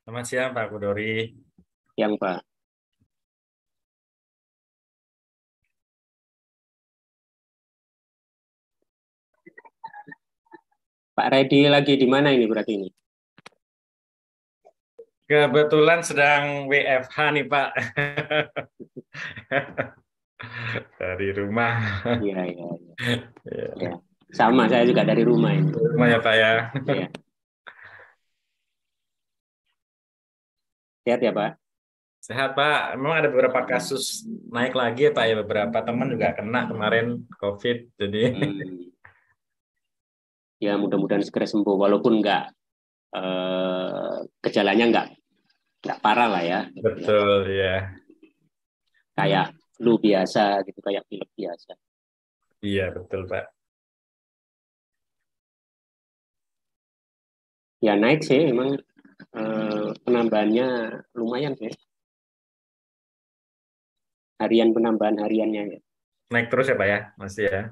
Selamat siang Pak Kudori. yang Pak. Pak Redi lagi di mana ini berarti ini? Kebetulan sedang WFH nih Pak. dari rumah. Iya, iya. Ya. ya. Sama saya juga dari rumah ini. Rumah ya Pak ya. ya. Sehat ya Pak? Sehat Pak. Memang ada beberapa kasus naik lagi ya Pak ya. Beberapa teman juga kena kemarin COVID. Jadi hmm. ya mudah-mudahan segera sembuh. Walaupun nggak eh, gejalanya nggak nggak parah lah ya. Betul ya. Kayak lu biasa gitu, kayak pilek biasa. Iya betul Pak. Ya naik sih emang Eh, penambahannya lumayan ya, Harian penambahan hariannya ya. Naik terus ya Pak ya, masih ya?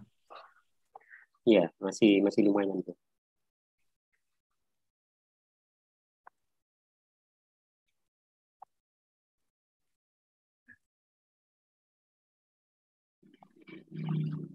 Iya, masih masih lumayan tuh. Thank you.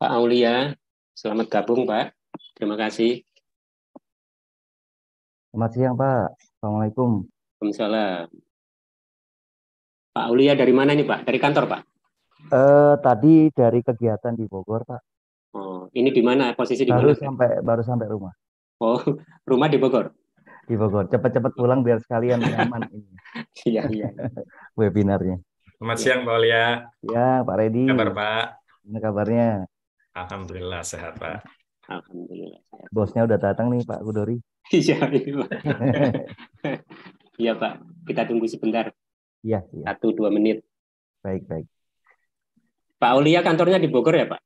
Pak Aulia. Selamat gabung, Pak. Terima kasih. Selamat siang, Pak. Assalamualaikum. Waalaikumsalam. Pak Aulia dari mana nih, Pak? Dari kantor, Pak? Eh, tadi dari kegiatan di Bogor, Pak. Oh, ini di mana? Posisi di baru Baru sampai baru sampai rumah. Oh, rumah di Bogor. Di Bogor. Cepat-cepat pulang biar sekalian nyaman ini. Iya, iya, iya. Webinarnya. Selamat siang, Pak Olia. Ya, Pak Redi. Kabar, Pak? Gimana kabarnya? Alhamdulillah sehat Pak. Alhamdulillah. Bosnya udah datang nih Pak Kudori. Iya, iya, iya Pak. Kita tunggu sebentar. Iya. Ya. Satu dua menit. Baik baik. Pak Aulia kantornya di Bogor ya Pak?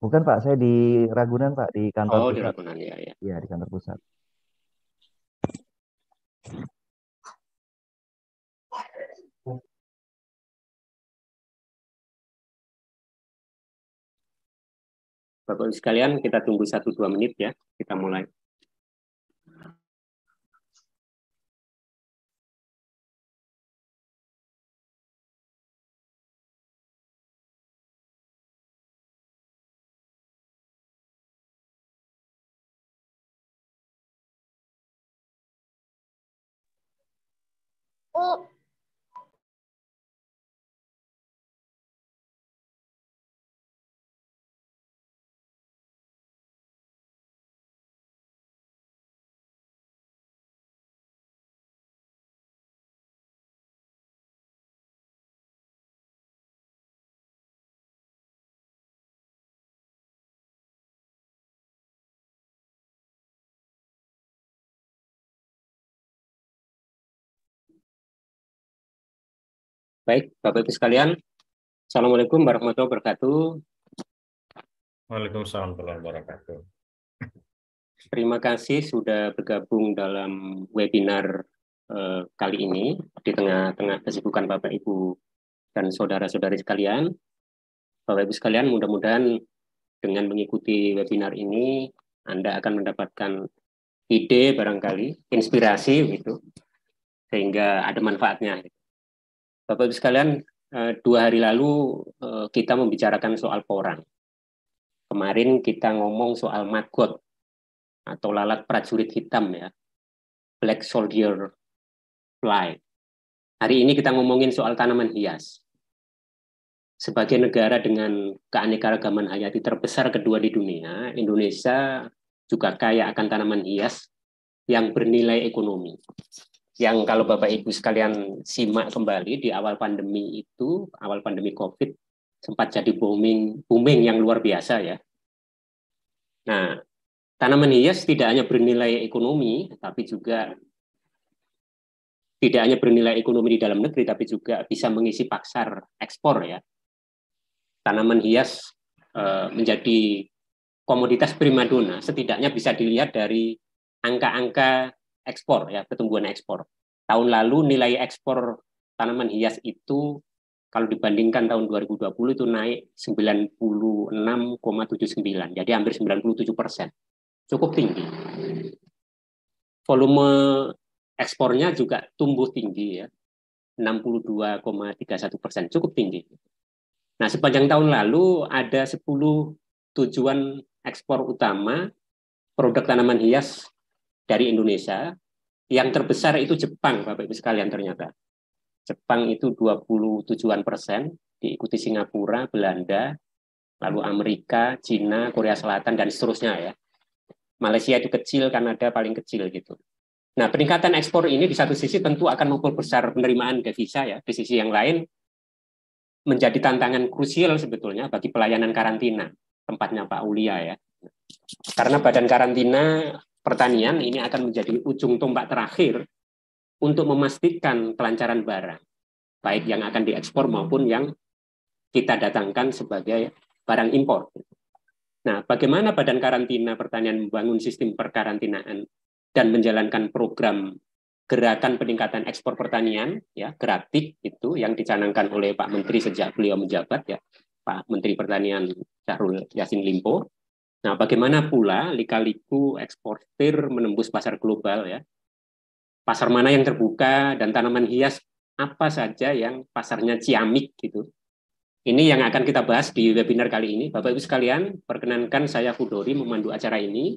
Bukan Pak, saya di Ragunan Pak di kantor. Oh pusat. di Ragunan ya ya. Iya di kantor pusat. Bapak Ibu sekalian, kita tunggu satu dua menit ya, kita mulai. Oh. Baik, Bapak Ibu sekalian, Assalamualaikum warahmatullahi wabarakatuh. Waalaikumsalam warahmatullahi wabarakatuh. Terima kasih sudah bergabung dalam webinar eh, kali ini di tengah-tengah kesibukan Bapak Ibu dan saudara-saudari sekalian. Bapak Ibu sekalian, mudah-mudahan dengan mengikuti webinar ini Anda akan mendapatkan ide barangkali, inspirasi gitu, sehingga ada manfaatnya. Gitu Bapak Ibu sekalian, eh, dua hari lalu eh, kita membicarakan soal porang. Kemarin kita ngomong soal maggot atau lalat prajurit hitam ya, black soldier fly. Hari ini kita ngomongin soal tanaman hias. Sebagai negara dengan keanekaragaman hayati terbesar kedua di dunia, Indonesia juga kaya akan tanaman hias yang bernilai ekonomi yang kalau Bapak Ibu sekalian simak kembali di awal pandemi itu, awal pandemi Covid sempat jadi booming booming yang luar biasa ya. Nah, tanaman hias tidak hanya bernilai ekonomi, tapi juga tidak hanya bernilai ekonomi di dalam negeri, tapi juga bisa mengisi pasar ekspor ya. Tanaman hias e, menjadi komoditas primadona, setidaknya bisa dilihat dari angka-angka ekspor ya pertumbuhan ekspor. Tahun lalu nilai ekspor tanaman hias itu kalau dibandingkan tahun 2020 itu naik 96,79, jadi hampir 97 persen, cukup tinggi. Volume ekspornya juga tumbuh tinggi ya, 62,31 persen, cukup tinggi. Nah sepanjang tahun lalu ada 10 tujuan ekspor utama produk tanaman hias dari Indonesia. Yang terbesar itu Jepang, Bapak-Ibu sekalian ternyata. Jepang itu 27-an persen, diikuti Singapura, Belanda, lalu Amerika, Cina, Korea Selatan, dan seterusnya ya. Malaysia itu kecil, Kanada paling kecil gitu. Nah, peningkatan ekspor ini di satu sisi tentu akan besar penerimaan devisa ya, di sisi yang lain menjadi tantangan krusial sebetulnya bagi pelayanan karantina tempatnya Pak Ulia ya. Karena badan karantina pertanian ini akan menjadi ujung tombak terakhir untuk memastikan kelancaran barang, baik yang akan diekspor maupun yang kita datangkan sebagai barang impor. Nah, bagaimana Badan Karantina Pertanian membangun sistem perkarantinaan dan menjalankan program gerakan peningkatan ekspor pertanian, ya, gratis itu yang dicanangkan oleh Pak Menteri sejak beliau menjabat, ya, Pak Menteri Pertanian Syahrul Yasin Limpo. Nah, bagaimana pula lika-liku eksportir menembus pasar global ya? Pasar mana yang terbuka dan tanaman hias apa saja yang pasarnya ciamik gitu. Ini yang akan kita bahas di webinar kali ini. Bapak Ibu sekalian, perkenankan saya Fudori memandu acara ini.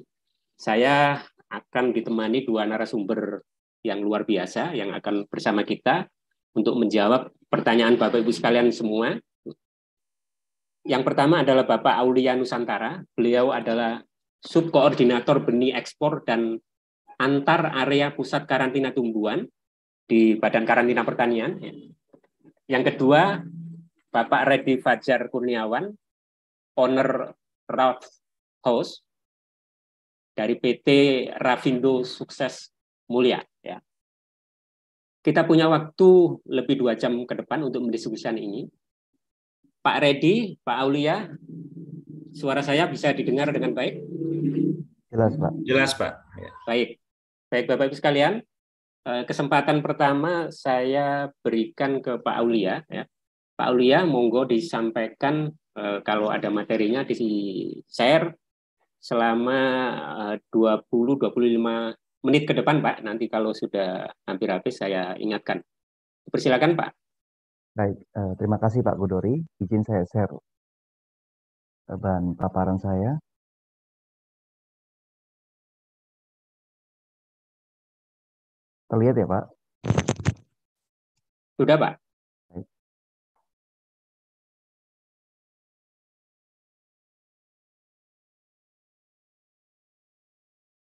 Saya akan ditemani dua narasumber yang luar biasa yang akan bersama kita untuk menjawab pertanyaan Bapak Ibu sekalian semua yang pertama adalah Bapak Aulia Nusantara. Beliau adalah subkoordinator benih ekspor dan antar area pusat karantina tumbuhan di Badan Karantina Pertanian. Ya. Yang kedua, Bapak Redi Fajar Kurniawan, owner Ralph House dari PT Ravindo Sukses Mulia. Ya. Kita punya waktu lebih dua jam ke depan untuk mendiskusikan ini. Pak Redi, Pak Aulia, suara saya bisa didengar dengan baik? Jelas, Pak. Jelas, Pak. Ya. Baik. Baik, Bapak-Ibu sekalian. Eh, kesempatan pertama saya berikan ke Pak Aulia. Ya. Pak Aulia, monggo disampaikan eh, kalau ada materinya di-share selama 20-25 eh, menit ke depan, Pak. Nanti kalau sudah hampir habis, saya ingatkan. Persilakan, Pak. Baik, eh, terima kasih Pak Gudori. Izin saya share bahan paparan saya. Terlihat ya Pak? Sudah Pak.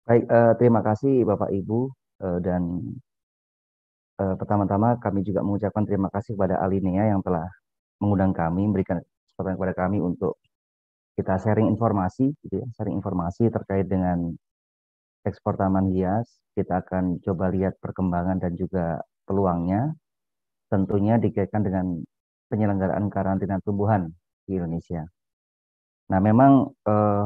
Baik. Eh, terima kasih Bapak Ibu eh, dan uh, pertama-tama kami juga mengucapkan terima kasih kepada Alinea yang telah mengundang kami, memberikan kesempatan kepada kami untuk kita sharing informasi, gitu ya, sharing informasi terkait dengan ekspor taman hias. Kita akan coba lihat perkembangan dan juga peluangnya. Tentunya dikaitkan dengan penyelenggaraan karantina tumbuhan di Indonesia. Nah, memang eh,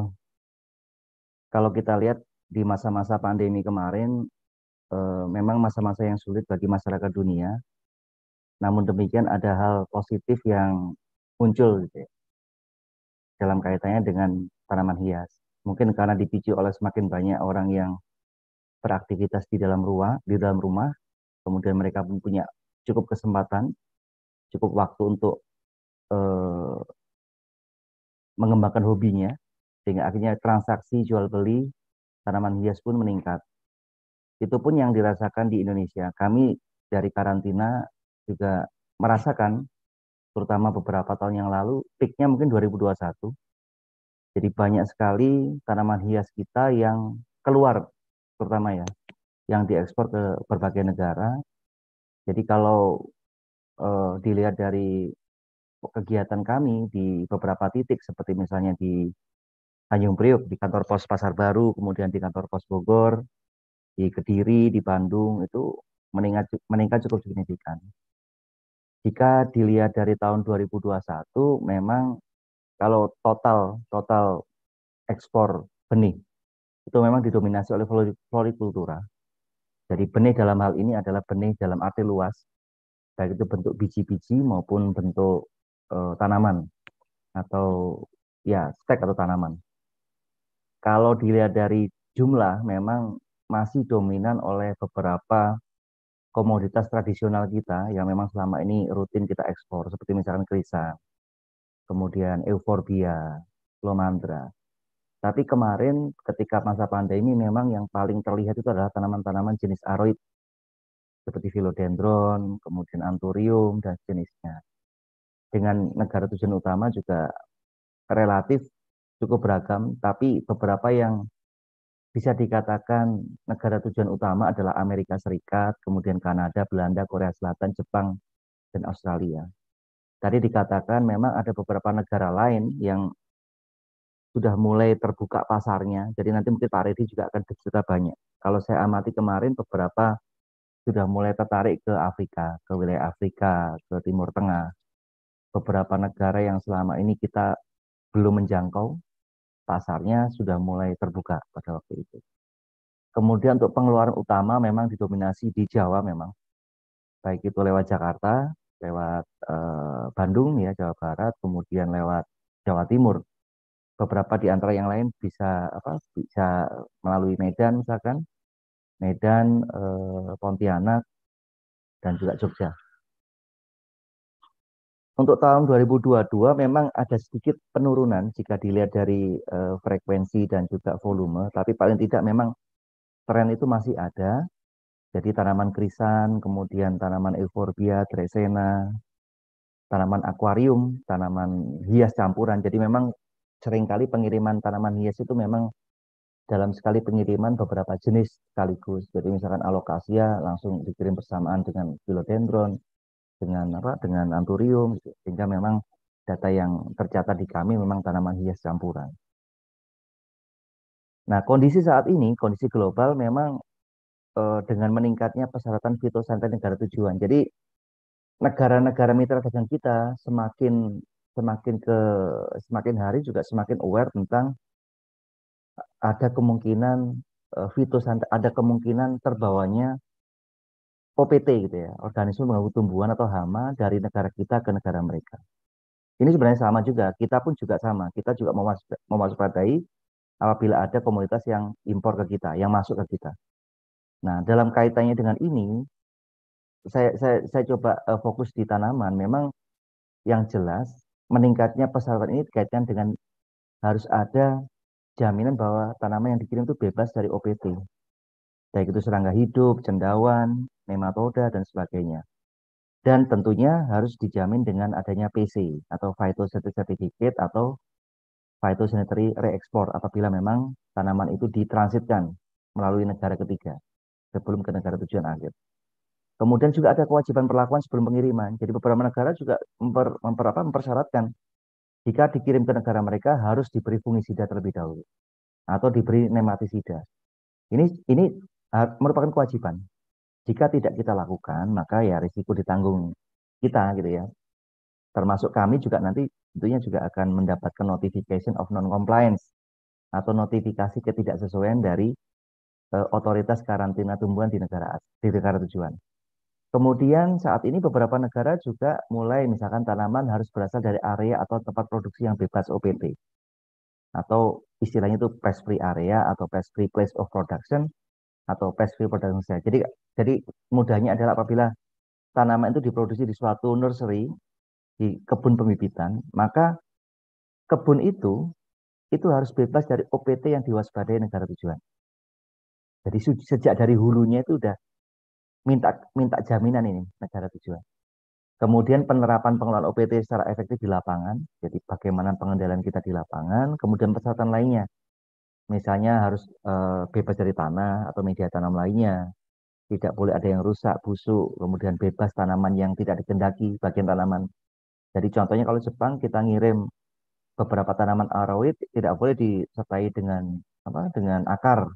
kalau kita lihat di masa-masa pandemi kemarin, Eh, memang masa-masa yang sulit bagi masyarakat dunia. Namun demikian ada hal positif yang muncul gitu ya, dalam kaitannya dengan tanaman hias. Mungkin karena dipicu oleh semakin banyak orang yang beraktivitas di dalam rumah, di dalam rumah, kemudian mereka pun punya cukup kesempatan, cukup waktu untuk eh, mengembangkan hobinya, sehingga akhirnya transaksi jual beli tanaman hias pun meningkat. Itu pun yang dirasakan di Indonesia. Kami dari karantina juga merasakan, terutama beberapa tahun yang lalu, peaknya mungkin 2021. Jadi banyak sekali tanaman hias kita yang keluar, terutama ya, yang diekspor ke berbagai negara. Jadi kalau eh, dilihat dari kegiatan kami di beberapa titik, seperti misalnya di Tanjung Priok, di kantor pos Pasar Baru, kemudian di kantor pos Bogor, di Kediri, di Bandung itu meningkat meningkat cukup signifikan. Jika dilihat dari tahun 2021 memang kalau total total ekspor benih itu memang didominasi oleh florikultura. Jadi benih dalam hal ini adalah benih dalam arti luas, baik itu bentuk biji-biji maupun bentuk e, tanaman atau ya stek atau tanaman. Kalau dilihat dari jumlah memang masih dominan oleh beberapa komoditas tradisional kita yang memang selama ini rutin kita ekspor seperti misalkan krisan, kemudian euforbia, lomandra. Tapi kemarin ketika masa pandemi memang yang paling terlihat itu adalah tanaman-tanaman jenis aroid seperti philodendron, kemudian anturium dan jenisnya. Dengan negara tujuan utama juga relatif cukup beragam, tapi beberapa yang bisa dikatakan negara tujuan utama adalah Amerika Serikat, kemudian Kanada, Belanda, Korea Selatan, Jepang, dan Australia. Tadi dikatakan memang ada beberapa negara lain yang sudah mulai terbuka pasarnya, jadi nanti mungkin Pak Redi juga akan bercerita banyak. Kalau saya amati kemarin beberapa sudah mulai tertarik ke Afrika, ke wilayah Afrika, ke Timur Tengah. Beberapa negara yang selama ini kita belum menjangkau, pasarnya sudah mulai terbuka pada waktu itu. Kemudian untuk pengeluaran utama memang didominasi di Jawa memang. Baik itu lewat Jakarta, lewat eh, Bandung ya Jawa Barat, kemudian lewat Jawa Timur. Beberapa di antara yang lain bisa apa? Bisa melalui Medan misalkan, Medan, eh, Pontianak, dan juga Jogja. Untuk tahun 2022 memang ada sedikit penurunan jika dilihat dari uh, frekuensi dan juga volume, tapi paling tidak memang tren itu masih ada. Jadi tanaman krisan, kemudian tanaman euforbia, dresena, tanaman akuarium, tanaman hias campuran. Jadi memang seringkali pengiriman tanaman hias itu memang dalam sekali pengiriman beberapa jenis sekaligus. Jadi misalkan alokasia langsung dikirim bersamaan dengan philodendron, dengan apa dengan anturium sehingga memang data yang tercatat di kami memang tanaman hias campuran. Nah, kondisi saat ini, kondisi global memang eh, dengan meningkatnya persyaratan fitosanitari negara tujuan. Jadi negara-negara mitra dagang kita semakin semakin ke semakin hari juga semakin aware tentang ada kemungkinan eh, ada kemungkinan terbawanya OPT gitu ya, organisme mengganggu tumbuhan atau hama dari negara kita ke negara mereka. Ini sebenarnya sama juga, kita pun juga sama, kita juga mewaspadai apabila ada komunitas yang impor ke kita, yang masuk ke kita. Nah, dalam kaitannya dengan ini, saya saya, saya coba eh, fokus di tanaman. Memang yang jelas meningkatnya pesawat ini dikaitkan dengan harus ada jaminan bahwa tanaman yang dikirim itu bebas dari OPT. Baik itu serangga hidup, cendawan, nematoda, dan sebagainya. Dan tentunya harus dijamin dengan adanya PC atau phytosanitary certificate atau phytosanitary re-export apabila memang tanaman itu ditransitkan melalui negara ketiga sebelum ke negara tujuan akhir. Kemudian juga ada kewajiban perlakuan sebelum pengiriman. Jadi beberapa negara juga memper, memper, apa, mempersyaratkan jika dikirim ke negara mereka harus diberi fungisida terlebih dahulu atau diberi nematisida. Ini ini merupakan kewajiban jika tidak kita lakukan, maka ya risiko ditanggung kita gitu ya. Termasuk kami juga nanti tentunya juga akan mendapatkan notification of non-compliance atau notifikasi ketidaksesuaian dari uh, otoritas karantina tumbuhan di negara di negara tujuan. Kemudian saat ini beberapa negara juga mulai misalkan tanaman harus berasal dari area atau tempat produksi yang bebas OPT atau istilahnya itu pest free area atau pest free place of production atau pest free production. Jadi jadi mudahnya adalah apabila tanaman itu diproduksi di suatu nursery, di kebun pembibitan, maka kebun itu itu harus bebas dari OPT yang diwaspadai negara tujuan. Jadi sejak dari hulunya itu udah minta minta jaminan ini negara tujuan. Kemudian penerapan pengelolaan OPT secara efektif di lapangan, jadi bagaimana pengendalian kita di lapangan, kemudian persyaratan lainnya. Misalnya harus eh, bebas dari tanah atau media tanam lainnya, tidak boleh ada yang rusak, busuk, kemudian bebas tanaman yang tidak dikendaki bagian tanaman. Jadi contohnya kalau Jepang kita ngirim beberapa tanaman aroid tidak boleh disertai dengan apa dengan akar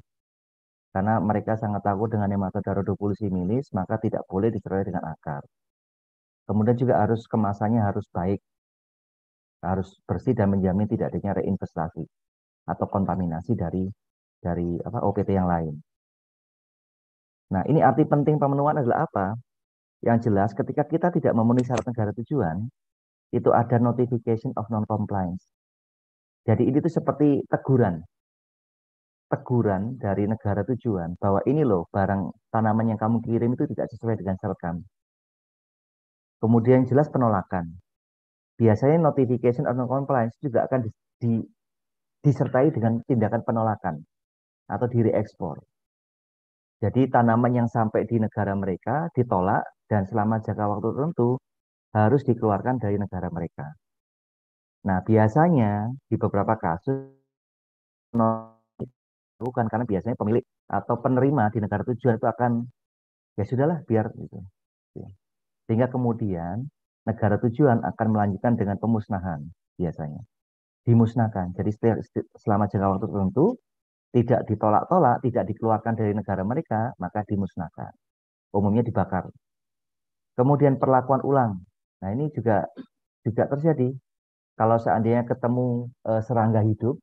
karena mereka sangat takut dengan nematoda rhodopulus milis maka tidak boleh disertai dengan akar. Kemudian juga harus kemasannya harus baik, harus bersih dan menjamin tidak adanya reinvestasi atau kontaminasi dari dari apa OPT yang lain. Nah, ini arti penting pemenuhan adalah apa? Yang jelas, ketika kita tidak memenuhi syarat negara tujuan, itu ada notification of non-compliance. Jadi ini tuh seperti teguran. Teguran dari negara tujuan bahwa ini loh barang tanaman yang kamu kirim itu tidak sesuai dengan syarat kami. Kemudian jelas penolakan. Biasanya notification of non-compliance juga akan di, di, disertai dengan tindakan penolakan atau diri ekspor. Jadi tanaman yang sampai di negara mereka ditolak dan selama jangka waktu tertentu harus dikeluarkan dari negara mereka. Nah, biasanya di beberapa kasus bukan karena biasanya pemilik atau penerima di negara tujuan itu akan ya sudahlah biar gitu. Sehingga kemudian negara tujuan akan melanjutkan dengan pemusnahan biasanya. Dimusnahkan. Jadi selama jangka waktu tertentu tidak ditolak-tolak, tidak dikeluarkan dari negara mereka, maka dimusnahkan. Umumnya dibakar. Kemudian perlakuan ulang. Nah, ini juga juga terjadi. Kalau seandainya ketemu eh, serangga hidup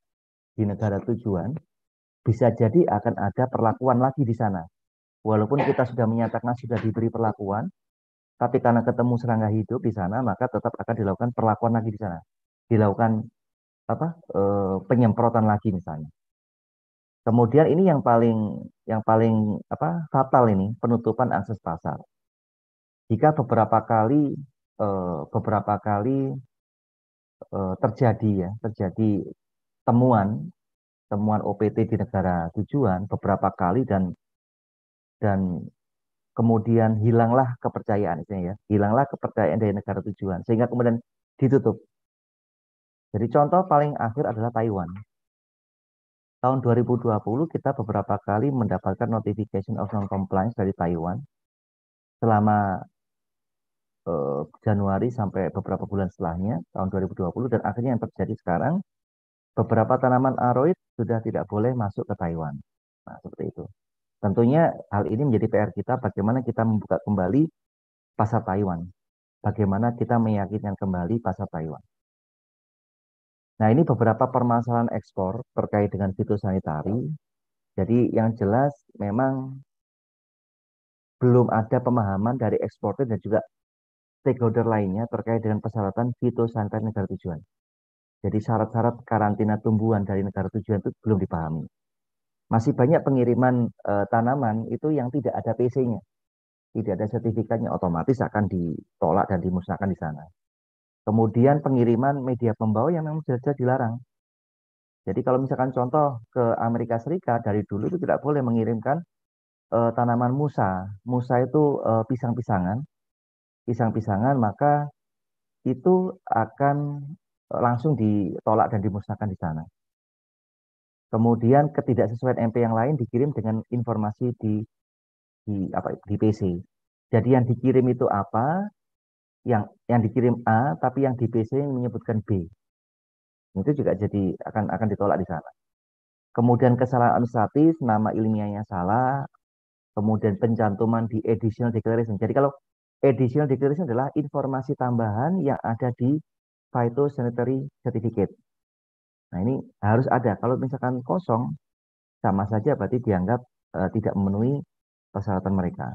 di negara tujuan, bisa jadi akan ada perlakuan lagi di sana. Walaupun kita sudah menyatakan sudah diberi perlakuan, tapi karena ketemu serangga hidup di sana, maka tetap akan dilakukan perlakuan lagi di sana. Dilakukan apa? Eh, penyemprotan lagi misalnya Kemudian ini yang paling yang paling apa fatal ini penutupan akses pasar. Jika beberapa kali eh, beberapa kali eh, terjadi ya terjadi temuan temuan OPT di negara tujuan beberapa kali dan dan kemudian hilanglah kepercayaan ya hilanglah kepercayaan dari negara tujuan sehingga kemudian ditutup. Jadi contoh paling akhir adalah Taiwan tahun 2020 kita beberapa kali mendapatkan notification of non-compliance dari Taiwan selama uh, Januari sampai beberapa bulan setelahnya tahun 2020 dan akhirnya yang terjadi sekarang beberapa tanaman aroid sudah tidak boleh masuk ke Taiwan. Nah, seperti itu. Tentunya hal ini menjadi PR kita bagaimana kita membuka kembali pasar Taiwan. Bagaimana kita meyakinkan kembali pasar Taiwan. Nah, ini beberapa permasalahan ekspor terkait dengan fitosanitari. Jadi yang jelas memang belum ada pemahaman dari eksportir dan juga stakeholder lainnya terkait dengan persyaratan fitosanitari negara tujuan. Jadi syarat-syarat karantina tumbuhan dari negara tujuan itu belum dipahami. Masih banyak pengiriman e, tanaman itu yang tidak ada PC-nya. Tidak ada sertifikatnya otomatis akan ditolak dan dimusnahkan di sana. Kemudian pengiriman media pembawa yang memang jelas-jelas dilarang. Jadi kalau misalkan contoh ke Amerika Serikat dari dulu itu tidak boleh mengirimkan uh, tanaman musa. Musa itu uh, pisang-pisangan. Pisang-pisangan maka itu akan eh, langsung ditolak dan dimusnahkan di sana. Kemudian ketidaksesuaian MP yang lain dikirim dengan informasi di di apa di PC. Jadi yang dikirim itu apa, yang yang dikirim A tapi yang di PC menyebutkan B. Itu juga jadi akan akan ditolak di sana. Kemudian kesalahan administratif, nama ilmiahnya salah, kemudian pencantuman di additional declaration. Jadi kalau additional declaration adalah informasi tambahan yang ada di phytosanitary certificate. Nah ini harus ada. Kalau misalkan kosong, sama saja berarti dianggap uh, tidak memenuhi persyaratan mereka.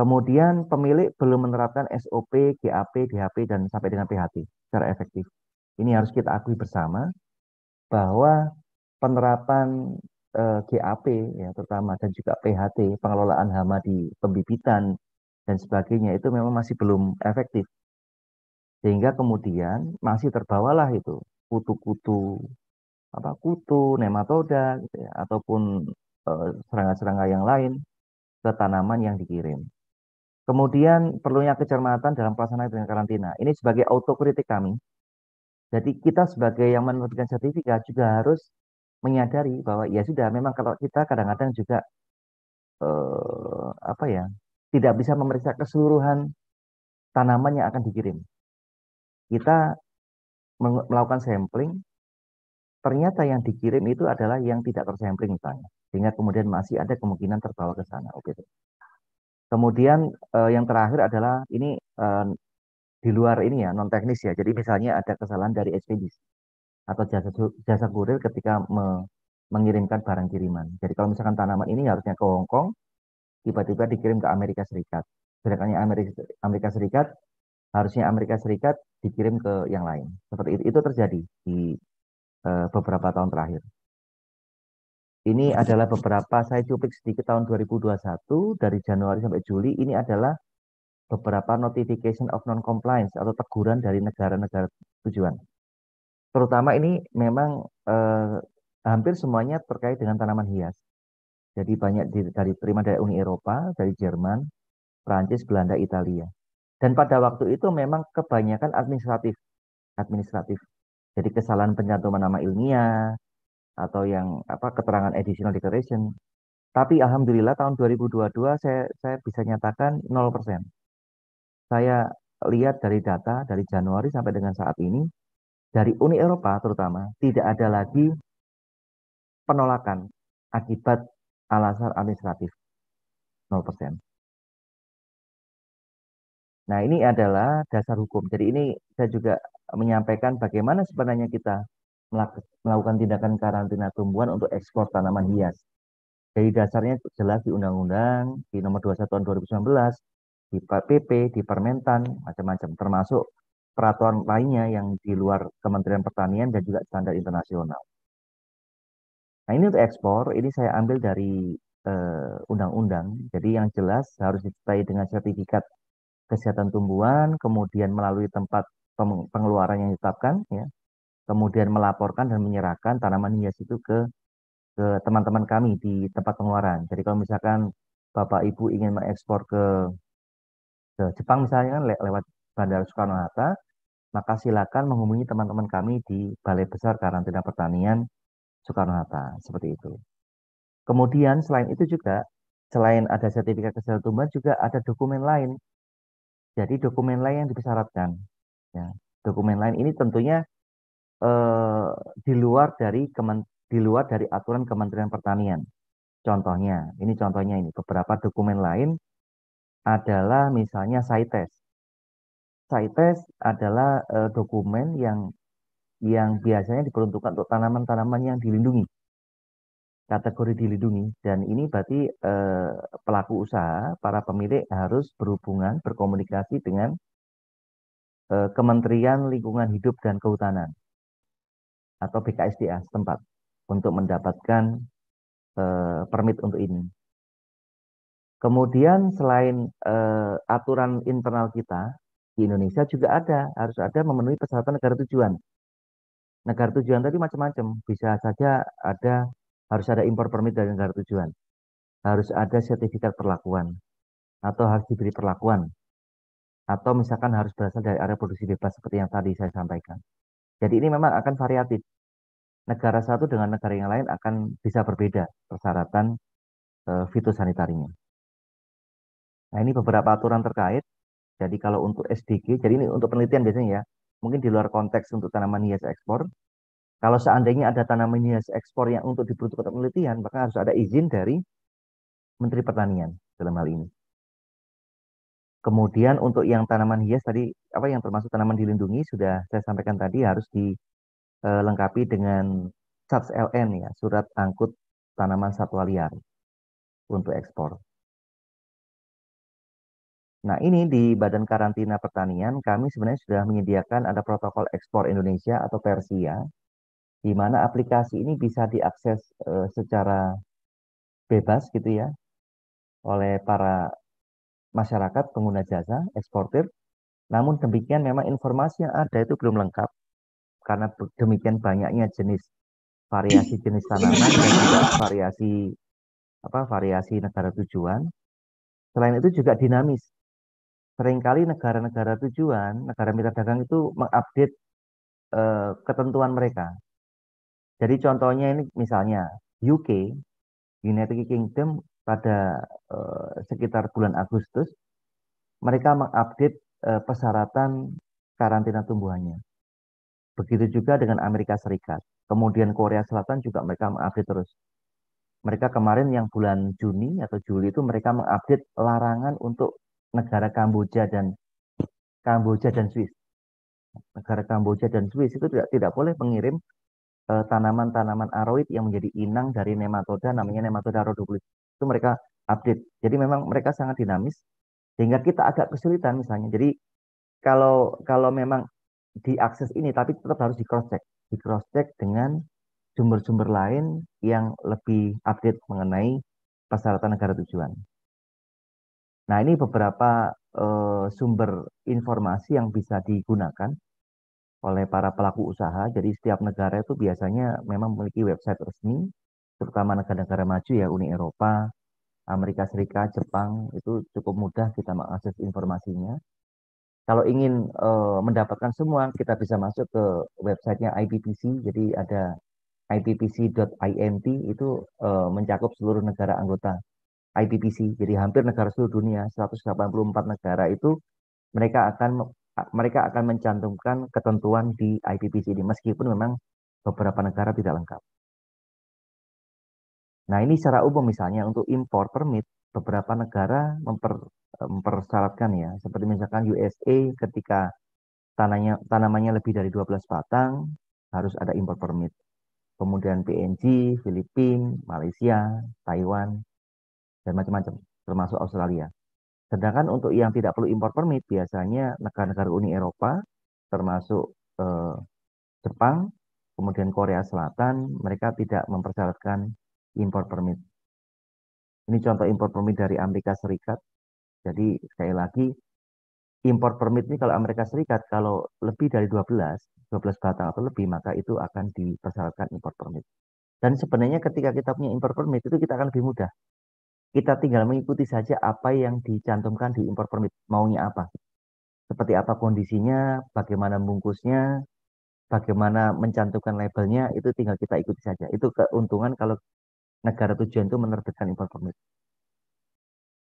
Kemudian pemilik belum menerapkan SOP, GAP, DHP, dan sampai dengan PHT secara efektif. Ini harus kita akui bersama bahwa penerapan eh, GAP, ya, terutama dan juga PHT, pengelolaan hama di pembibitan dan sebagainya itu memang masih belum efektif. Sehingga kemudian masih terbawalah itu kutu-kutu apa kutu, nematoda, gitu ya, ataupun eh, serangga-serangga eh, yang lain ke tanaman yang dikirim. Kemudian perlunya kecermatan dalam pelaksanaan dengan karantina. Ini sebagai autokritik kami. Jadi kita sebagai yang menerbitkan sertifikat juga harus menyadari bahwa ya sudah memang kalau kita kadang-kadang juga eh, apa ya tidak bisa memeriksa keseluruhan tanaman yang akan dikirim. Kita melakukan sampling, ternyata yang dikirim itu adalah yang tidak tersampling misalnya, sehingga kemudian masih ada kemungkinan terbawa ke sana. Oke. Kemudian eh, yang terakhir adalah ini eh, di luar ini ya non teknis ya. Jadi misalnya ada kesalahan dari ekspedisi atau jasa jasa kurir ketika me, mengirimkan barang kiriman. Jadi kalau misalkan tanaman ini harusnya ke Hong Kong, tiba-tiba dikirim ke Amerika Serikat. Sedangkan Amerika, Amerika Serikat harusnya Amerika Serikat dikirim ke yang lain. Seperti itu, itu terjadi di eh, beberapa tahun terakhir. Ini adalah beberapa saya cuplik sedikit tahun 2021 dari Januari sampai Juli ini adalah beberapa notification of non compliance atau teguran dari negara-negara tujuan. Terutama ini memang eh, hampir semuanya terkait dengan tanaman hias. Jadi banyak dari terima dari Uni Eropa, dari Jerman, Prancis, Belanda, Italia. Dan pada waktu itu memang kebanyakan administratif, administratif. Jadi kesalahan pencantuman nama ilmiah, atau yang apa keterangan additional declaration. Tapi alhamdulillah tahun 2022 saya saya bisa nyatakan 0%. Saya lihat dari data dari Januari sampai dengan saat ini dari Uni Eropa terutama tidak ada lagi penolakan akibat alasan administratif 0%. Nah, ini adalah dasar hukum. Jadi ini saya juga menyampaikan bagaimana sebenarnya kita melakukan tindakan karantina tumbuhan untuk ekspor tanaman hias. Jadi dasarnya jelas di Undang-Undang di nomor 21 tahun 2019, di PP, di Permentan, macam-macam, termasuk peraturan lainnya yang di luar Kementerian Pertanian dan juga standar internasional. Nah ini untuk ekspor, ini saya ambil dari eh, undang-undang. Uh, Jadi yang jelas harus disertai dengan sertifikat kesehatan tumbuhan, kemudian melalui tempat pengeluaran yang ditetapkan, ya, kemudian melaporkan dan menyerahkan tanaman hias itu ke teman-teman kami di tempat pengeluaran. Jadi kalau misalkan Bapak Ibu ingin mengekspor ke ke Jepang misalnya le lewat Bandara Soekarno Hatta, maka silakan menghubungi teman-teman kami di Balai Besar Karantina Pertanian Soekarno Hatta seperti itu. Kemudian selain itu juga selain ada sertifikat kesehatan tumbuhan juga ada dokumen lain. Jadi dokumen lain yang dipersyaratkan. Ya, dokumen lain ini tentunya Eh, di luar dari kemen, di luar dari aturan Kementerian Pertanian. Contohnya, ini contohnya ini beberapa dokumen lain adalah misalnya CITES. CITES adalah eh, dokumen yang yang biasanya diperuntukkan untuk tanaman-tanaman yang dilindungi. Kategori dilindungi dan ini berarti eh, pelaku usaha, para pemilik harus berhubungan, berkomunikasi dengan eh, Kementerian Lingkungan Hidup dan Kehutanan atau BKSDA setempat untuk mendapatkan eh, permit untuk ini. Kemudian selain eh, aturan internal kita di Indonesia juga ada harus ada memenuhi persyaratan negara tujuan. Negara tujuan tadi macam-macam, bisa saja ada harus ada impor permit dari negara tujuan, harus ada sertifikat perlakuan atau harus diberi perlakuan atau misalkan harus berasal dari area produksi bebas seperti yang tadi saya sampaikan. Jadi ini memang akan variatif. Negara satu dengan negara yang lain akan bisa berbeda persyaratan e, eh, fitosanitarinya. Nah ini beberapa aturan terkait. Jadi kalau untuk SDG, jadi ini untuk penelitian biasanya ya, mungkin di luar konteks untuk tanaman hias ekspor. Kalau seandainya ada tanaman hias ekspor yang untuk dibutuhkan untuk penelitian, maka harus ada izin dari Menteri Pertanian dalam hal ini. Kemudian untuk yang tanaman hias tadi apa yang termasuk tanaman dilindungi sudah saya sampaikan tadi harus dilengkapi eh, dengan SATS LN ya, surat angkut tanaman satwa liar untuk ekspor. Nah, ini di Badan Karantina Pertanian kami sebenarnya sudah menyediakan ada protokol ekspor Indonesia atau Persia di mana aplikasi ini bisa diakses eh, secara bebas gitu ya oleh para masyarakat pengguna jasa eksportir namun demikian memang informasi yang ada itu belum lengkap karena demikian banyaknya jenis variasi jenis tanaman dan juga variasi apa variasi negara tujuan. Selain itu juga dinamis. Seringkali negara-negara tujuan, negara mitra dagang itu mengupdate eh, ketentuan mereka. Jadi contohnya ini misalnya UK, United Kingdom pada eh, sekitar bulan Agustus mereka mengupdate Eh, persyaratan karantina tumbuhannya. Begitu juga dengan Amerika Serikat. Kemudian Korea Selatan juga mereka mengupdate terus. Mereka kemarin yang bulan Juni atau Juli itu mereka mengupdate larangan untuk negara Kamboja dan Kamboja dan Swiss. Negara Kamboja dan Swiss itu tidak tidak boleh mengirim eh, tanaman-tanaman aroid yang menjadi inang dari nematoda namanya nematoda rhodoplis. Itu mereka update. Jadi memang mereka sangat dinamis sehingga kita agak kesulitan misalnya. Jadi kalau kalau memang diakses ini tapi tetap harus di cross check, di cross check dengan sumber-sumber lain yang lebih update mengenai persyaratan negara tujuan. Nah, ini beberapa uh, sumber informasi yang bisa digunakan oleh para pelaku usaha. Jadi setiap negara itu biasanya memang memiliki website resmi, terutama negara-negara maju ya Uni Eropa, Amerika Serikat, Jepang itu cukup mudah kita mengakses informasinya. Kalau ingin uh, mendapatkan semua, kita bisa masuk ke websitenya IPPC. Jadi ada IPPC.int itu uh, mencakup seluruh negara anggota IPPC. Jadi hampir negara seluruh dunia, 184 negara itu mereka akan mereka akan mencantumkan ketentuan di IPPC ini meskipun memang beberapa negara tidak lengkap. Nah, ini secara umum misalnya untuk impor permit beberapa negara memper, eh, mempersyaratkan ya, seperti misalkan USA ketika tanahnya tanamannya lebih dari 12 batang harus ada impor permit. Kemudian PNG, Filipina, Malaysia, Taiwan dan macam-macam termasuk Australia. Sedangkan untuk yang tidak perlu impor permit biasanya negara-negara Uni Eropa termasuk eh, Jepang, kemudian Korea Selatan, mereka tidak mempersyaratkan import permit. Ini contoh import permit dari Amerika Serikat. Jadi sekali lagi import permit ini kalau Amerika Serikat kalau lebih dari 12, 12 batang atau lebih maka itu akan dipersyaratkan import permit. Dan sebenarnya ketika kita punya import permit itu kita akan lebih mudah. Kita tinggal mengikuti saja apa yang dicantumkan di import permit, maunya apa. Seperti apa kondisinya, bagaimana bungkusnya, bagaimana mencantumkan labelnya itu tinggal kita ikuti saja. Itu keuntungan kalau negara tujuan itu menerbitkan import permit.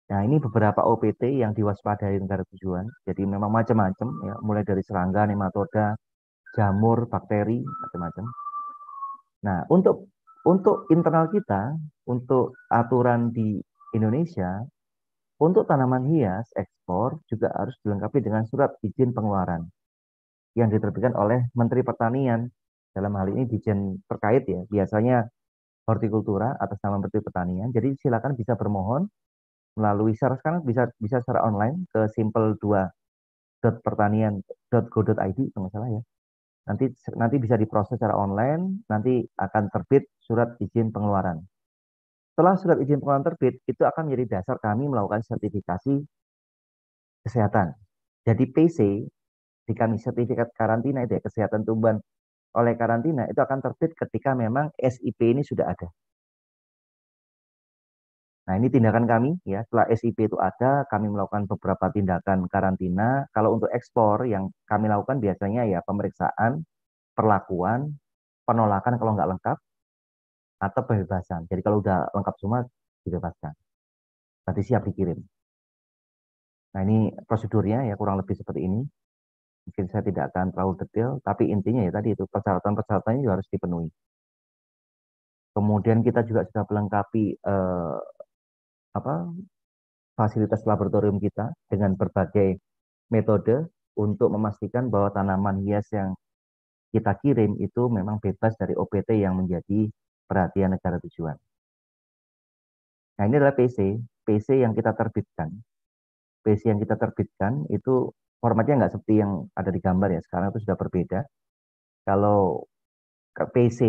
Nah, ini beberapa OPT yang diwaspadai negara tujuan. Jadi memang macam-macam ya, mulai dari serangga, nematoda, jamur, bakteri, macam-macam. Nah, untuk untuk internal kita, untuk aturan di Indonesia, untuk tanaman hias ekspor juga harus dilengkapi dengan surat izin pengeluaran yang diterbitkan oleh Menteri Pertanian. Dalam hal ini dijen terkait ya, biasanya hortikultura atas nama Menteri Pertanian. Jadi silakan bisa bermohon melalui secara sekarang bisa bisa secara online ke simple2.pertanian.go.id kalau id salah ya. Nanti nanti bisa diproses secara online, nanti akan terbit surat izin pengeluaran. Setelah surat izin pengeluaran terbit, itu akan menjadi dasar kami melakukan sertifikasi kesehatan. Jadi PC di kami sertifikat karantina itu ya, kesehatan tumbuhan oleh karantina itu akan terbit ketika memang SIP ini sudah ada. Nah, ini tindakan kami ya. Setelah SIP itu ada, kami melakukan beberapa tindakan karantina. Kalau untuk ekspor yang kami lakukan biasanya ya pemeriksaan, perlakuan, penolakan kalau nggak lengkap atau pembebasan. Jadi kalau udah lengkap semua dibebaskan. Berarti siap dikirim. Nah, ini prosedurnya ya kurang lebih seperti ini mungkin saya tidak akan terlalu detail, tapi intinya ya tadi itu persyaratan-persyaratannya juga harus dipenuhi. Kemudian kita juga sudah melengkapi eh, apa fasilitas laboratorium kita dengan berbagai metode untuk memastikan bahwa tanaman hias yang kita kirim itu memang bebas dari OPT yang menjadi perhatian negara tujuan. Nah ini adalah PC, PC yang kita terbitkan. PC yang kita terbitkan itu formatnya nggak seperti yang ada di gambar ya. Sekarang itu sudah berbeda. Kalau ke PC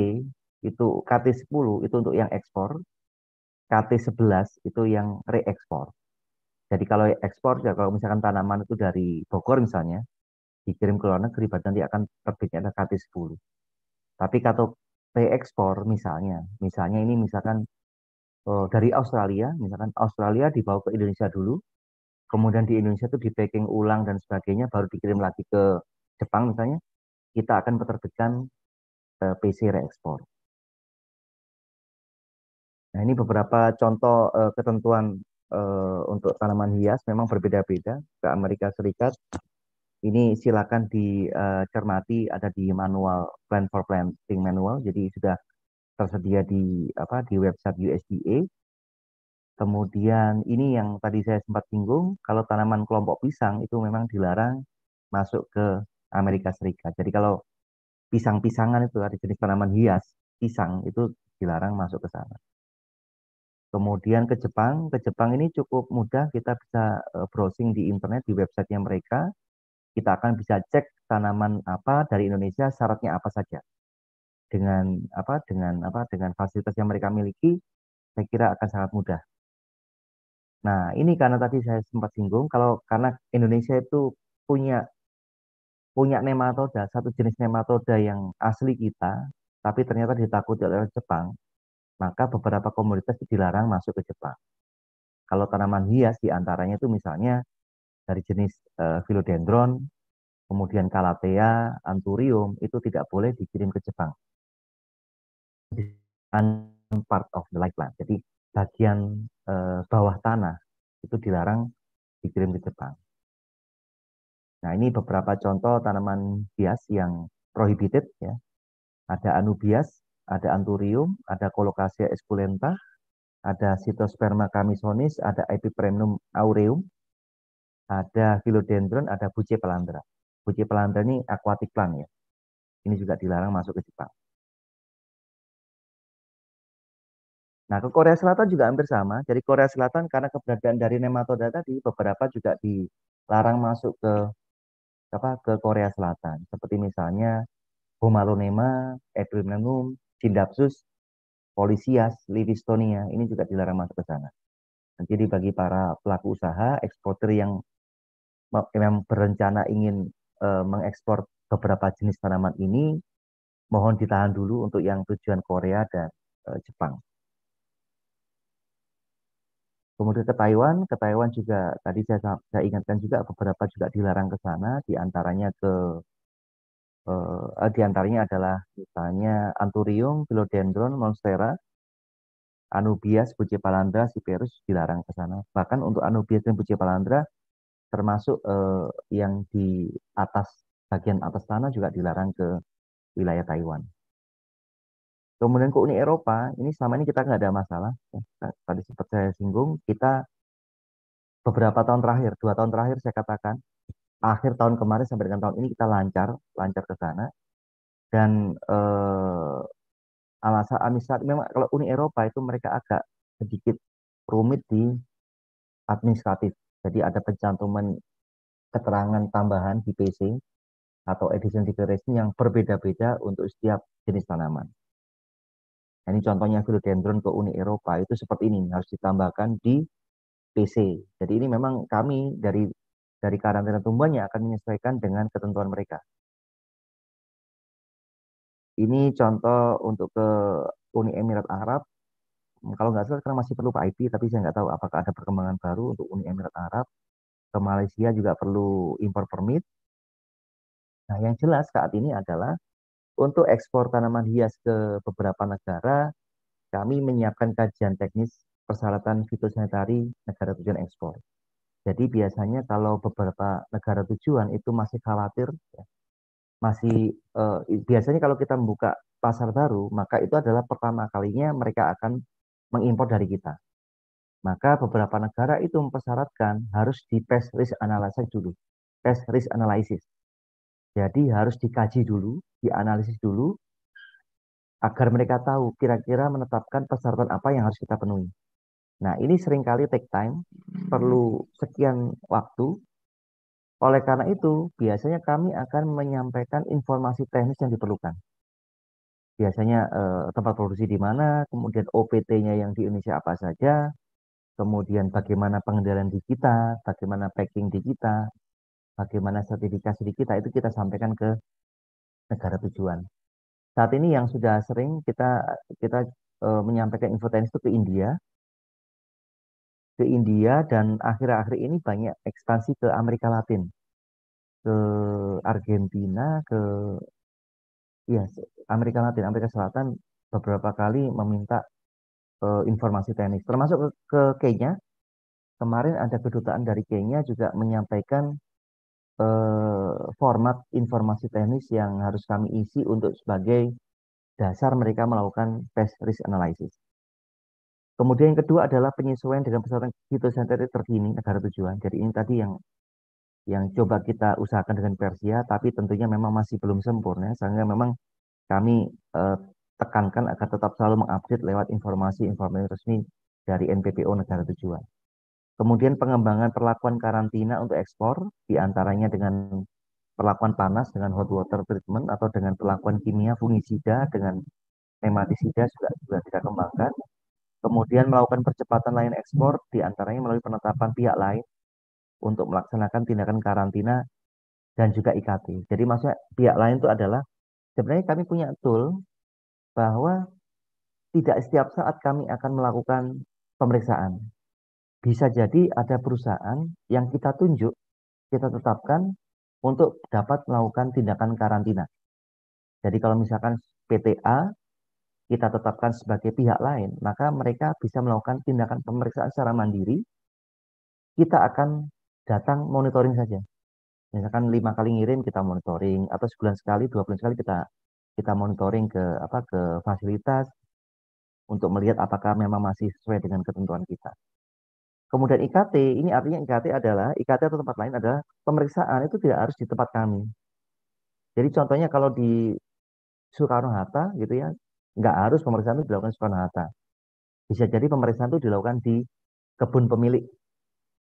itu KT10 itu untuk yang ekspor, KT11 itu yang reekspor. Jadi kalau ekspor ya kalau misalkan tanaman itu dari Bogor misalnya dikirim ke luar negeri berarti nanti akan terbitnya ada KT10. Tapi kalau reekspor misalnya, misalnya ini misalkan oh, dari Australia, misalkan Australia dibawa ke Indonesia dulu, kemudian di Indonesia itu di packing ulang dan sebagainya baru dikirim lagi ke Jepang misalnya kita akan menerbitkan eh, PC reekspor. Nah ini beberapa contoh eh, ketentuan eh, untuk tanaman hias memang berbeda-beda ke Amerika Serikat. Ini silakan dicermati eh, ada di manual Plan for Planting Manual jadi sudah tersedia di apa di website USDA Kemudian ini yang tadi saya sempat singgung, kalau tanaman kelompok pisang itu memang dilarang masuk ke Amerika Serikat. Jadi kalau pisang-pisangan itu ada jenis tanaman hias, pisang itu dilarang masuk ke sana. Kemudian ke Jepang, ke Jepang ini cukup mudah kita bisa e, browsing di internet di websitenya mereka. Kita akan bisa cek tanaman apa dari Indonesia, syaratnya apa saja. Dengan apa dengan apa dengan fasilitas yang mereka miliki, saya kira akan sangat mudah Nah, ini karena tadi saya sempat singgung kalau karena Indonesia itu punya punya nematoda, satu jenis nematoda yang asli kita, tapi ternyata ditakuti oleh Jepang, maka beberapa komoditas dilarang masuk ke Jepang. Kalau tanaman hias diantaranya itu misalnya dari jenis e, philodendron, kemudian calathea, anthurium, itu tidak boleh dikirim ke Jepang. And part of the life plan. Jadi bagian eh, bawah tanah itu dilarang dikirim ke Jepang. Nah, ini beberapa contoh tanaman bias yang prohibited ya. Ada anubias, ada anturium, ada colocasia esculenta, ada Cytosperma camisonis, ada Epipremnum aureum, ada philodendron, ada buce pelandra. Buce pelandra ini aquatic plant ya. Ini juga dilarang masuk ke Jepang. Nah, ke Korea Selatan juga hampir sama. Jadi Korea Selatan karena keberadaan dari nematoda tadi, beberapa juga dilarang masuk ke apa ke Korea Selatan. Seperti misalnya Homalonema, Edwinangum, Sindapsus, Polisias, Livistonia, ini juga dilarang masuk ke sana. Jadi bagi para pelaku usaha, eksporter yang memang berencana ingin e, mengekspor beberapa jenis tanaman ini, mohon ditahan dulu untuk yang tujuan Korea dan e, Jepang. Kemudian ke Taiwan, ke Taiwan juga tadi saya, saya ingatkan juga beberapa juga dilarang ke sana, diantaranya ke eh, eh diantaranya adalah misalnya anturium, Philodendron, Monstera, Anubias, palandra, siperus dilarang ke sana. Bahkan untuk Anubias dan palandra termasuk eh, yang di atas bagian atas tanah juga dilarang ke wilayah Taiwan. Kemudian ke Uni Eropa, ini selama ini kita nggak ada masalah. Ya, tadi sempat saya singgung, kita beberapa tahun terakhir, dua tahun terakhir saya katakan, akhir tahun kemarin sampai dengan tahun ini kita lancar, lancar ke sana. Dan eh, alasan administrasi, memang kalau Uni Eropa itu mereka agak sedikit rumit di administratif. Jadi ada pencantuman keterangan tambahan di PC atau edition declaration yang berbeda-beda untuk setiap jenis tanaman. Nah, ini contohnya philodendron ke Uni Eropa itu seperti ini harus ditambahkan di PC. Jadi ini memang kami dari dari karantina tumbuhannya akan menyesuaikan dengan ketentuan mereka. Ini contoh untuk ke Uni Emirat Arab. Hmm, kalau nggak salah karena masih perlu IP, tapi saya nggak tahu apakah ada perkembangan baru untuk Uni Emirat Arab. Ke Malaysia juga perlu impor permit. Nah, yang jelas saat ini adalah untuk ekspor tanaman hias ke beberapa negara, kami menyiapkan kajian teknis persyaratan fitosanitari negara tujuan ekspor. Jadi biasanya kalau beberapa negara tujuan itu masih khawatir, ya, masih eh, biasanya kalau kita membuka pasar baru, maka itu adalah pertama kalinya mereka akan mengimpor dari kita. Maka beberapa negara itu mempersyaratkan harus di pest risk analysis dulu, pest risk analysis. Jadi harus dikaji dulu, dianalisis dulu, agar mereka tahu kira-kira menetapkan persyaratan apa yang harus kita penuhi. Nah, ini seringkali take time, hmm. perlu sekian waktu. Oleh karena itu, biasanya kami akan menyampaikan informasi teknis yang diperlukan. Biasanya eh, tempat produksi di mana, kemudian OPT-nya yang di Indonesia apa saja, kemudian bagaimana pengendalian di kita, bagaimana packing di kita, bagaimana sertifikasi di kita nah itu kita sampaikan ke negara tujuan. Saat ini yang sudah sering kita kita e, menyampaikan infotensi itu ke India, ke India dan akhir-akhir ini banyak ekspansi ke Amerika Latin, ke Argentina, ke ya Amerika Latin, Amerika Selatan beberapa kali meminta e, informasi teknis, termasuk ke, ke Kenya. Kemarin ada kedutaan dari Kenya juga menyampaikan eh, format informasi teknis yang harus kami isi untuk sebagai dasar mereka melakukan best risk analysis. Kemudian yang kedua adalah penyesuaian dengan persyaratan fitosanitary terkini negara tujuan. Jadi ini tadi yang yang coba kita usahakan dengan Persia, tapi tentunya memang masih belum sempurna. Sehingga memang kami eh, tekankan agar tetap selalu mengupdate lewat informasi-informasi resmi dari NPPO negara tujuan. Kemudian pengembangan perlakuan karantina untuk ekspor, diantaranya dengan perlakuan panas dengan hot water treatment atau dengan perlakuan kimia fungisida dengan nematisida juga juga kita kembangkan. Kemudian melakukan percepatan lain ekspor, diantaranya melalui penetapan pihak lain untuk melaksanakan tindakan karantina dan juga IKT. Jadi maksudnya pihak lain itu adalah sebenarnya kami punya tool bahwa tidak setiap saat kami akan melakukan pemeriksaan bisa jadi ada perusahaan yang kita tunjuk, kita tetapkan untuk dapat melakukan tindakan karantina. Jadi kalau misalkan PTA kita tetapkan sebagai pihak lain, maka mereka bisa melakukan tindakan pemeriksaan secara mandiri. Kita akan datang monitoring saja. Misalkan lima kali ngirim kita monitoring, atau sebulan sekali, dua bulan sekali kita kita monitoring ke apa ke fasilitas untuk melihat apakah memang masih sesuai dengan ketentuan kita. Kemudian IKT, ini artinya IKT adalah IKT atau tempat lain adalah pemeriksaan itu tidak harus di tempat kami. Jadi contohnya kalau di Soekarno Hatta gitu ya, nggak harus pemeriksaan itu dilakukan Soekarno Hatta. Bisa jadi pemeriksaan itu dilakukan di kebun pemilik,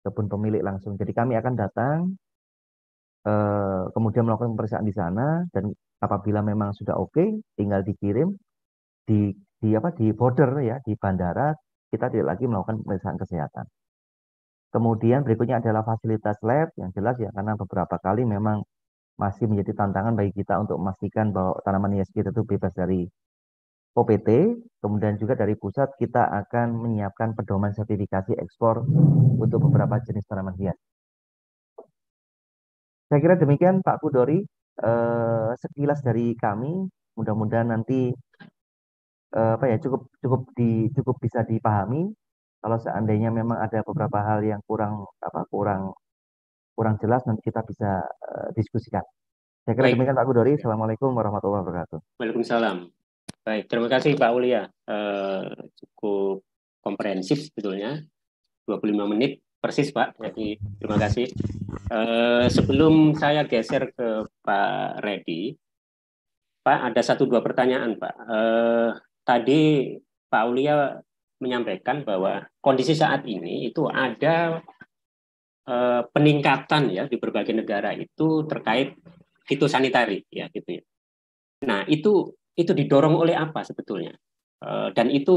kebun pemilik langsung. Jadi kami akan datang, eh, kemudian melakukan pemeriksaan di sana dan apabila memang sudah oke, okay, tinggal dikirim di di apa di border ya di bandara kita tidak lagi melakukan pemeriksaan kesehatan. Kemudian berikutnya adalah fasilitas lab yang jelas ya karena beberapa kali memang masih menjadi tantangan bagi kita untuk memastikan bahwa tanaman ISG itu bebas dari OPT, kemudian juga dari pusat kita akan menyiapkan pedoman sertifikasi ekspor untuk beberapa jenis tanaman hias. Saya kira demikian Pak Kudori. Eh, sekilas dari kami, mudah-mudahan nanti Eh, apa ya cukup cukup di cukup bisa dipahami kalau seandainya memang ada beberapa hal yang kurang apa kurang kurang jelas nanti kita bisa uh, diskusikan. Saya kira demikian Pak Kudori. Iya. Assalamualaikum warahmatullahi wabarakatuh. Waalaikumsalam. Baik, terima kasih Pak Ulia. Uh, eh, cukup komprehensif sebetulnya. 25 menit persis Pak. Jadi terima kasih. Uh, sebelum saya geser ke Pak Redi, Pak ada satu dua pertanyaan Pak. Uh, tadi Pak Ulia menyampaikan bahwa kondisi saat ini itu ada eh, peningkatan ya di berbagai negara itu terkait fitosanitari ya gitu ya. Nah, itu itu didorong oleh apa sebetulnya? Eh, dan itu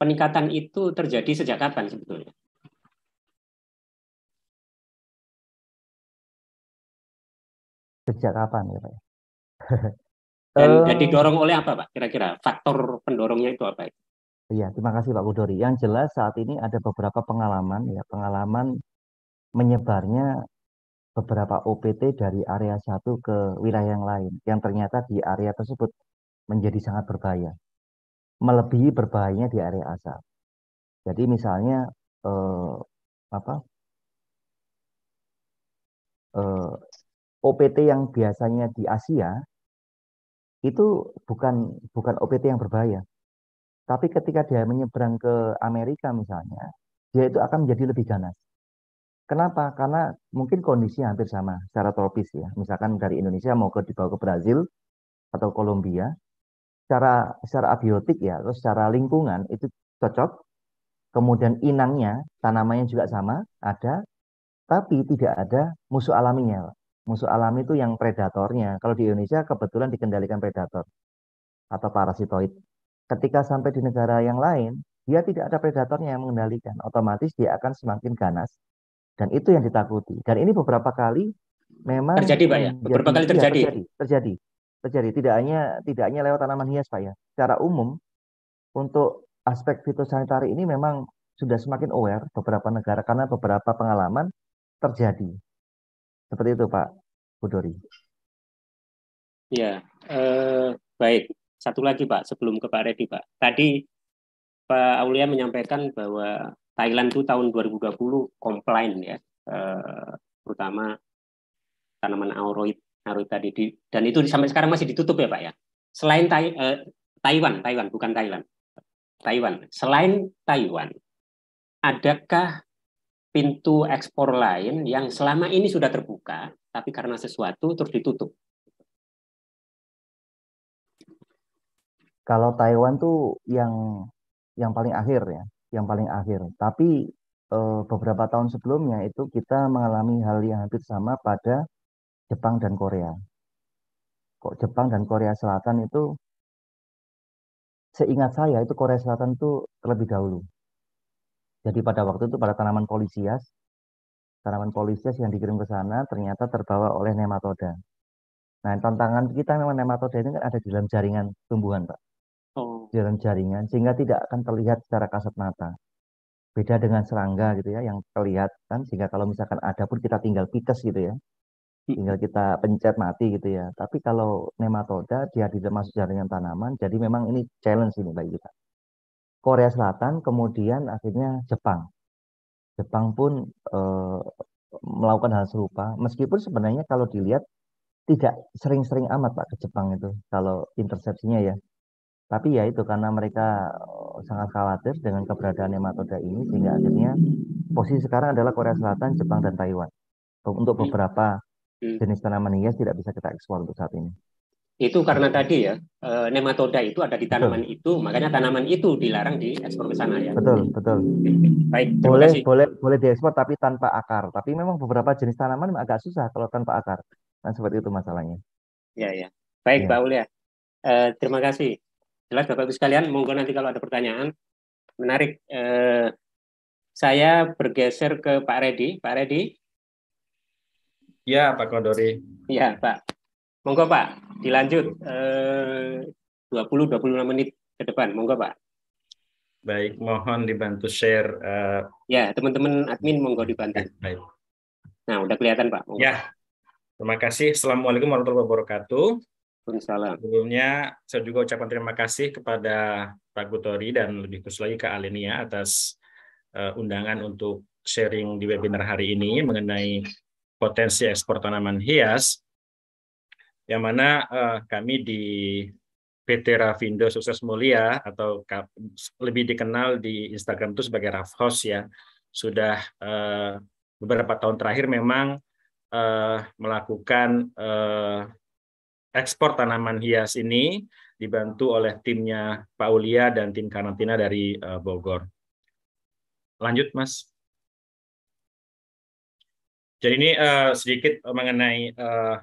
peningkatan itu terjadi sejak kapan sebetulnya? Sejak kapan ya, Pak? Dan, uh, didorong oleh apa Pak? Kira-kira faktor pendorongnya itu apa? Iya, terima kasih Pak Kudori. Yang jelas saat ini ada beberapa pengalaman ya, pengalaman menyebarnya beberapa OPT dari area satu ke wilayah yang lain yang ternyata di area tersebut menjadi sangat berbahaya. Melebihi berbahayanya di area asal. Jadi misalnya eh, apa? Eh, OPT yang biasanya di Asia itu bukan bukan OPT yang berbahaya. Tapi ketika dia menyeberang ke Amerika misalnya, dia itu akan menjadi lebih ganas. Kenapa? Karena mungkin kondisi hampir sama secara tropis ya. Misalkan dari Indonesia mau ke dibawa ke Brazil atau Kolombia, secara secara abiotik ya, atau secara lingkungan itu cocok. Kemudian inangnya, tanamannya juga sama, ada, tapi tidak ada musuh alaminya musuh alami itu yang predatornya. Kalau di Indonesia kebetulan dikendalikan predator atau parasitoid. Ketika sampai di negara yang lain, dia tidak ada predatornya yang mengendalikan. Otomatis dia akan semakin ganas. Dan itu yang ditakuti. Dan ini beberapa kali memang terjadi, Pak ya. Beberapa kali iya, terjadi. Ya, terjadi. Terjadi. Terjadi. Tidak hanya tidak hanya lewat tanaman hias, Pak ya. Secara umum untuk aspek fitosanitari ini memang sudah semakin aware beberapa negara karena beberapa pengalaman terjadi seperti itu Pak Budori. Ya, eh, baik. Satu lagi Pak, sebelum ke Pak Redi Pak. Tadi Pak Aulia menyampaikan bahwa Thailand itu tahun 2020 komplain ya, eh, terutama tanaman auroid, auroid tadi. Di, dan itu sampai sekarang masih ditutup ya Pak ya? Selain tai, eh, Taiwan, Taiwan bukan Thailand. Taiwan. Selain Taiwan, adakah pintu ekspor lain yang selama ini sudah terbuka, tapi karena sesuatu terus ditutup. Kalau Taiwan tuh yang yang paling akhir ya, yang paling akhir. Tapi eh, beberapa tahun sebelumnya itu kita mengalami hal yang hampir sama pada Jepang dan Korea. Kok Jepang dan Korea Selatan itu seingat saya itu Korea Selatan tuh terlebih dahulu jadi pada waktu itu pada tanaman polisias, tanaman polisias yang dikirim ke sana ternyata terbawa oleh nematoda. Nah tantangan kita memang nematoda ini kan ada di dalam jaringan tumbuhan Pak. Oh. Di dalam jaringan sehingga tidak akan terlihat secara kasat mata. Beda dengan serangga gitu ya yang terlihat kan. sehingga kalau misalkan ada pun kita tinggal pikes gitu ya. Hmm. Tinggal kita pencet mati gitu ya. Tapi kalau nematoda dia tidak masuk jaringan tanaman jadi memang ini challenge ini bagi kita. Korea Selatan, kemudian akhirnya Jepang. Jepang pun eh, melakukan hal serupa, meskipun sebenarnya kalau dilihat tidak sering-sering amat Pak ke Jepang itu kalau intersepsinya ya. Tapi ya itu karena mereka eh, sangat khawatir dengan keberadaan nematoda ini sehingga akhirnya posisi sekarang adalah Korea Selatan, Jepang dan Taiwan. Untuk hmm. beberapa hmm. jenis tanaman hias tidak bisa kita ekspor untuk saat ini. Itu karena tadi ya, eh, nematoda itu ada di tanaman betul. itu, makanya tanaman itu dilarang diekspor ke sana ya. Betul, betul. Baik, boleh kasih. boleh boleh diekspor tapi tanpa akar. Tapi memang beberapa jenis tanaman agak susah kalau tanpa akar. Dan nah, seperti itu masalahnya. Ya, ya. Baik, ya. Pak Ulia. E, terima kasih. Jelas Bapak Ibu sekalian, monggo nanti kalau ada pertanyaan. Menarik. E, saya bergeser ke Pak Redi. Pak Redi. Ya, Pak Kondori Ya, Pak. Monggo Pak, dilanjut eh, 20-25 menit ke depan. Monggo Pak. Baik, mohon dibantu share. Uh... Ya, teman-teman admin monggo dibantu. Ya, baik. Nah, udah kelihatan Pak. Monggo. Ya, terima kasih. Assalamualaikum warahmatullahi wabarakatuh. Waalaikumsalam. Sebelumnya, saya juga ucapkan terima kasih kepada Pak Gutori dan lebih khusus lagi ke Alenia atas uh, undangan untuk sharing di webinar hari ini mengenai potensi ekspor tanaman hias yang mana uh, kami di PT Ravindo Sukses Mulia atau lebih dikenal di Instagram itu sebagai Rafhos ya sudah uh, beberapa tahun terakhir memang uh, melakukan uh, ekspor tanaman hias ini dibantu oleh timnya Pak Ulia dan tim karantina dari uh, Bogor. Lanjut Mas. Jadi ini uh, sedikit mengenai uh,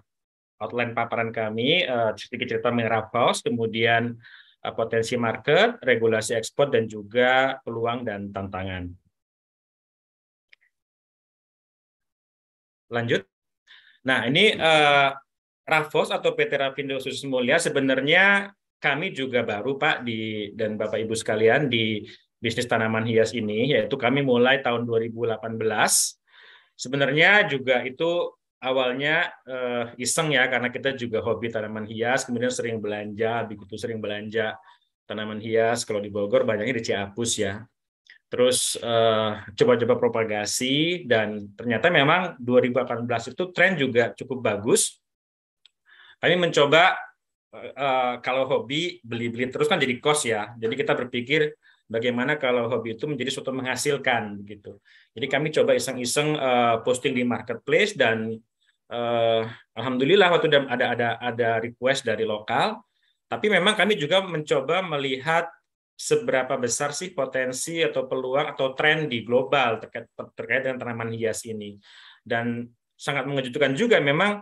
outline paparan kami, uh, sedikit cerita mengenai kemudian uh, potensi market, regulasi ekspor, dan juga peluang dan tantangan. Lanjut. Nah, ini uh, eh, Rafos atau PT Rafindo Khusus Mulia sebenarnya kami juga baru Pak di dan Bapak Ibu sekalian di bisnis tanaman hias ini yaitu kami mulai tahun 2018. Sebenarnya juga itu awalnya uh, iseng ya karena kita juga hobi tanaman hias, kemudian sering belanja, begitu sering belanja tanaman hias. Kalau di Bogor banyaknya di Ciapus ya. Terus eh, coba-coba uh, propagasi dan ternyata memang 2018 itu tren juga cukup bagus. Kami mencoba uh, kalau hobi beli-beli terus kan jadi kos ya. Jadi kita berpikir bagaimana kalau hobi itu menjadi suatu menghasilkan gitu. Jadi kami coba iseng-iseng uh, posting di marketplace dan Eh, alhamdulillah waktu ada ada ada request dari lokal, tapi memang kami juga mencoba melihat seberapa besar sih potensi atau peluang atau tren di global terkait, terkait dengan tanaman hias ini. Dan sangat mengejutkan juga memang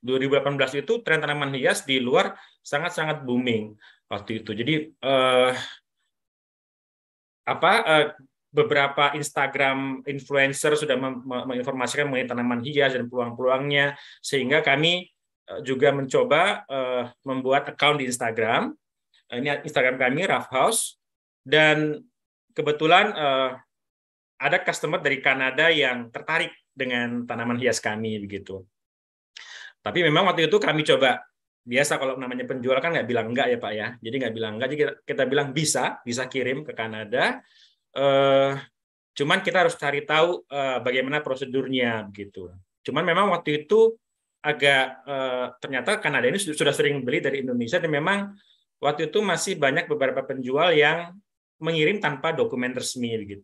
2018 itu tren tanaman hias di luar sangat-sangat booming waktu itu. Jadi eh, apa eh, beberapa Instagram influencer sudah menginformasikan mengenai tanaman hias dan peluang-peluangnya sehingga kami e, juga mencoba e, membuat account di Instagram e, ini Instagram kami Rough House dan kebetulan ada customer dari Kanada yang tertarik dengan tanaman hias kami begitu tapi memang waktu itu kami coba biasa kalau namanya penjual kan nggak bilang enggak ya pak ya jadi nggak bilang enggak jadi kita, kita bilang bisa bisa kirim ke Kanada Eh, cuman kita harus cari tahu eh, bagaimana prosedurnya gitu. Cuman memang waktu itu agak eh, ternyata Kanada ini sudah sering beli dari Indonesia dan memang waktu itu masih banyak beberapa penjual yang mengirim tanpa dokumen resmi gitu.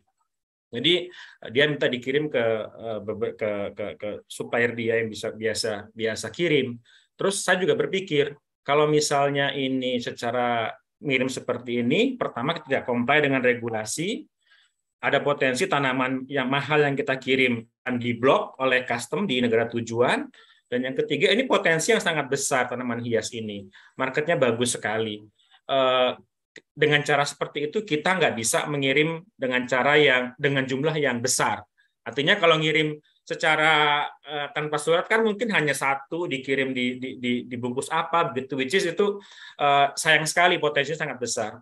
Jadi dia minta dikirim ke ke ke, ke supplier dia yang bisa biasa biasa kirim. Terus saya juga berpikir kalau misalnya ini secara mirim seperti ini, pertama tidak comply dengan regulasi, ada potensi tanaman yang mahal yang kita kirim dan diblok oleh custom di negara tujuan. Dan yang ketiga, ini potensi yang sangat besar tanaman hias ini. Marketnya bagus sekali. Eh, dengan cara seperti itu, kita nggak bisa mengirim dengan cara yang dengan jumlah yang besar. Artinya kalau ngirim secara uh, tanpa surat kan mungkin hanya satu dikirim di di, di, di apa begitu which is itu uh, sayang sekali potensinya sangat besar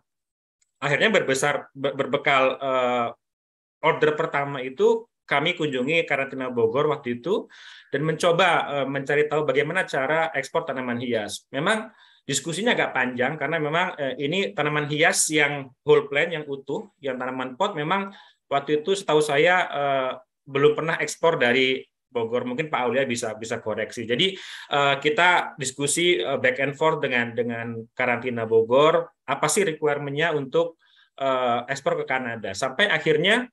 akhirnya berbesar ber, berbekal uh, order pertama itu kami kunjungi karantina Bogor waktu itu dan mencoba eh, mencari tahu bagaimana cara ekspor tanaman hias. Memang diskusinya agak panjang karena memang eh, ini tanaman hias yang whole plant yang utuh, yang tanaman pot memang waktu itu setahu saya eh, belum pernah ekspor dari Bogor. Mungkin Pak Aulia bisa bisa koreksi. Jadi kita diskusi back and forth dengan dengan karantina Bogor. Apa sih requirementnya untuk ekspor ke Kanada? Sampai akhirnya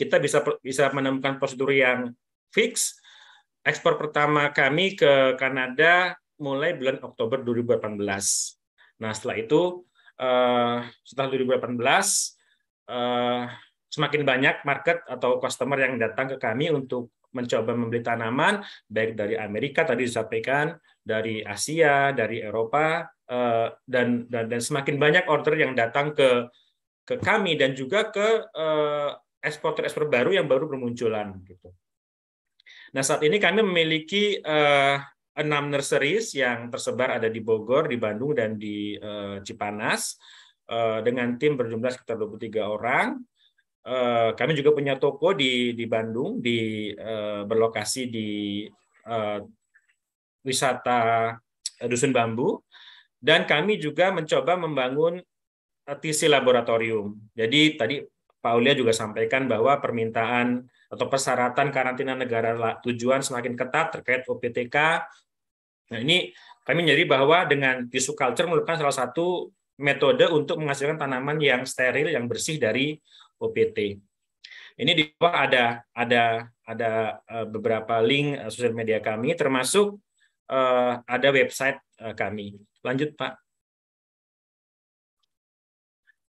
kita bisa bisa menemukan prosedur yang fix. Ekspor pertama kami ke Kanada mulai bulan Oktober 2018. Nah, setelah itu eh, setelah 2018 eh, semakin banyak market atau customer yang datang ke kami untuk mencoba membeli tanaman baik dari Amerika tadi disampaikan dari Asia, dari Eropa eh, dan, dan dan semakin banyak order yang datang ke ke kami dan juga ke eksporter ekspor baru yang baru bermunculan gitu. Nah saat ini kami memiliki eh, enam uh, nurseries yang tersebar ada di Bogor, di Bandung dan di uh, Cipanas uh, dengan tim berjumlah sekitar 23 orang. Uh, kami juga punya toko di di Bandung di uh, berlokasi di uh, wisata dusun bambu dan kami juga mencoba membangun TC laboratorium. Jadi tadi Pak Ulia juga sampaikan bahwa permintaan atau persyaratan karantina negara tujuan semakin ketat terkait OPTK. Nah, ini kami menyadari bahwa dengan tisu culture merupakan salah satu metode untuk menghasilkan tanaman yang steril yang bersih dari OPT. Ini di bawah ada ada ada e, beberapa link e, sosial media kami termasuk e, ada website kami. Lanjut Pak.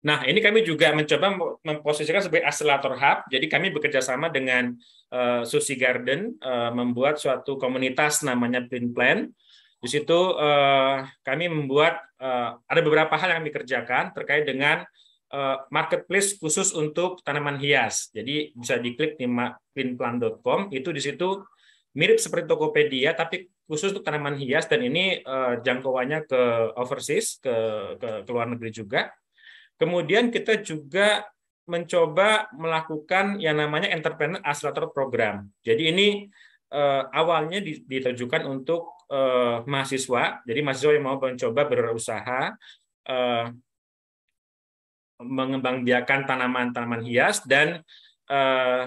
Nah, ini kami juga mencoba memposisikan sebagai accelerator hub. Jadi kami bekerja sama dengan uh, Susi Garden uh, membuat suatu komunitas namanya Green Plan. Di situ uh, kami membuat uh, ada beberapa hal yang kami kerjakan terkait dengan uh, marketplace khusus untuk tanaman hias. Jadi bisa diklik di greenplan.com Itu di situ mirip seperti Tokopedia tapi khusus untuk tanaman hias dan ini uh, jangkauannya ke overseas ke, ke, ke luar negeri juga Kemudian kita juga mencoba melakukan yang namanya entrepreneur accelerator program. Jadi ini eh, awalnya ditujukan untuk eh, mahasiswa. Jadi mahasiswa yang mau mencoba berusaha eh, mengembangbiakan tanaman-tanaman hias dan eh,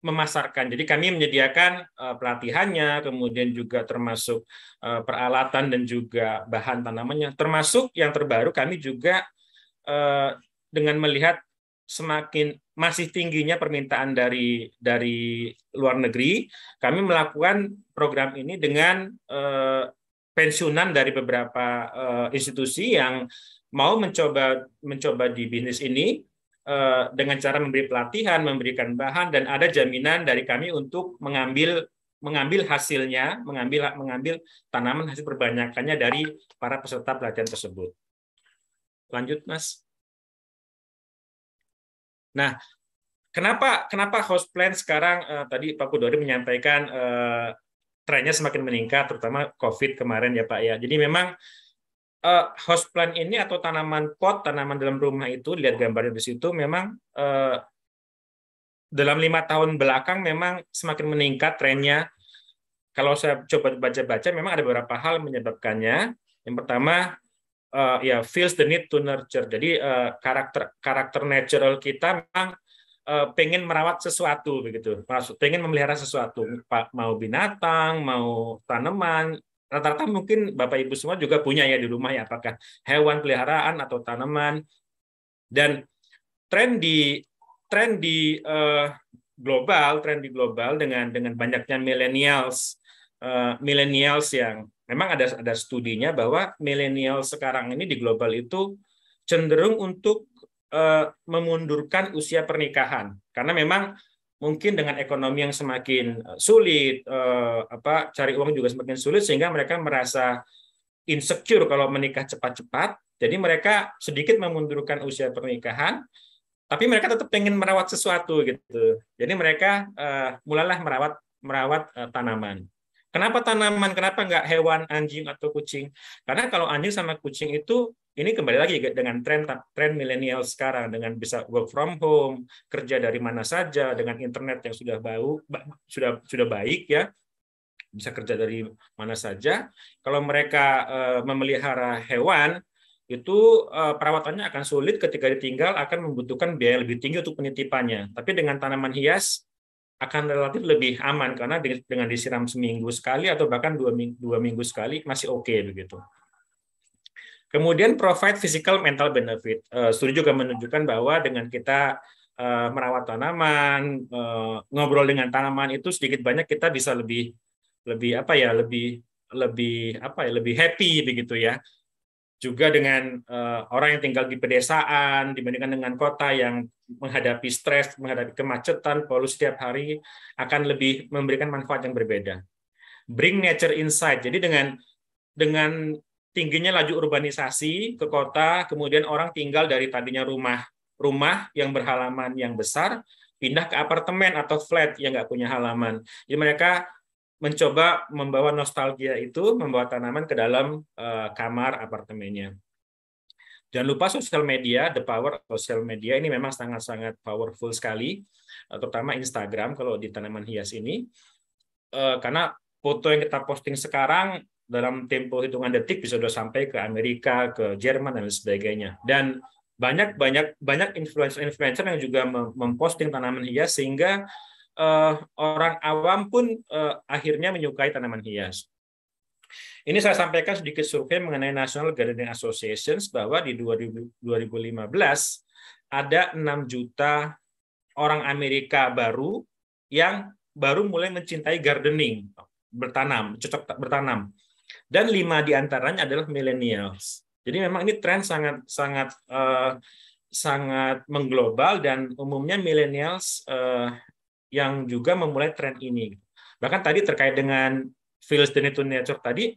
memasarkan. Jadi kami menyediakan uh, pelatihannya, kemudian juga termasuk uh, peralatan dan juga bahan tanamannya. Termasuk yang terbaru kami juga Eh, dengan melihat semakin masih tingginya permintaan dari dari luar negeri, kami melakukan program ini dengan eh, pensiunan dari beberapa eh, institusi yang mau mencoba mencoba di bisnis ini eh, dengan cara memberi pelatihan, memberikan bahan dan ada jaminan dari kami untuk mengambil mengambil hasilnya, mengambil mengambil tanaman hasil perbanyakannya dari para peserta pelatihan tersebut lanjut Mas. Nah, kenapa kenapa house plan sekarang eh, tadi Pak Kudori menyampaikan eh, trennya semakin meningkat terutama COVID kemarin ya Pak ya. Jadi memang eh, house plan ini atau tanaman pot, tanaman dalam rumah itu lihat gambarnya di situ memang eh, dalam lima tahun belakang memang semakin meningkat trennya. Kalau saya coba baca-baca, memang ada beberapa hal menyebabkannya. Yang pertama, uh, ya feels the need to nurture. Jadi uh, karakter karakter natural kita memang uh, pengen merawat sesuatu begitu. Maksud pengen memelihara sesuatu, Pak mau binatang, mau tanaman, rata-rata mungkin Bapak Ibu semua juga punya ya di rumah ya apakah hewan peliharaan atau tanaman. Dan tren di tren di uh, global, tren di global dengan dengan banyaknya millennials uh, millennials yang memang ada ada studinya bahwa milenial sekarang ini di global itu cenderung untuk uh, memundurkan usia pernikahan karena memang mungkin dengan ekonomi yang semakin eh, sulit uh, apa cari uang juga semakin sulit sehingga mereka merasa insecure kalau menikah cepat-cepat jadi mereka sedikit memundurkan usia pernikahan tapi mereka tetap ingin merawat sesuatu gitu jadi mereka uh, mulailah merawat merawat uh, tanaman Kenapa tanaman? Kenapa nggak hewan, anjing atau kucing? Karena kalau anjing sama kucing itu ini kembali lagi dengan tren tren milenial sekarang dengan bisa work from home, kerja dari mana saja dengan internet yang sudah bau sudah sudah baik ya. Bisa kerja dari mana saja. Kalau mereka eh, memelihara hewan, itu eh, perawatannya akan sulit ketika ditinggal akan membutuhkan biaya lebih tinggi untuk penitipannya. Tapi dengan tanaman hias akan relatif lebih aman karena dengan disiram seminggu sekali atau bahkan dua minggu, dua minggu sekali masih oke okay, begitu. Kemudian provide physical mental benefit. Uh, eh, studi juga menunjukkan bahwa dengan kita uh, merawat tanaman, uh, ngobrol dengan tanaman itu sedikit banyak kita bisa lebih lebih apa ya lebih lebih apa ya lebih happy begitu ya juga dengan uh, orang yang tinggal di pedesaan dibandingkan dengan kota yang menghadapi stres, menghadapi kemacetan, polusi setiap hari akan lebih memberikan manfaat yang berbeda. Bring nature inside Jadi dengan dengan tingginya laju urbanisasi ke kota, kemudian orang tinggal dari tadinya rumah rumah yang berhalaman yang besar pindah ke apartemen atau flat yang nggak punya halaman. Jadi mereka mencoba membawa nostalgia itu, membawa tanaman ke dalam eh, kamar apartemennya. Jangan lupa sosial media, the power of social media ini memang sangat-sangat powerful sekali, eh, terutama Instagram kalau di tanaman hias ini, eh, karena foto yang kita posting sekarang dalam tempo hitungan detik bisa sudah sampai ke Amerika, ke Jerman dan sebagainya. Dan banyak banyak banyak influencer-influencer yang juga memposting tanaman hias sehingga uh, orang awam pun uh, akhirnya menyukai tanaman hias. Ini saya sampaikan sedikit survei mengenai National Gardening Associations bahwa di 2015 ada 6 juta orang Amerika baru yang baru mulai mencintai gardening, bertanam, cocok bertanam. Dan lima antaranya adalah millennials. Jadi memang ini tren sangat sangat uh, sangat mengglobal dan umumnya millennials uh, yang juga memulai tren ini. Bahkan tadi terkait dengan Fields the to Nature tadi,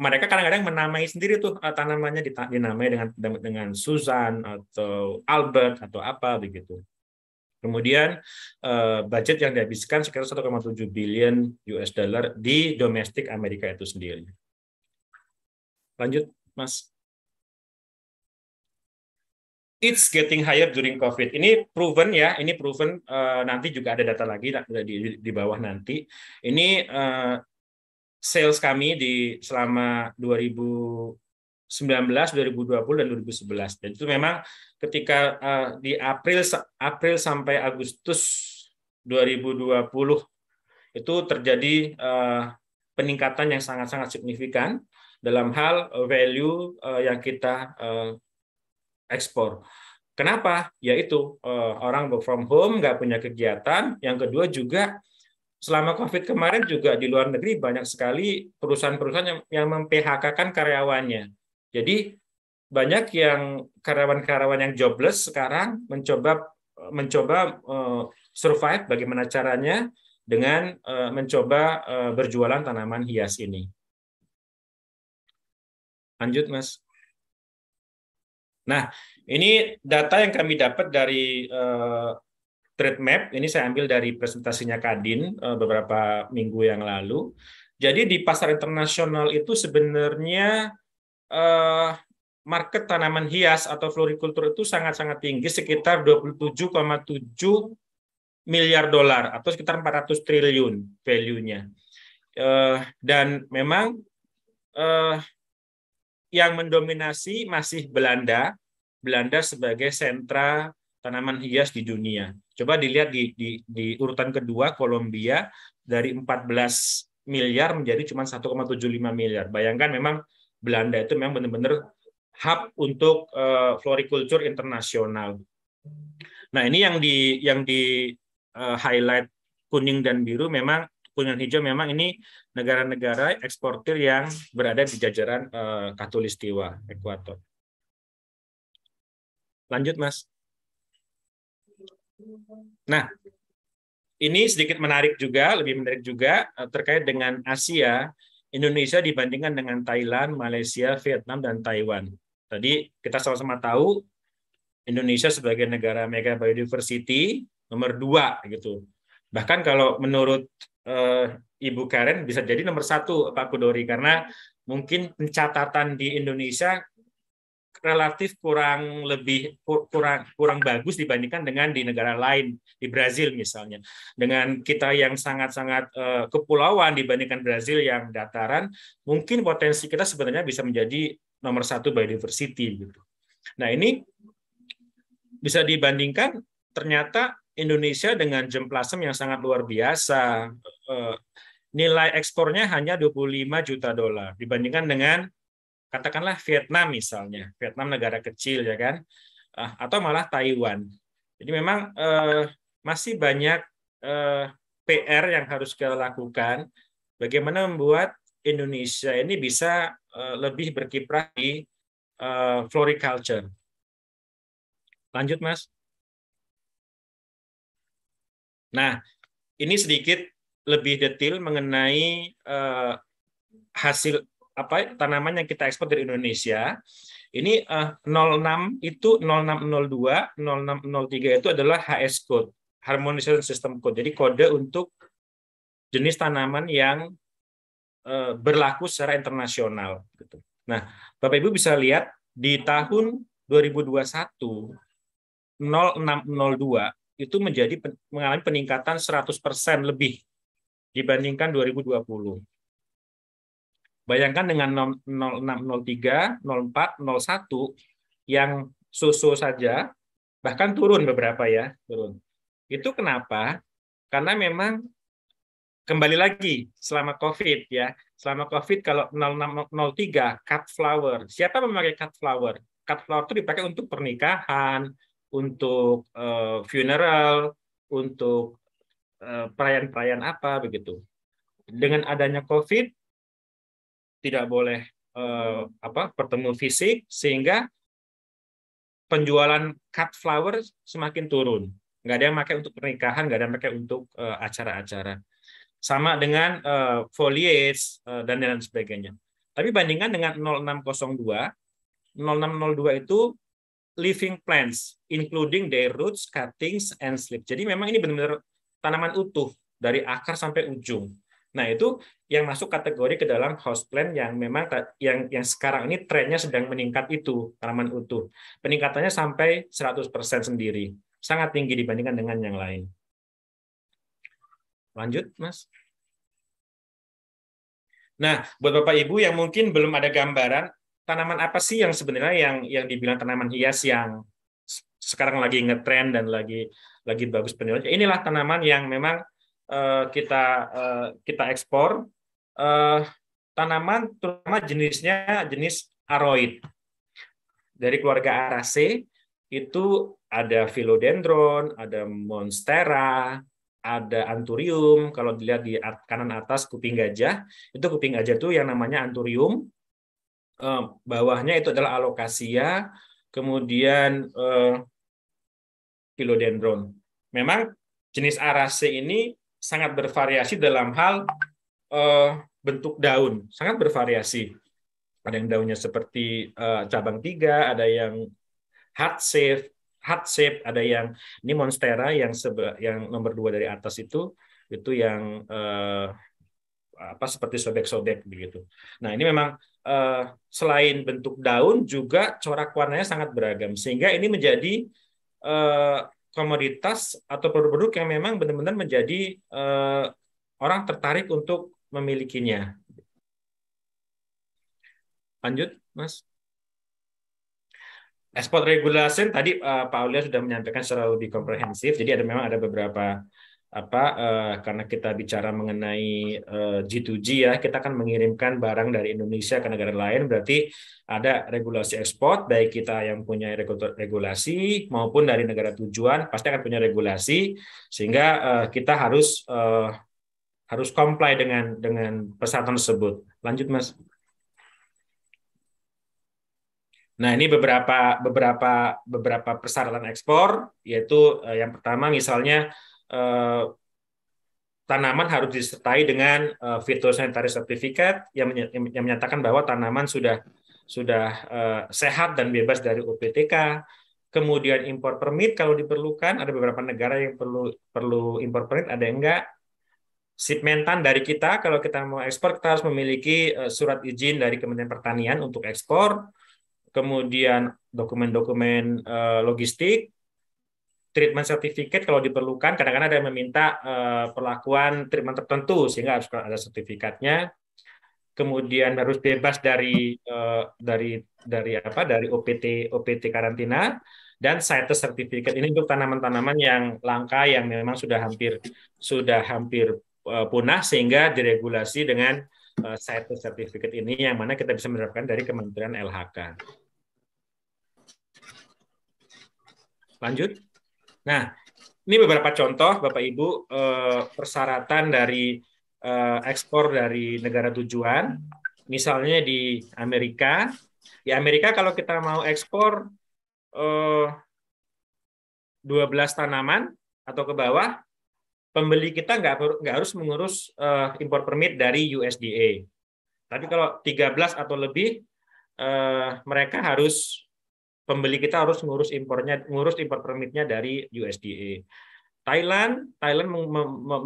mereka kadang-kadang menamai sendiri tuh eh, tanamannya dinamai dengan dengan Susan atau Albert atau apa begitu. Kemudian eh, budget yang dihabiskan sekitar 1,7 billion US dollar di domestik Amerika itu sendiri. Lanjut, Mas it's getting higher during COVID. Ini proven ya, ini proven uh, nanti juga ada data lagi di, di bawah nanti. Ini uh, sales kami di selama 2019, 2020 dan 2011. Dan itu memang ketika uh, di April April sampai Agustus 2020 itu terjadi uh, peningkatan yang sangat-sangat signifikan dalam hal value uh, yang kita uh, ekspor. Kenapa? Yaitu eh, orang work from home, nggak punya kegiatan. Yang kedua juga selama COVID kemarin juga di luar negeri banyak sekali perusahaan-perusahaan yang, yang memphk-kan karyawannya. Jadi banyak yang karyawan-karyawan yang jobless sekarang mencoba mencoba eh, survive bagaimana caranya dengan eh, mencoba berjualan tanaman hias ini. Lanjut, Mas. Nah, ini data yang kami dapat dari uh, eh, trade map. Ini saya ambil dari presentasinya Kadin uh, eh, beberapa minggu yang lalu. Jadi di pasar internasional itu sebenarnya uh, market tanaman hias atau florikultur itu sangat-sangat tinggi sekitar 27,7 miliar dolar atau sekitar 400 triliun value-nya. Uh, dan memang uh, yang mendominasi masih Belanda Belanda sebagai sentra tanaman hias di dunia. Coba dilihat di, di, di urutan kedua Kolombia dari 14 miliar menjadi cuma 1,75 miliar. Bayangkan memang Belanda itu memang benar-benar hub untuk uh, floriculture internasional. Nah, ini yang di yang di uh, highlight kuning dan biru memang kuning dan hijau memang ini negara-negara eksportir yang berada di jajaran uh, Katulistiwa Ekuator. Lanjut, Mas. Nah, ini sedikit menarik juga, lebih menarik juga eh, terkait dengan Asia. Indonesia dibandingkan dengan Thailand, Malaysia, Vietnam, dan Taiwan. Tadi kita sama-sama tahu Indonesia sebagai negara mega biodiversity nomor dua gitu. Bahkan kalau menurut uh, Ibu Karen bisa jadi nomor satu Pak Kudori karena mungkin pencatatan di Indonesia relatif kurang lebih kurang kurang bagus dibandingkan dengan di negara lain di Brazil misalnya dengan kita yang sangat-sangat uh, kepulauan dibandingkan Brazil yang dataran mungkin potensi kita sebenarnya bisa menjadi nomor satu biodiversity gitu nah ini bisa dibandingkan ternyata Indonesia dengan jemplasem yang sangat luar biasa uh, nilai ekspornya hanya 25 juta dolar dibandingkan dengan katakanlah Vietnam misalnya, Vietnam negara kecil ya kan, ah, atau malah Taiwan. Jadi memang eh, masih banyak eh, PR yang harus kita lakukan. Bagaimana membuat Indonesia ini bisa eh, lebih berkiprah di eh, floriculture. Lanjut mas. Nah, ini sedikit lebih detail mengenai eh, hasil apa tanaman yang kita ekspor dari Indonesia. Ini uh, eh, 06 itu 0602, 0603 itu adalah HS code, harmonization system code. Jadi kode untuk jenis tanaman yang uh, berlaku secara internasional gitu. Nah, Bapak Ibu bisa lihat di tahun 2021 0602 itu menjadi mengalami peningkatan 100% lebih dibandingkan 2020. Bayangkan dengan 0603, 04, 01 yang susu saja bahkan turun beberapa ya, turun. Itu kenapa? Karena memang kembali lagi selama Covid ya. Selama Covid kalau 0603 cut flower. Siapa memakai cut flower? Cut flower itu dipakai untuk pernikahan, untuk uh, funeral, untuk eh, perayaan-perayaan apa begitu. Dengan adanya COVID, tidak boleh eh, apa bertemu fisik sehingga penjualan cut flower semakin turun. Nggak ada yang pakai untuk pernikahan, nggak ada yang pakai untuk eh, acara-acara. Eh, Sama dengan eh, foliage eh, dan lain sebagainya. Tapi bandingkan dengan 0602, 0602 itu living plants, including their roots, cuttings, and slip. Jadi memang ini benar-benar tanaman utuh dari akar sampai ujung. Nah, itu yang masuk kategori ke dalam house plan yang memang yang yang sekarang ini trennya sedang meningkat itu, tanaman utuh. Peningkatannya sampai 100% sendiri. Sangat tinggi dibandingkan dengan yang lain. Lanjut, Mas. Nah, buat Bapak Ibu yang mungkin belum ada gambaran tanaman apa sih yang sebenarnya yang yang dibilang tanaman hias yang sekarang lagi ngetren dan lagi lagi bagus penilaian. Inilah tanaman yang memang Eh, kita eh, kita ekspor eh, tanaman terutama jenisnya jenis aroid dari keluarga arase itu ada philodendron, ada monstera, ada anturium. Kalau dilihat di kanan atas kuping gajah, itu kuping gajah itu yang namanya anturium. Bawahnya itu adalah alokasia, kemudian philodendron. Memang jenis arase ini sangat bervariasi dalam hal uh, bentuk daun, sangat bervariasi. Ada yang daunnya seperti uh, cabang tiga, ada yang heart shape, heart shape, ada yang ini monstera yang seba, yang nomor dua dari atas itu itu yang uh, apa seperti sobek-sobek begitu. Nah ini memang uh, selain bentuk daun juga corak warnanya sangat beragam sehingga ini menjadi uh, komoditas atau produk-produk yang memang benar-benar menjadi uh, orang tertarik untuk memilikinya. Lanjut, Mas. Ekspor regulasi tadi uh, Pak Aulia sudah menyampaikan secara lebih komprehensif. Jadi ada memang ada beberapa apa uh, karena kita bicara mengenai uh, eh, G2G ya kita akan mengirimkan barang dari Indonesia ke negara lain berarti ada regulasi ekspor baik kita yang punya regulasi maupun dari negara tujuan pasti akan punya regulasi sehingga uh, kita harus uh, harus comply dengan dengan persyaratan tersebut lanjut mas Nah, ini beberapa beberapa beberapa persyaratan ekspor yaitu uh, yang pertama misalnya Eh, tanaman harus disertai dengan eh, sanitary sertifikat yang, yang menyatakan bahwa tanaman sudah sudah eh, sehat dan bebas dari UPTK. Kemudian impor permit kalau diperlukan, ada beberapa negara yang perlu perlu impor permit, ada yang enggak. Shipmentan dari kita kalau kita mau ekspor kita harus memiliki eh, surat izin dari Kementerian Pertanian untuk ekspor. Kemudian dokumen-dokumen eh, logistik treatment certificate kalau diperlukan kadang-kadang ada yang meminta uh, perlakuan treatment tertentu sehingga harus ada sertifikatnya kemudian harus bebas dari uh, dari dari apa dari OPT OPT karantina dan site certificate ini untuk tanaman-tanaman yang langka yang memang sudah hampir sudah hampir uh, punah sehingga diregulasi dengan uh, site certificate ini yang mana kita bisa menerapkan dari Kementerian LHK. Lanjut. Nah, ini beberapa contoh, Bapak Ibu, eh, persyaratan dari eh, ekspor dari negara tujuan. Misalnya di Amerika, di Amerika kalau kita mau ekspor eh, 12 tanaman atau ke bawah, pembeli kita nggak nggak harus mengurus eh, impor permit dari USDA. Tapi kalau 13 atau lebih, mereka harus pembeli kita harus ngurus impornya, ngurus impor permitnya dari USDA. Thailand, Thailand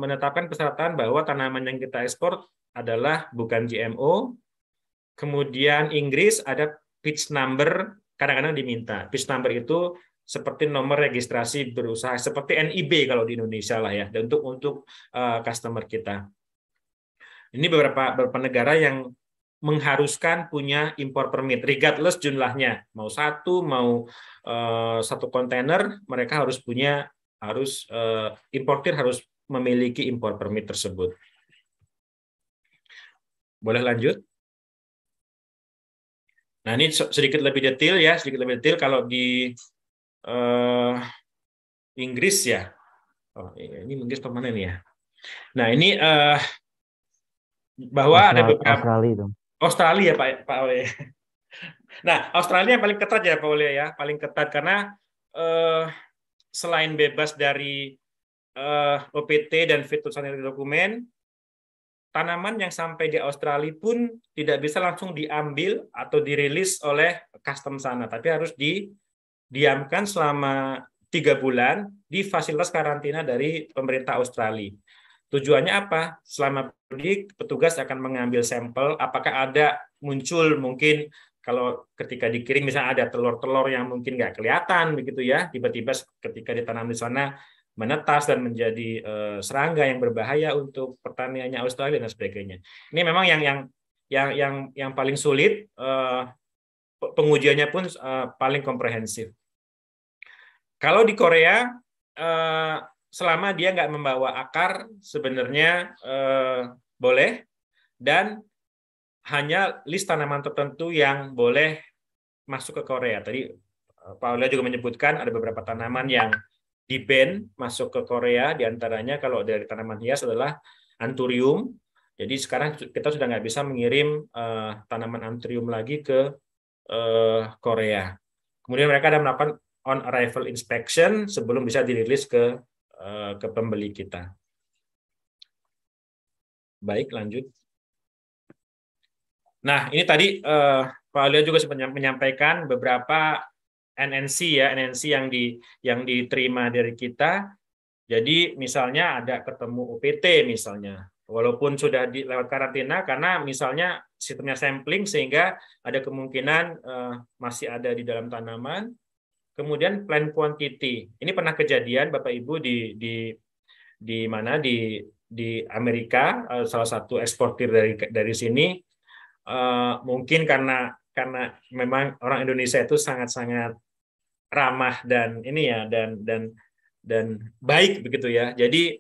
menetapkan persyaratan bahwa tanaman yang kita ekspor adalah bukan GMO. Kemudian Inggris ada pitch number, kadang-kadang diminta. Pitch number itu seperti nomor registrasi berusaha seperti NIB kalau di Indonesia lah ya, untuk untuk eh, customer kita. Ini beberapa beberapa negara yang mengharuskan punya impor permit, regardless jumlahnya, mau satu, mau uh, satu kontainer, mereka harus punya, harus uh, importir harus memiliki impor permit tersebut. Boleh lanjut? Nah ini sedikit lebih detail ya, sedikit lebih detail kalau di uh, Inggris ya. Oh iya, ini Inggris kemana ini ya? Nah ini uh, bahwa Australia, ada beberapa Australia, Australia Pak Pak Ole. Nah, Australia yang paling ketat ya Pak Ole ya, paling ketat karena eh, selain bebas dari eh, OPT dan fitur fitosanitary dokumen, tanaman yang sampai di Australia pun tidak bisa langsung diambil atau dirilis oleh custom sana, tapi harus didiamkan selama tiga bulan di fasilitas karantina dari pemerintah Australia. Tujuannya apa? Selama pergi, petugas akan mengambil sampel. Apakah ada muncul mungkin kalau ketika dikirim misalnya ada telur-telur yang mungkin nggak kelihatan begitu ya, tiba-tiba ketika ditanam di sana menetas dan menjadi uh, serangga yang berbahaya untuk pertaniannya Australia dan sebagainya. Ini memang yang yang yang yang yang paling sulit uh, pengujiannya pun uh, paling komprehensif. Kalau di Korea uh, selama dia nggak membawa akar sebenarnya eh, boleh dan hanya list tanaman tertentu yang boleh masuk ke Korea. Tadi eh, Pak Paula juga menyebutkan ada beberapa tanaman yang di ban masuk ke Korea Di antaranya kalau dari tanaman hias adalah anturium. Jadi sekarang kita sudah nggak bisa mengirim eh, tanaman anturium lagi ke eh, Korea. Kemudian mereka ada melakukan on arrival inspection sebelum bisa dirilis ke Eh, ke pembeli kita. Baik, lanjut. Nah, ini tadi uh, Pak Alia juga menyampaikan beberapa NNC ya, NNC yang di yang diterima dari kita. Jadi misalnya ada ketemu UPT misalnya, walaupun sudah di, lewat karantina karena misalnya sistemnya sampling sehingga ada kemungkinan uh, masih ada di dalam tanaman Kemudian plan quantity. Ini pernah kejadian Bapak Ibu di di di mana di di Amerika eh, salah satu eksportir dari dari sini uh, mungkin karena karena memang orang Indonesia itu sangat-sangat ramah dan ini ya dan dan dan baik begitu ya. Jadi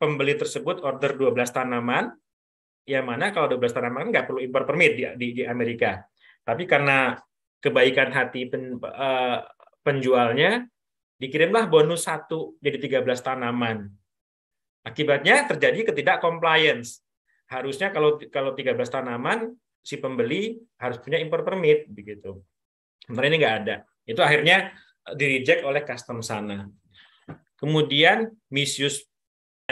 pembeli tersebut order 12 tanaman, yang mana kalau 12 tanaman kan nggak perlu impor permit di, di, di Amerika. Tapi karena kebaikan hati pen, uh, penjualnya, dikirimlah bonus satu jadi 13 tanaman. Akibatnya terjadi ketidak compliance. Harusnya kalau kalau 13 tanaman si pembeli harus punya impor permit begitu. Sementara ini nggak ada. Itu akhirnya eh, di reject oleh custom sana. Kemudian misuse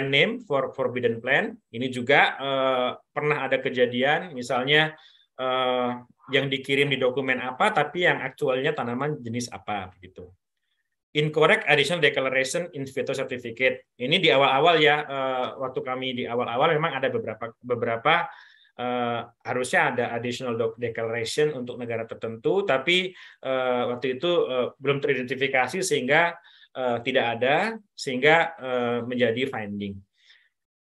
name for forbidden plant ini juga eh, pernah ada kejadian misalnya eh, yang dikirim di dokumen apa, tapi yang aktualnya tanaman jenis apa Gitu. Incorrect additional declaration in vitro certificate. Ini di awal-awal ya, eh, waktu kami di awal-awal memang ada beberapa beberapa eh, harusnya ada additional declaration untuk negara tertentu, tapi eh, waktu itu belum teridentifikasi sehingga tidak ada, sehingga menjadi finding.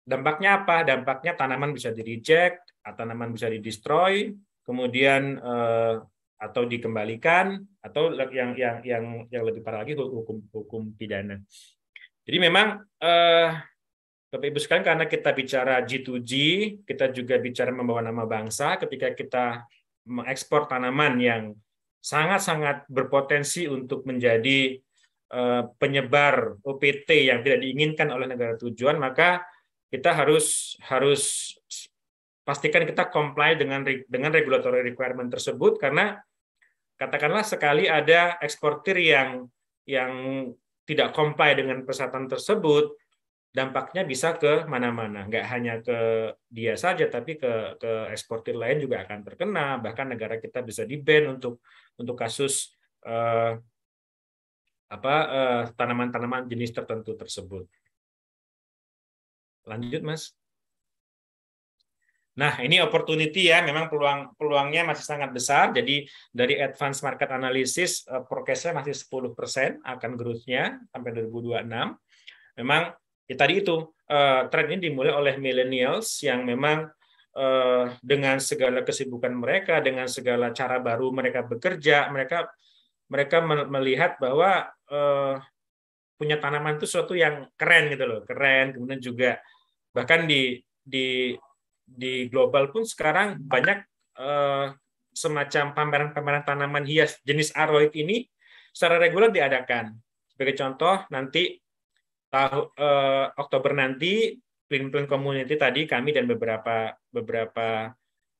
Dampaknya apa? Dampaknya tanaman bisa di-reject, tanaman bisa di-destroy, kemudian eh, atau dikembalikan atau yang yang yang yang lebih parah lagi hukum hukum pidana. Jadi memang eh, Bapak Ibu sekalian karena kita bicara G2G, kita juga bicara membawa nama bangsa ketika kita mengekspor tanaman yang sangat-sangat berpotensi untuk menjadi eh, penyebar OPT yang tidak diinginkan oleh negara tujuan, maka kita harus harus pastikan kita comply dengan dengan regulatory requirement tersebut karena katakanlah sekali ada eksportir yang yang tidak comply dengan persyaratan tersebut dampaknya bisa ke mana-mana nggak hanya ke dia saja tapi ke ke eksportir lain juga akan terkena bahkan negara kita bisa di ban untuk untuk kasus eh, apa tanaman eh, tanaman-tanaman jenis tertentu tersebut lanjut mas Nah, ini opportunity ya, memang peluang peluangnya masih sangat besar. Jadi dari advance market analysis prokesnya eh, forecast-nya masih 10% akan growth-nya sampai 2026. Memang ya tadi itu uh, eh, tren ini dimulai oleh millennials yang memang uh, dengan segala kesibukan mereka, dengan segala cara baru mereka bekerja, mereka mereka melihat bahwa uh, punya tanaman itu sesuatu yang keren gitu loh, keren. Kemudian juga bahkan di di di global pun sekarang banyak eh, semacam pameran-pameran tanaman hias jenis aroid ini secara reguler diadakan. Sebagai contoh nanti tahu eh, Oktober nanti Green Plan Community tadi kami dan beberapa beberapa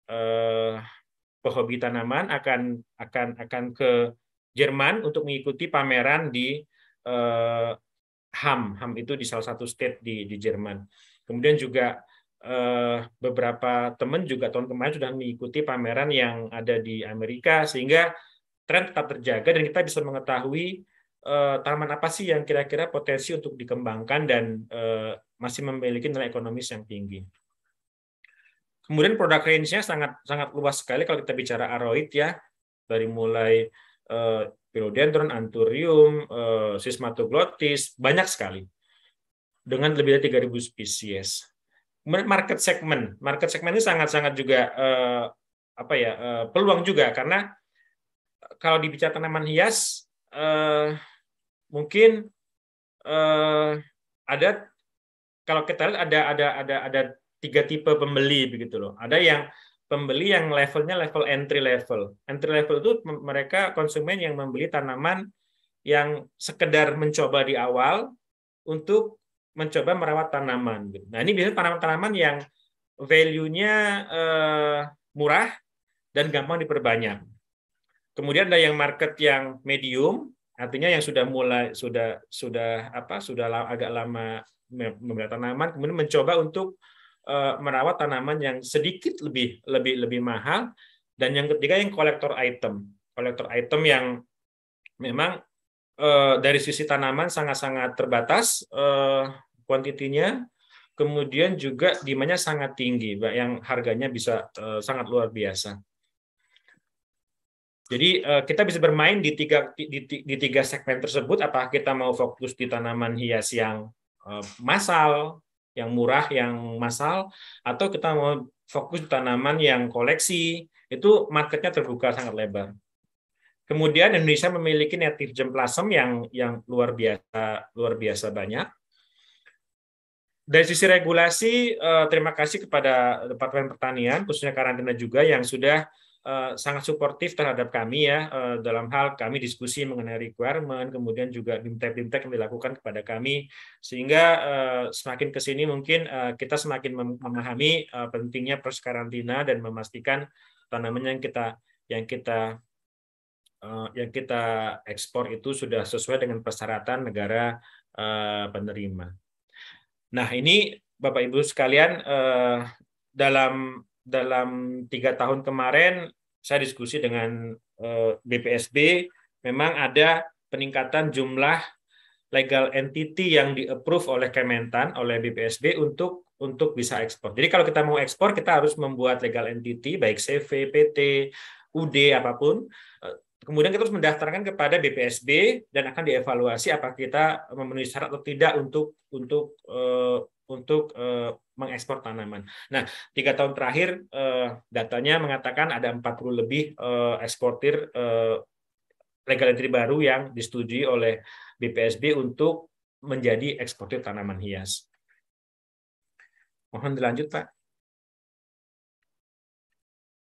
eh, pehobi tanaman akan akan akan ke Jerman untuk mengikuti pameran di eh, HAM. HAM itu di salah satu state di di Jerman. Kemudian juga Eh, beberapa teman juga tahun kemarin sudah mengikuti pameran yang ada di Amerika sehingga tren tetap terjaga dan kita bisa mengetahui uh, eh, taman apa sih yang kira-kira potensi untuk dikembangkan dan uh, masih memiliki nilai ekonomis yang tinggi. Kemudian produk range-nya sangat sangat luas sekali kalau kita bicara aroid ya dari mulai eh, philodendron, anthurium, uh, sismatoglottis banyak sekali dengan lebih dari 3.000 spesies market segment. Market segment ini sangat-sangat juga eh, apa ya eh, peluang juga karena eh, kalau dibicara tanaman hias eh, mungkin eh, ada kalau kita lihat ada ada ada ada tiga tipe pembeli begitu loh. Ada yang pembeli yang levelnya level entry level. Entry level itu mereka konsumen yang membeli tanaman yang sekedar mencoba di awal untuk mencoba merawat tanaman. Nah ini biasanya tanaman-tanaman yang value-nya eh, murah dan gampang diperbanyak. Kemudian ada yang market yang medium, artinya yang sudah mulai sudah sudah apa sudah agak lama membeli tanaman, kemudian mencoba untuk eh, merawat tanaman yang sedikit lebih lebih lebih mahal. Dan yang ketiga yang kolektor item, kolektor item yang memang Eh, dari sisi tanaman sangat-sangat terbatas eh, kuantitinya, kemudian juga dimannya sangat tinggi, yang harganya bisa eh, sangat luar biasa. Jadi kita bisa bermain di tiga di, di tiga segmen tersebut. Apakah kita mau fokus di tanaman hias yang eh, massal, yang murah, yang massal, atau kita mau fokus di tanaman yang koleksi? Itu marketnya terbuka sangat lebar. Kemudian Indonesia memiliki native germplasm yang yang luar biasa luar biasa banyak. Dari sisi regulasi, eh, terima kasih kepada Departemen Pertanian, khususnya Karantina juga yang sudah eh, sangat suportif terhadap kami ya eh, dalam hal kami diskusi mengenai requirement, kemudian juga bimtek-bimtek yang dilakukan kepada kami sehingga semakin ke sini mungkin kita semakin memahami pentingnya proses karantina dan memastikan tanaman yang kita yang kita Eh, yang kita ekspor itu sudah sesuai dengan persyaratan negara eh, penerima. Nah ini Bapak Ibu sekalian eh, dalam dalam tiga tahun kemarin saya diskusi dengan BPSB memang ada peningkatan jumlah legal entity yang di approve oleh Kementan oleh BPSB untuk untuk bisa ekspor. Jadi kalau kita mau ekspor kita harus membuat legal entity baik CV, PT, UD apapun Kemudian kita harus mendaftarkan kepada BPSB dan akan dievaluasi apakah kita memenuhi syarat atau tidak untuk untuk uh, untuk uh, mengekspor tanaman. Nah, tiga tahun terakhir uh, datanya mengatakan ada 40 lebih uh, eksportir uh, legal entry baru yang disetujui oleh BPSB untuk menjadi eksportir tanaman hias. Mohon dilanjut, Pak.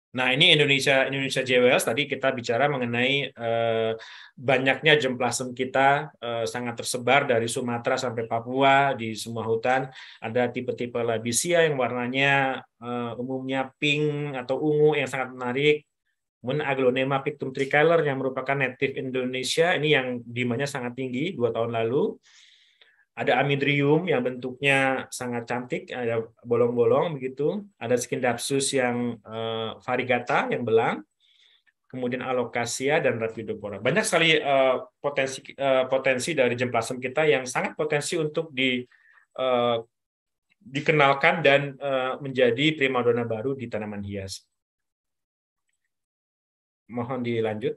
Nah, ini Indonesia Indonesia JWS tadi kita bicara mengenai eh, banyaknya jemplasem kita eh, sangat tersebar dari Sumatera sampai Papua di semua hutan. Ada tipe-tipe labisia yang warnanya eh, umumnya pink atau ungu yang sangat menarik. Kemudian Aglonema pictum tricolor yang merupakan native Indonesia ini yang dimanya sangat tinggi dua tahun lalu ada amidrium yang bentuknya sangat cantik, ada bolong-bolong begitu, ada skindapsus yang uh, varigata yang belang, kemudian alokasia dan rapidopora. Banyak sekali uh, potensi uh, potensi dari jemplasem kita yang sangat potensi untuk di uh, dikenalkan dan uh, menjadi primadona baru di tanaman hias. Mohon dilanjut.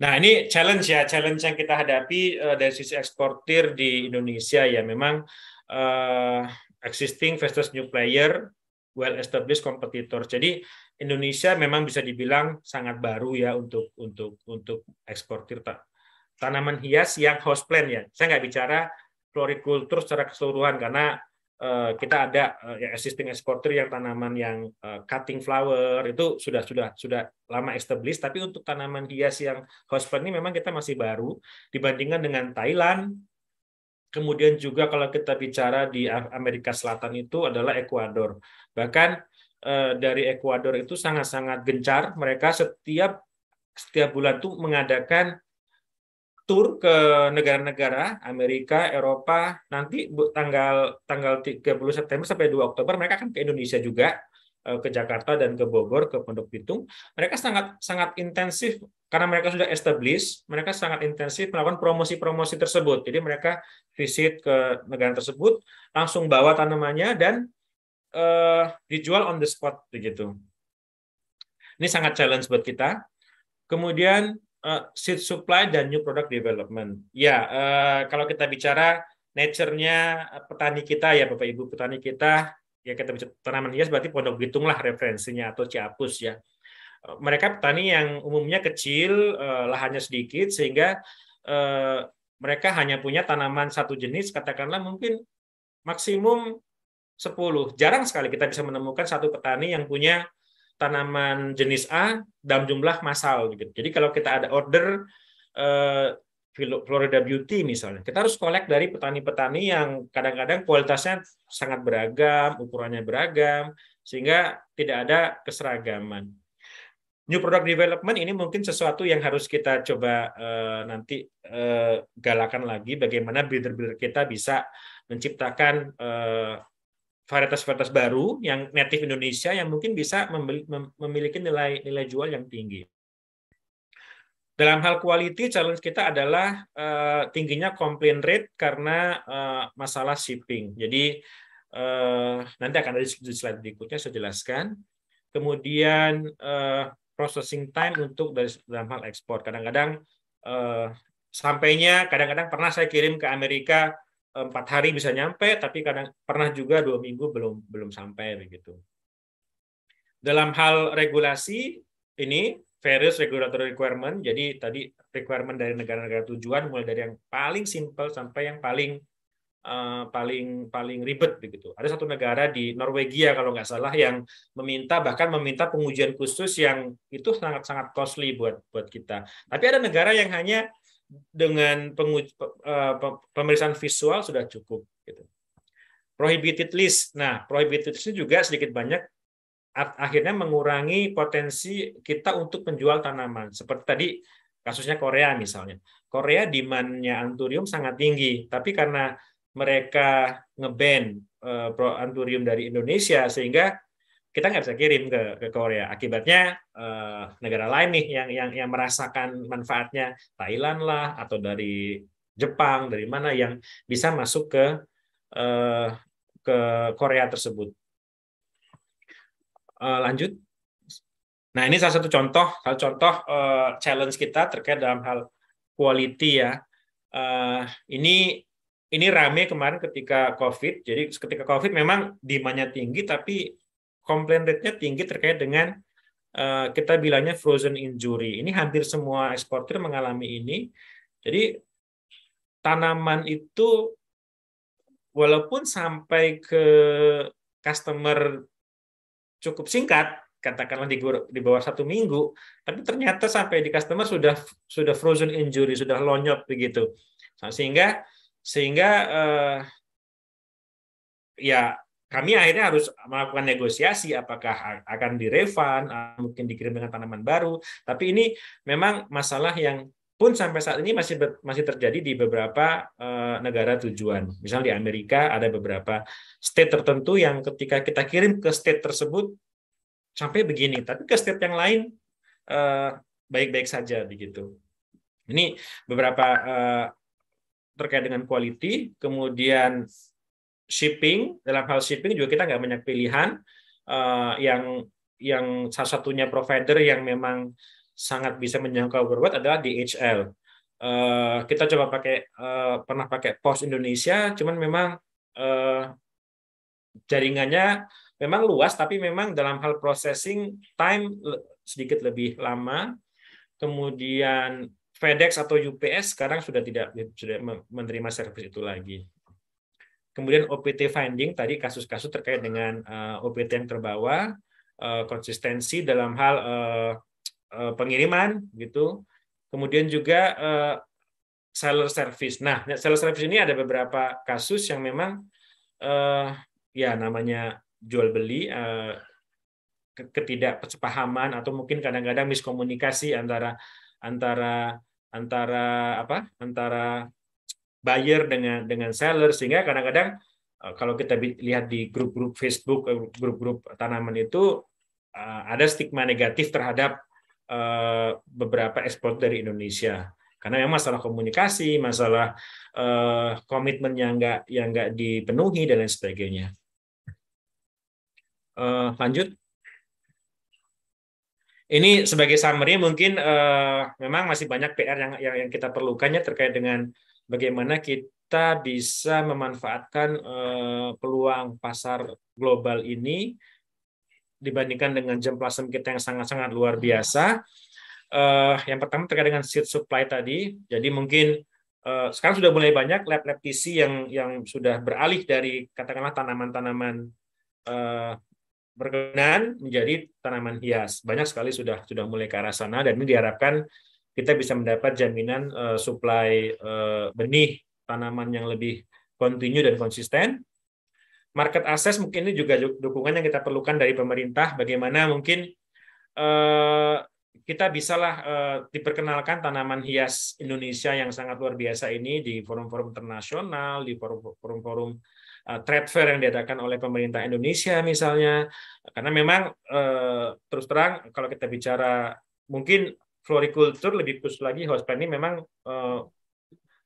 Nah, ini challenge ya, challenge yang kita hadapi uh, dari sisi eksportir di Indonesia ya. Memang uh, existing versus new player, well established competitor. Jadi Indonesia memang bisa dibilang sangat baru ya untuk untuk untuk eksportir tanaman hias yang houseplant ya. Saya nggak bicara florikultur secara keseluruhan karena Eh, kita ada eh, ya, existing exporter yang tanaman yang eh, cutting flower itu sudah sudah sudah lama established tapi untuk tanaman hias yang host plant ini memang kita masih baru dibandingkan dengan Thailand kemudian juga kalau kita bicara di Amerika Selatan itu adalah Ekuador bahkan dari Ekuador itu sangat-sangat gencar mereka setiap setiap bulan tuh mengadakan tur ke negara-negara Amerika, Eropa, nanti tanggal tanggal 30 September sampai 2 Oktober mereka akan ke Indonesia juga eh, ke Jakarta dan ke Bogor ke Pondok Pitung. mereka sangat sangat intensif karena mereka sudah established mereka sangat intensif melakukan promosi-promosi tersebut jadi mereka visit ke negara tersebut langsung bawa tanamannya dan uh, dijual on the spot begitu ini sangat challenge buat kita kemudian uh, seed supply dan new product development. Ya, uh, kalau kita bicara nature-nya petani kita ya Bapak Ibu petani kita ya kita bicara tanaman hias berarti Pondok Bitung lah referensinya atau Ciapus ya. Eh, mereka petani yang umumnya kecil, uh, lahannya sedikit sehingga uh, mereka hanya punya tanaman satu jenis katakanlah mungkin maksimum 10. Jarang sekali kita bisa menemukan satu petani yang punya tanaman jenis A dalam jumlah massal. Gitu. Jadi kalau kita ada order eh, Florida Beauty misalnya, kita harus kolek dari petani-petani yang kadang-kadang kualitasnya sangat beragam, ukurannya beragam, sehingga tidak ada keseragaman. New product development ini mungkin sesuatu yang harus kita coba uh, nanti uh, galakan lagi, bagaimana builder-builder kita bisa menciptakan uh, varietas-varietas baru yang native Indonesia yang mungkin bisa memiliki nilai nilai jual yang tinggi. Dalam hal quality, challenge kita adalah uh, tingginya komplain rate karena uh, masalah shipping. Jadi uh, nanti akan ada di slide berikutnya saya jelaskan. Kemudian uh, processing time untuk dari dalam hal ekspor. Kadang-kadang uh, sampainya, kadang-kadang pernah saya kirim ke Amerika empat hari bisa nyampe, tapi kadang pernah juga dua minggu belum belum sampai begitu. Dalam hal regulasi ini various regulatory requirement, jadi tadi requirement dari negara-negara tujuan mulai dari yang paling simple sampai yang paling uh, paling paling ribet begitu. Ada satu negara di Norwegia kalau nggak salah yang meminta bahkan meminta pengujian khusus yang itu sangat-sangat costly buat buat kita. Tapi ada negara yang hanya dengan uh, pemeriksaan visual sudah cukup gitu. Prohibited list. Nah, prohibited list juga sedikit banyak akhirnya mengurangi potensi kita untuk menjual tanaman. Seperti tadi kasusnya Korea misalnya. Korea demand-nya anturium sangat tinggi, tapi karena mereka ngeban eh, anturium dari Indonesia sehingga kita nggak bisa kirim ke, ke Korea. Akibatnya uh, negara lain nih yang yang yang merasakan manfaatnya Thailand lah atau dari Jepang dari mana yang bisa masuk ke uh, ke Korea tersebut. uh, lanjut. Nah ini salah satu contoh salah contoh uh, challenge kita terkait dalam hal quality ya. uh, ini ini rame kemarin ketika COVID. Jadi ketika COVID memang demandnya tinggi tapi komplain rate-nya tinggi terkait dengan uh, kita bilangnya frozen injury. Ini hampir semua eksportir mengalami ini. Jadi tanaman itu walaupun sampai ke customer cukup singkat, katakanlah di, di bawah satu minggu, tapi ternyata sampai di customer sudah sudah frozen injury, sudah lonyot begitu. Nah, sehingga sehingga uh, ya kami akhirnya harus melakukan negosiasi apakah akan direvan mungkin dikirim dengan tanaman baru tapi ini memang masalah yang pun sampai saat ini masih masih terjadi di beberapa e, negara tujuan. Misal di Amerika ada beberapa state tertentu yang ketika kita kirim ke state tersebut sampai begini, tapi ke state yang lain e, baik-baik saja begitu. Ini beberapa e, terkait dengan quality, kemudian shipping dalam hal shipping juga kita nggak banyak pilihan uh, yang yang salah satunya provider yang memang sangat bisa menjangkau berbuat adalah DHL. Uh, eh, kita coba pakai uh, pernah pakai Pos Indonesia, cuman memang uh, jaringannya memang luas, tapi memang dalam hal processing time sedikit lebih lama. Kemudian FedEx atau UPS sekarang sudah tidak sudah menerima servis itu lagi. Kemudian OPT finding tadi kasus-kasus terkait dengan uh, eh, OPT yang terbawa, uh, konsistensi dalam hal uh, uh, pengiriman gitu. Kemudian juga uh, seller service. Nah, seller service ini ada beberapa kasus yang memang uh, ya namanya jual beli uh, ketidakpahaman atau mungkin kadang-kadang miskomunikasi antara antara antara apa antara buyer dengan dengan seller sehingga kadang-kadang eh, kalau kita lihat di grup-grup Facebook, eh, grup-grup tanaman itu eh, ada stigma negatif terhadap beberapa ekspor dari Indonesia karena memang masalah komunikasi, masalah komitmen yang nggak yang nggak dipenuhi dan lain sebagainya. lanjut, ini sebagai summary mungkin uh, memang masih banyak PR yang, yang yang kita perlukannya terkait dengan bagaimana kita bisa memanfaatkan eh, peluang pasar global ini dibandingkan dengan jemplasem kita yang sangat-sangat luar iya. biasa. Uh, yang pertama terkait dengan seed supply tadi, jadi mungkin uh, sekarang sudah mulai banyak lab-lab PC yang yang sudah beralih dari katakanlah tanaman-tanaman uh, berkenan menjadi tanaman hias. Banyak sekali sudah sudah mulai ke arah sana dan ini diharapkan kita bisa mendapat jaminan uh, supply uh, benih tanaman yang lebih kontinu dan konsisten. Market access mungkin ini juga dukungan yang kita perlukan dari pemerintah. Bagaimana mungkin uh, kita bisalah uh, diperkenalkan tanaman hias Indonesia yang sangat luar biasa ini di forum-forum internasional, di forum-forum uh, trade fair yang diadakan oleh pemerintah Indonesia misalnya. Karena memang uh, terus terang kalau kita bicara mungkin florikultur lebih khusus lagi host plant ini memang uh,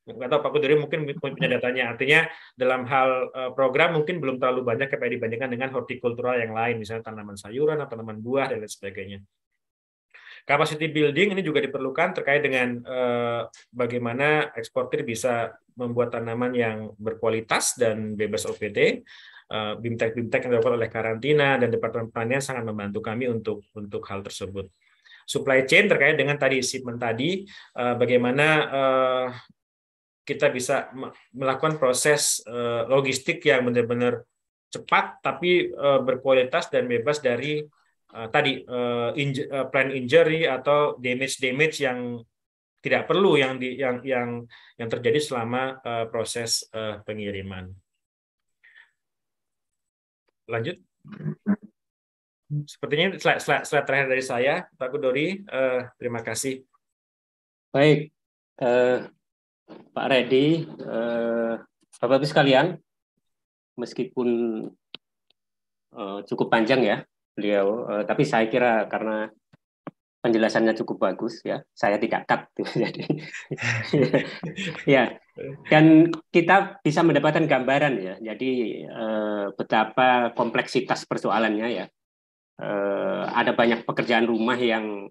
nggak tahu Pak Kudori mungkin punya hmm. datanya. Artinya dalam hal eh, program mungkin belum terlalu banyak kayak ya ya, dibandingkan dengan hortikultural yang lain, misalnya tanaman sayuran atau tanaman buah dan lain sebagainya. Capacity building ini juga diperlukan terkait dengan uh, bagaimana eksportir bisa membuat tanaman yang berkualitas dan bebas OPD. Bimtek-bimtek yang dilakukan oleh karantina dan Departemen Pertanian sangat membantu kami untuk untuk hal tersebut supply chain terkait dengan tadi shipment tadi uh, bagaimana uh, kita bisa melakukan proses uh, logistik yang benar-benar cepat tapi uh, berkualitas dan bebas dari uh, tadi uh, inj uh, plan injury atau damage damage yang tidak perlu yang di, yang yang yang terjadi selama uh, proses uh, pengiriman. Lanjut. sepertinya slide, slide, slide terakhir dari saya, Pak Kudori. Uh, terima kasih. Baik, uh, Pak Redi, uh, eh, Bapak-Ibu sekalian, meskipun uh, cukup panjang ya beliau, uh, tapi saya kira karena penjelasannya cukup bagus ya. Saya tidak cut jadi. ya. Dan kita bisa mendapatkan gambaran ya. Jadi uh, betapa kompleksitas persoalannya ya eh, ada banyak pekerjaan rumah yang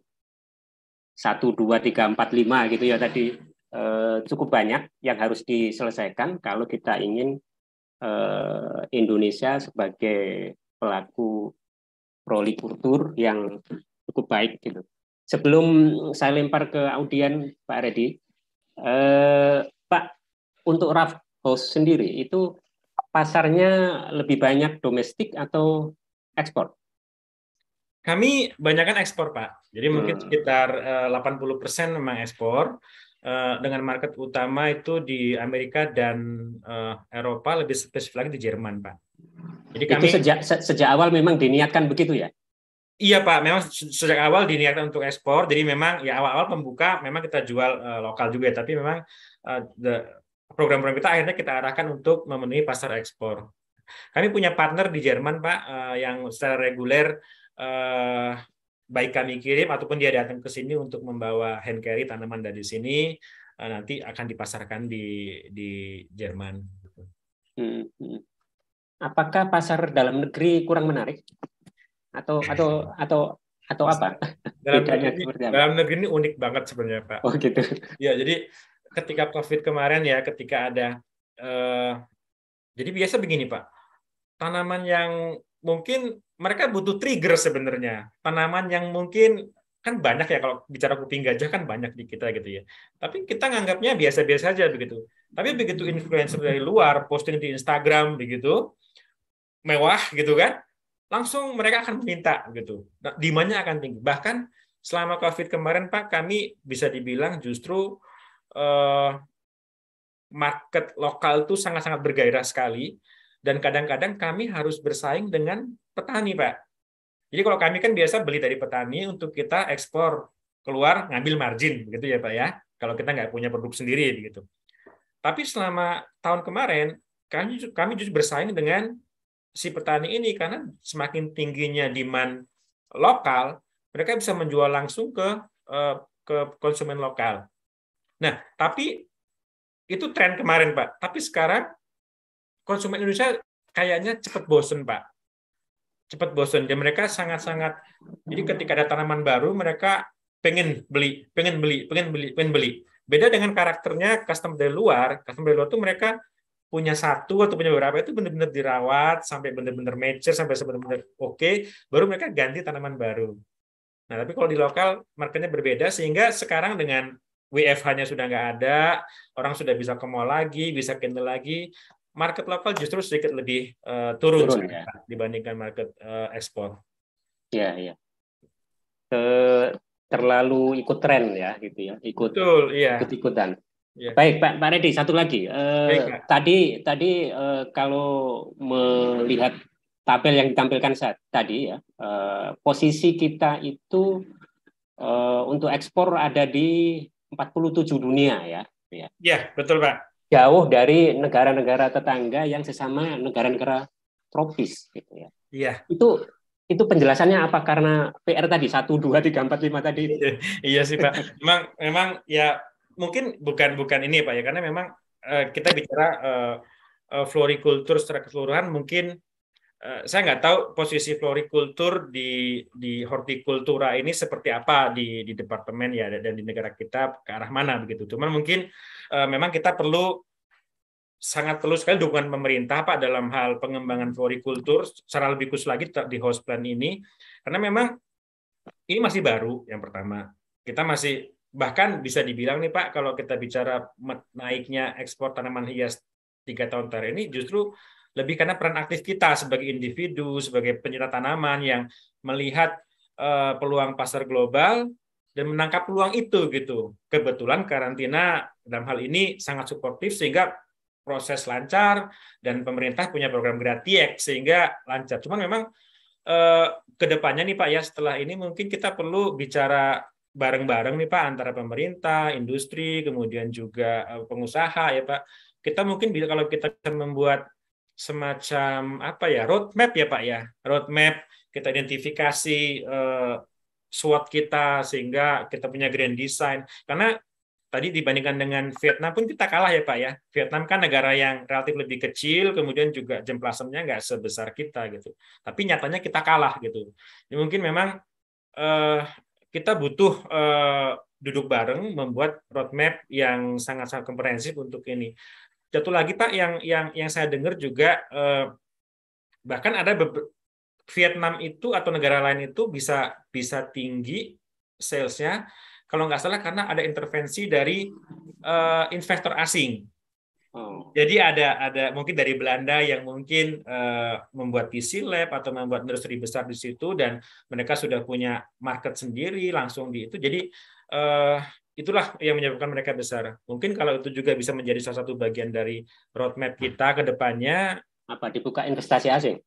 satu dua tiga empat lima gitu ya tadi eh, cukup banyak yang harus diselesaikan kalau kita ingin eh, Indonesia sebagai pelaku prolikultur yang cukup baik gitu. Sebelum saya lempar ke audien Pak Redi, eh, Pak untuk raft House sendiri itu pasarnya lebih banyak domestik atau ekspor? Kami banyak ekspor, Pak. Jadi hmm. mungkin sekitar uh, persen memang ekspor. Eh, dengan market utama itu di Amerika dan eh, Eropa, lebih spesifik lagi di Jerman, Pak. Jadi kami, itu sejak se sejak awal memang diniatkan begitu ya? Iya Pak, memang sejak awal diniatkan untuk ekspor. Jadi memang ya awal-awal pembuka memang kita jual uh, lokal juga, ya. tapi memang program program-program kita akhirnya kita arahkan untuk memenuhi pasar ekspor. Kami punya partner di Jerman, Pak, yang secara reguler uh, baik kami kirim ataupun dia datang ke sini untuk membawa hand carry tanaman dari sini uh, nanti akan dipasarkan di di Jerman. Hmm, hmm. Apakah pasar dalam negeri kurang menarik atau atau atau atau apa? Dalam negeri, apa? Dalam negeri ini unik banget sebenarnya Pak. Oh gitu. Ya jadi ketika COVID kemarin ya ketika ada uh, jadi biasa begini Pak tanaman yang mungkin mereka butuh trigger sebenarnya tanaman yang mungkin kan banyak ya kalau bicara kuping gajah kan banyak di kita gitu ya tapi kita nganggapnya biasa-biasa aja begitu tapi begitu influencer dari luar posting di Instagram begitu mewah gitu kan langsung mereka akan minta gitu nah, dimannya akan tinggi bahkan selama covid kemarin pak kami bisa dibilang justru uh, market lokal itu sangat-sangat bergairah sekali dan kadang-kadang kami harus bersaing dengan petani, Pak. Jadi kalau kami kan biasa beli dari petani untuk kita ekspor keluar ngambil margin begitu ya Pak ya. Kalau kita nggak punya produk sendiri begitu. Tapi selama tahun kemarin kami kami justru bersaing dengan si petani ini karena semakin tingginya demand lokal, mereka bisa menjual langsung ke eh, ke konsumen lokal. Nah, tapi itu tren kemarin, Pak. Tapi sekarang konsumen Indonesia kayaknya cepat bosen pak cepat bosen Jadi mereka sangat-sangat jadi ketika ada tanaman baru mereka pengen beli pengen beli pengen beli pengen beli beda dengan karakternya customer dari luar customer dari luar itu mereka punya satu atau punya beberapa itu benar-benar dirawat sampai benar-benar mature sampai benar-benar oke okay, baru mereka ganti tanaman baru nah tapi kalau di lokal marketnya berbeda sehingga sekarang dengan WFH-nya sudah nggak ada, orang sudah bisa ke mall lagi, bisa kindle lagi, market lokal justru sedikit lebih uh, turun, turun ya. dibandingkan market uh, ekspor. Iya, iya. Ke, terlalu ikut tren ya gitu ya, ikut Betul, iya. ikut ikutan. Ya. Baik Pak Pak Redi, satu lagi. Uh, Baik, Tadi tadi uh, kalau melihat tabel yang ditampilkan saat tadi ya, uh, posisi kita itu uh, untuk ekspor ada di 47 dunia ya. Gitu ya. Iya ya betul Pak jauh dari negara-negara tetangga yang sesama negara-negara tropis gitu ya. Iya. Itu itu penjelasannya apa karena PR tadi satu dua tiga empat lima tadi iya sih pak memang memang ya mungkin bukan bukan ini pak ya karena memang uh, kita bicara uh, uh, florikultur secara keseluruhan mungkin Eh, saya nggak tahu posisi florikultur di di hortikultura ini seperti apa di di departemen ya dan di negara kita ke arah mana begitu. Cuman mungkin uh, memang kita perlu sangat perlu sekali dukungan pemerintah Pak dalam hal pengembangan florikultur secara lebih khusus lagi di host plan ini karena memang ini masih baru yang pertama. Kita masih bahkan bisa dibilang nih Pak kalau kita bicara naiknya ekspor tanaman hias tiga tahun terakhir ini justru lebih karena peran aktif kita sebagai individu, sebagai penyita tanaman yang melihat uh, peluang pasar global dan menangkap peluang itu gitu. Kebetulan karantina dalam hal ini sangat suportif sehingga proses lancar dan pemerintah punya program gratiek sehingga lancar. Cuman memang eh, kedepannya nih Pak ya setelah ini mungkin kita perlu bicara bareng-bareng nih Pak antara pemerintah, industri, kemudian juga eh, pengusaha ya Pak. Kita mungkin bila kalau kita membuat semacam apa ya roadmap ya Pak ya roadmap kita identifikasi uh, SWOT kita sehingga kita punya grand design karena tadi dibandingkan dengan Vietnam pun kita kalah ya Pak ya. Vietnam kan negara yang relatif lebih kecil, kemudian juga jam nggak sebesar kita gitu. Tapi nyatanya kita kalah gitu. Jadi ya, mungkin memang uh, kita butuh uh, duduk bareng membuat roadmap yang sangat-sangat komprehensif untuk ini. Jatuh lagi Pak yang yang yang saya dengar juga eh, bahkan ada Vietnam itu atau negara lain itu bisa bisa tinggi salesnya kalau nggak salah karena ada intervensi dari eh, investor asing. Oh. Jadi ada ada mungkin dari Belanda yang mungkin uh, membuat PC Lab atau membuat industri besar di situ dan mereka sudah punya market sendiri langsung di itu. Jadi uh, itulah yang menyebabkan mereka besar. Mungkin kalau itu juga bisa menjadi salah satu bagian dari roadmap kita ke depannya apa dibuka investasi asing.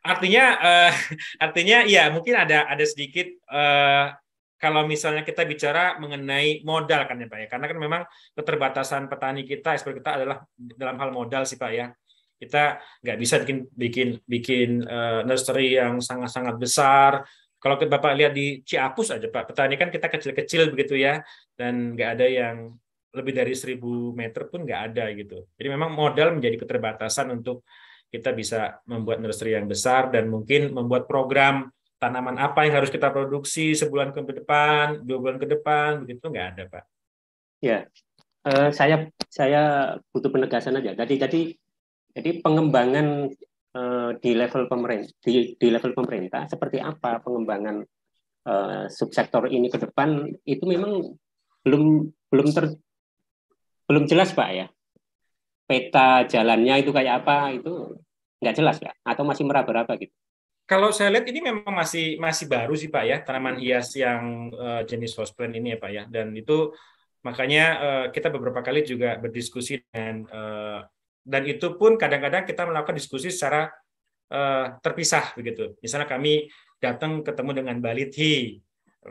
Artinya uh, artinya ya mungkin ada ada sedikit uh, kalau misalnya kita bicara mengenai modal kan ya Pak ya. Karena kan memang keterbatasan petani kita ekspor kita adalah dalam hal modal sih Pak ya. Kita nggak bisa bikin bikin bikin uh, eh, nursery yang sangat-sangat besar, kalau Bapak lihat di Ciapus aja Pak, petani kan kita kecil-kecil begitu ya, dan nggak ada yang lebih dari seribu meter pun nggak ada gitu. Jadi memang modal menjadi keterbatasan untuk kita bisa membuat nursery yang besar dan mungkin membuat program tanaman apa yang harus kita produksi sebulan ke depan, dua bulan ke depan, begitu nggak ada Pak. Ya, uh, saya saya butuh penegasan aja. Jadi jadi jadi pengembangan Eh, di level pemerintah di, di level pemerintah seperti apa pengembangan uh, subsektor ini ke depan itu memang belum belum ter belum jelas pak ya peta jalannya itu kayak apa itu nggak jelas ya atau masih meraba-raba gitu kalau saya lihat ini memang masih masih baru sih pak ya tanaman hias yang uh, jenis houseplant ini ya pak ya dan itu makanya uh, kita beberapa kali juga berdiskusi dengan uh, dan itu pun kadang-kadang kita melakukan diskusi secara uh, terpisah begitu. Misalnya kami datang ketemu dengan Balithi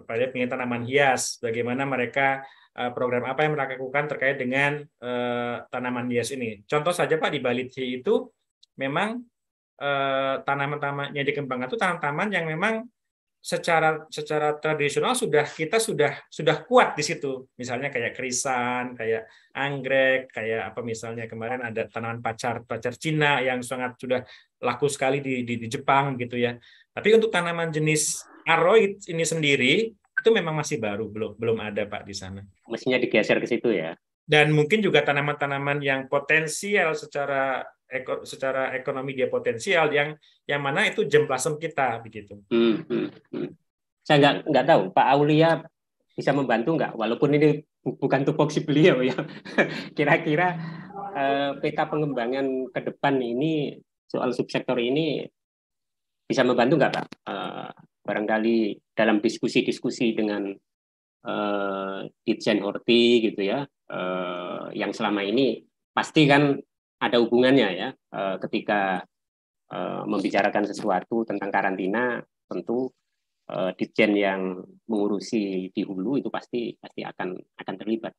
pada pengen tanaman hias, bagaimana mereka uh, program apa yang mereka lakukan terkait dengan uh, tanaman hias ini. Contoh saja Pak di Balithi itu memang tanaman-tanaman yang dikembangkan itu tanaman-tanaman yang memang secara secara tradisional sudah kita sudah sudah kuat di situ. Misalnya kayak krisan, kayak anggrek, kayak apa misalnya kemarin ada tanaman pacar pacar Cina yang sangat sudah laku sekali di di, di Jepang gitu ya. Tapi untuk tanaman jenis aroid ini sendiri itu memang masih baru belum belum ada Pak di sana. Mestinya digeser ke situ ya dan mungkin juga tanaman-tanaman yang potensial secara eko, secara ekonomi dia potensial yang yang mana itu jemplasem kita begitu. Hmm, hmm, hmm. Saya nggak nggak tahu Pak Aulia bisa membantu nggak walaupun ini bukan tupoksi beliau ya. Kira-kira eh, peta pengembangan ke depan ini soal subsektor ini bisa membantu nggak Pak? Eh, barangkali dalam diskusi-diskusi dengan eh, Ditjen Horti gitu ya eh, yang selama ini pasti kan ada hubungannya ya eh, ketika eh, membicarakan sesuatu tentang karantina tentu eh, ditjen yang mengurusi di hulu itu pasti pasti akan akan terlibat.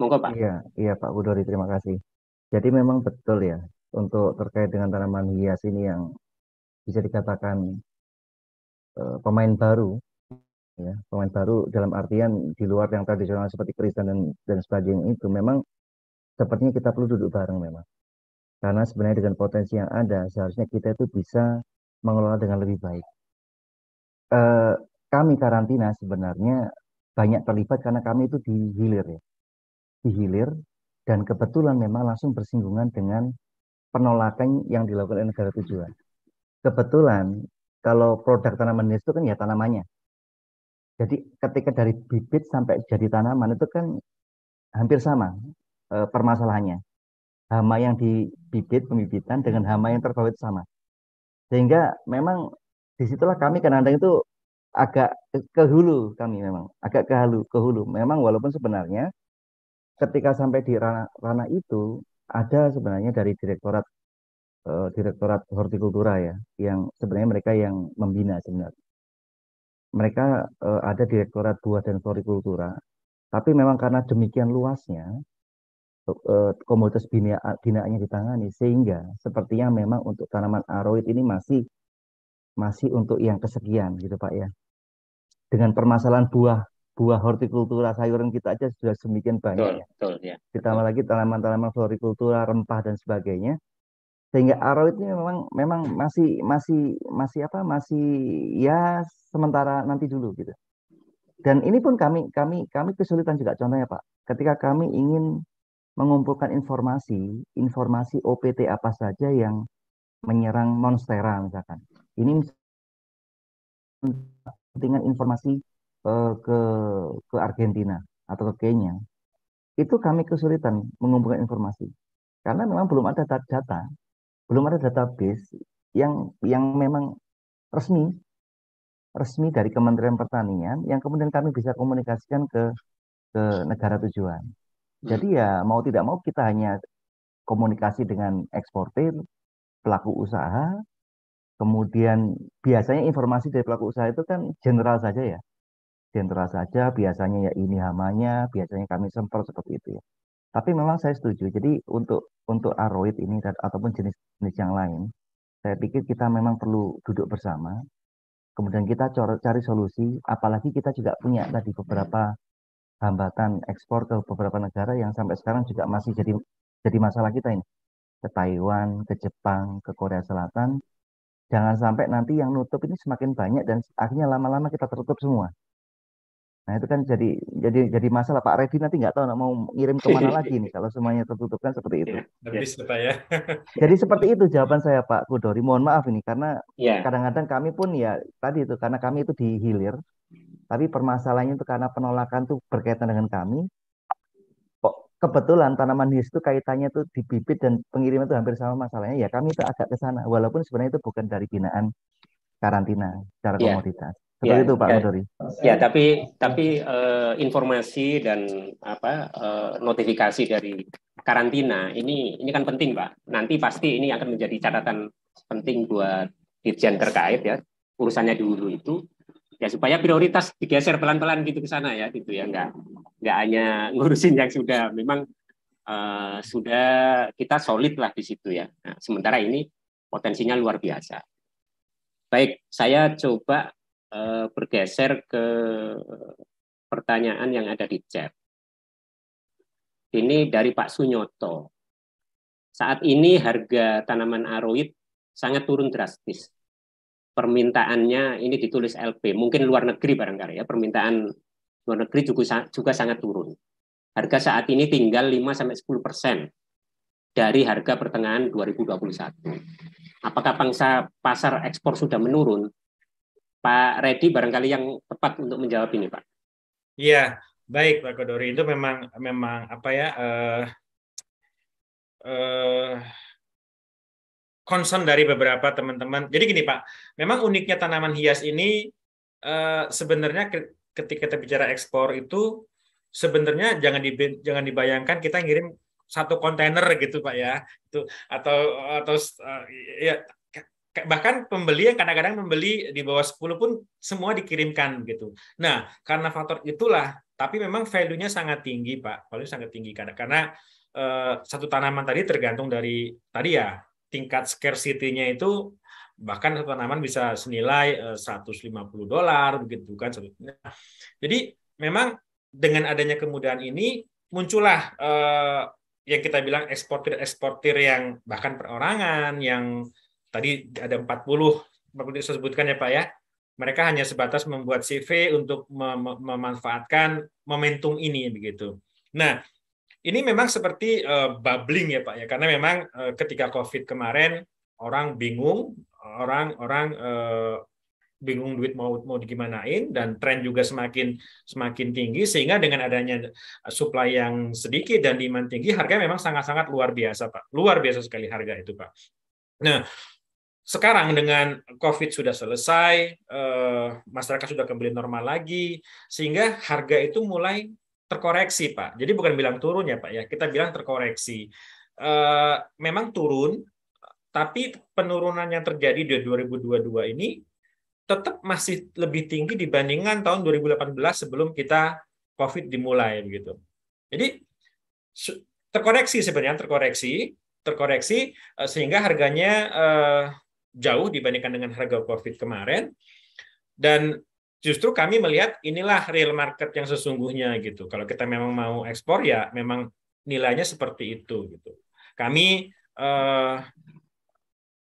Monggo Pak. Iya, iya Pak Budori terima kasih. Jadi memang betul ya untuk terkait dengan tanaman hias ini yang bisa dikatakan eh, pemain baru ya pemain baru dalam artian di luar yang tradisional seperti Kristen dan dan sebagainya itu memang sepertinya kita perlu duduk bareng memang karena sebenarnya dengan potensi yang ada seharusnya kita itu bisa mengelola dengan lebih baik e, kami karantina sebenarnya banyak terlibat karena kami itu dihilir ya dihilir dan kebetulan memang langsung bersinggungan dengan penolakan yang dilakukan oleh negara tujuan kebetulan kalau produk tanaman itu kan ya tanamannya jadi ketika dari bibit sampai jadi tanaman itu kan hampir sama e, permasalahannya. Hama yang di bibit pembibitan dengan hama yang terbawa itu sama. Sehingga memang disitulah kami kadang-kadang itu agak ke, hulu kami memang agak ke hulu ke hulu memang walaupun sebenarnya ketika sampai di ranah, ranah itu ada sebenarnya dari direktorat e, direktorat hortikultura ya yang sebenarnya mereka yang membina sebenarnya mereka uh, ada Direktorat Buah dan Florikultura, tapi memang karena demikian luasnya uh, komoditas binaannya ditangani sehingga sepertinya memang untuk tanaman aroid ini masih masih untuk yang kesekian gitu Pak ya. Dengan permasalahan buah buah hortikultura sayuran kita aja sudah semikian banyak. Betul, ya. betul, ya. Ditambah lagi tanaman-tanaman florikultura, rempah dan sebagainya sehingga Arrow ini memang memang masih masih masih apa masih ya sementara nanti dulu gitu dan ini pun kami kami kami kesulitan juga contohnya pak ketika kami ingin mengumpulkan informasi informasi OPT apa saja yang menyerang monstera misalkan ini dengan informasi uh, ke ke Argentina atau ke Kenya itu kami kesulitan mengumpulkan informasi karena memang belum ada data belum ada database yang yang memang resmi resmi dari Kementerian Pertanian yang kemudian kami bisa komunikasikan ke ke negara tujuan. Hmm. Jadi ya mau tidak mau kita hanya komunikasi dengan eksportir, pelaku usaha, kemudian biasanya informasi dari pelaku usaha itu kan general saja ya. General saja biasanya ya ini hamanya, biasanya kami semprot seperti itu ya. Tapi memang saya setuju. Jadi untuk untuk aroid ini kan, ataupun jenis-jenis yang lain, saya pikir kita memang perlu duduk bersama. Kemudian kita cari solusi, apalagi kita juga punya tadi beberapa hambatan ekspor ke beberapa negara yang sampai sekarang juga masih jadi jadi masalah kita ini. Ke Taiwan, ke Jepang, ke Korea Selatan. Jangan sampai nanti yang nutup ini semakin banyak dan akhirnya lama-lama kita tertutup semua. Nah itu kan jadi jadi jadi masalah Pak Redi nanti nggak tahu nak mau ngirim kemana lagi nih kalau semuanya tertutup kan seperti itu. Iya, iya. Habis ya. ya. jadi seperti itu jawaban saya Pak Kudori. Mohon maaf ini karena kadang iya. kadang-kadang kami pun ya tadi itu karena kami itu di hilir. Tapi permasalahannya itu karena penolakan itu berkaitan dengan kami. Kok kebetulan tanaman hias itu kaitannya tuh di bibit dan pengiriman itu hampir sama masalahnya. Ya kami itu agak ke sana walaupun sebenarnya itu bukan dari binaan karantina secara komoditas. Seperti itu Pak Kudori. Ya, tapi tapi uh, informasi dan apa uh, notifikasi dari karantina ini ini kan penting, Pak. Nanti pasti ini akan menjadi catatan penting buat dirjen terkait ya urusannya dulu itu ya supaya prioritas digeser pelan-pelan gitu ke sana ya gitu ya nggak nggak hanya ngurusin yang sudah memang uh, sudah kita solid lah di situ ya nah, sementara ini potensinya luar biasa baik saya coba Eh, bergeser ke pertanyaan yang ada di chat. Ini dari Pak Sunyoto. Saat ini harga tanaman aroid sangat turun drastis. Permintaannya ini ditulis LP, mungkin luar negeri barangkali ya, permintaan luar negeri juga, juga sangat turun. Harga saat ini tinggal 5-10 persen dari harga pertengahan 2021. Apakah pangsa pasar ekspor sudah menurun? Pak Redi barangkali yang tepat untuk menjawab ini, Pak. Iya, baik Pak Kodori. Itu memang memang apa ya uh, uh, concern dari beberapa teman-teman. Jadi gini Pak, memang uniknya tanaman hias ini uh, sebenarnya ketika kita bicara ekspor itu sebenarnya jangan di, jangan dibayangkan kita ngirim satu kontainer gitu Pak ya. Itu atau atau uh, ya bahkan pembeli yang kadang-kadang membeli di bawah 10 pun semua dikirimkan gitu. Nah, karena faktor itulah, tapi memang value-nya sangat tinggi, Pak. Value sangat tinggi karena karena eh, satu tanaman tadi tergantung dari tadi ya, tingkat scarcity-nya itu bahkan satu tanaman bisa senilai eh, 150 dolar begitu kan. Nah, jadi memang dengan adanya kemudahan ini muncullah eh, yang kita bilang eksportir-eksportir yang bahkan perorangan yang tadi ada 40 perlu saya sebutkan ya Pak ya. Mereka hanya sebatas membuat CV untuk mem memanfaatkan momentum ini begitu. Nah, ini memang seperti uh, bubbling ya Pak ya karena memang uh, ketika Covid kemarin orang bingung, orang-orang eh, bingung duit mau mau digimanain dan tren juga semakin semakin tinggi sehingga dengan adanya supply yang sedikit dan demand tinggi harga memang sangat-sangat luar biasa Pak. Luar biasa sekali harga itu Pak. Nah, sekarang dengan COVID sudah selesai, eh, masyarakat sudah kembali normal lagi, sehingga harga itu mulai terkoreksi, Pak. Jadi bukan bilang turun ya, Pak ya, kita bilang terkoreksi. Eh, memang turun, tapi penurunan yang terjadi di 2022 ini tetap masih lebih tinggi dibandingkan tahun 2018 sebelum kita COVID dimulai begitu. Jadi terkoreksi sebenarnya terkoreksi terkoreksi eh, sehingga harganya jauh dibandingkan dengan harga COVID kemarin. Dan justru kami melihat inilah real market yang sesungguhnya gitu. Kalau kita memang mau ekspor ya memang nilainya seperti itu gitu. Kami eh,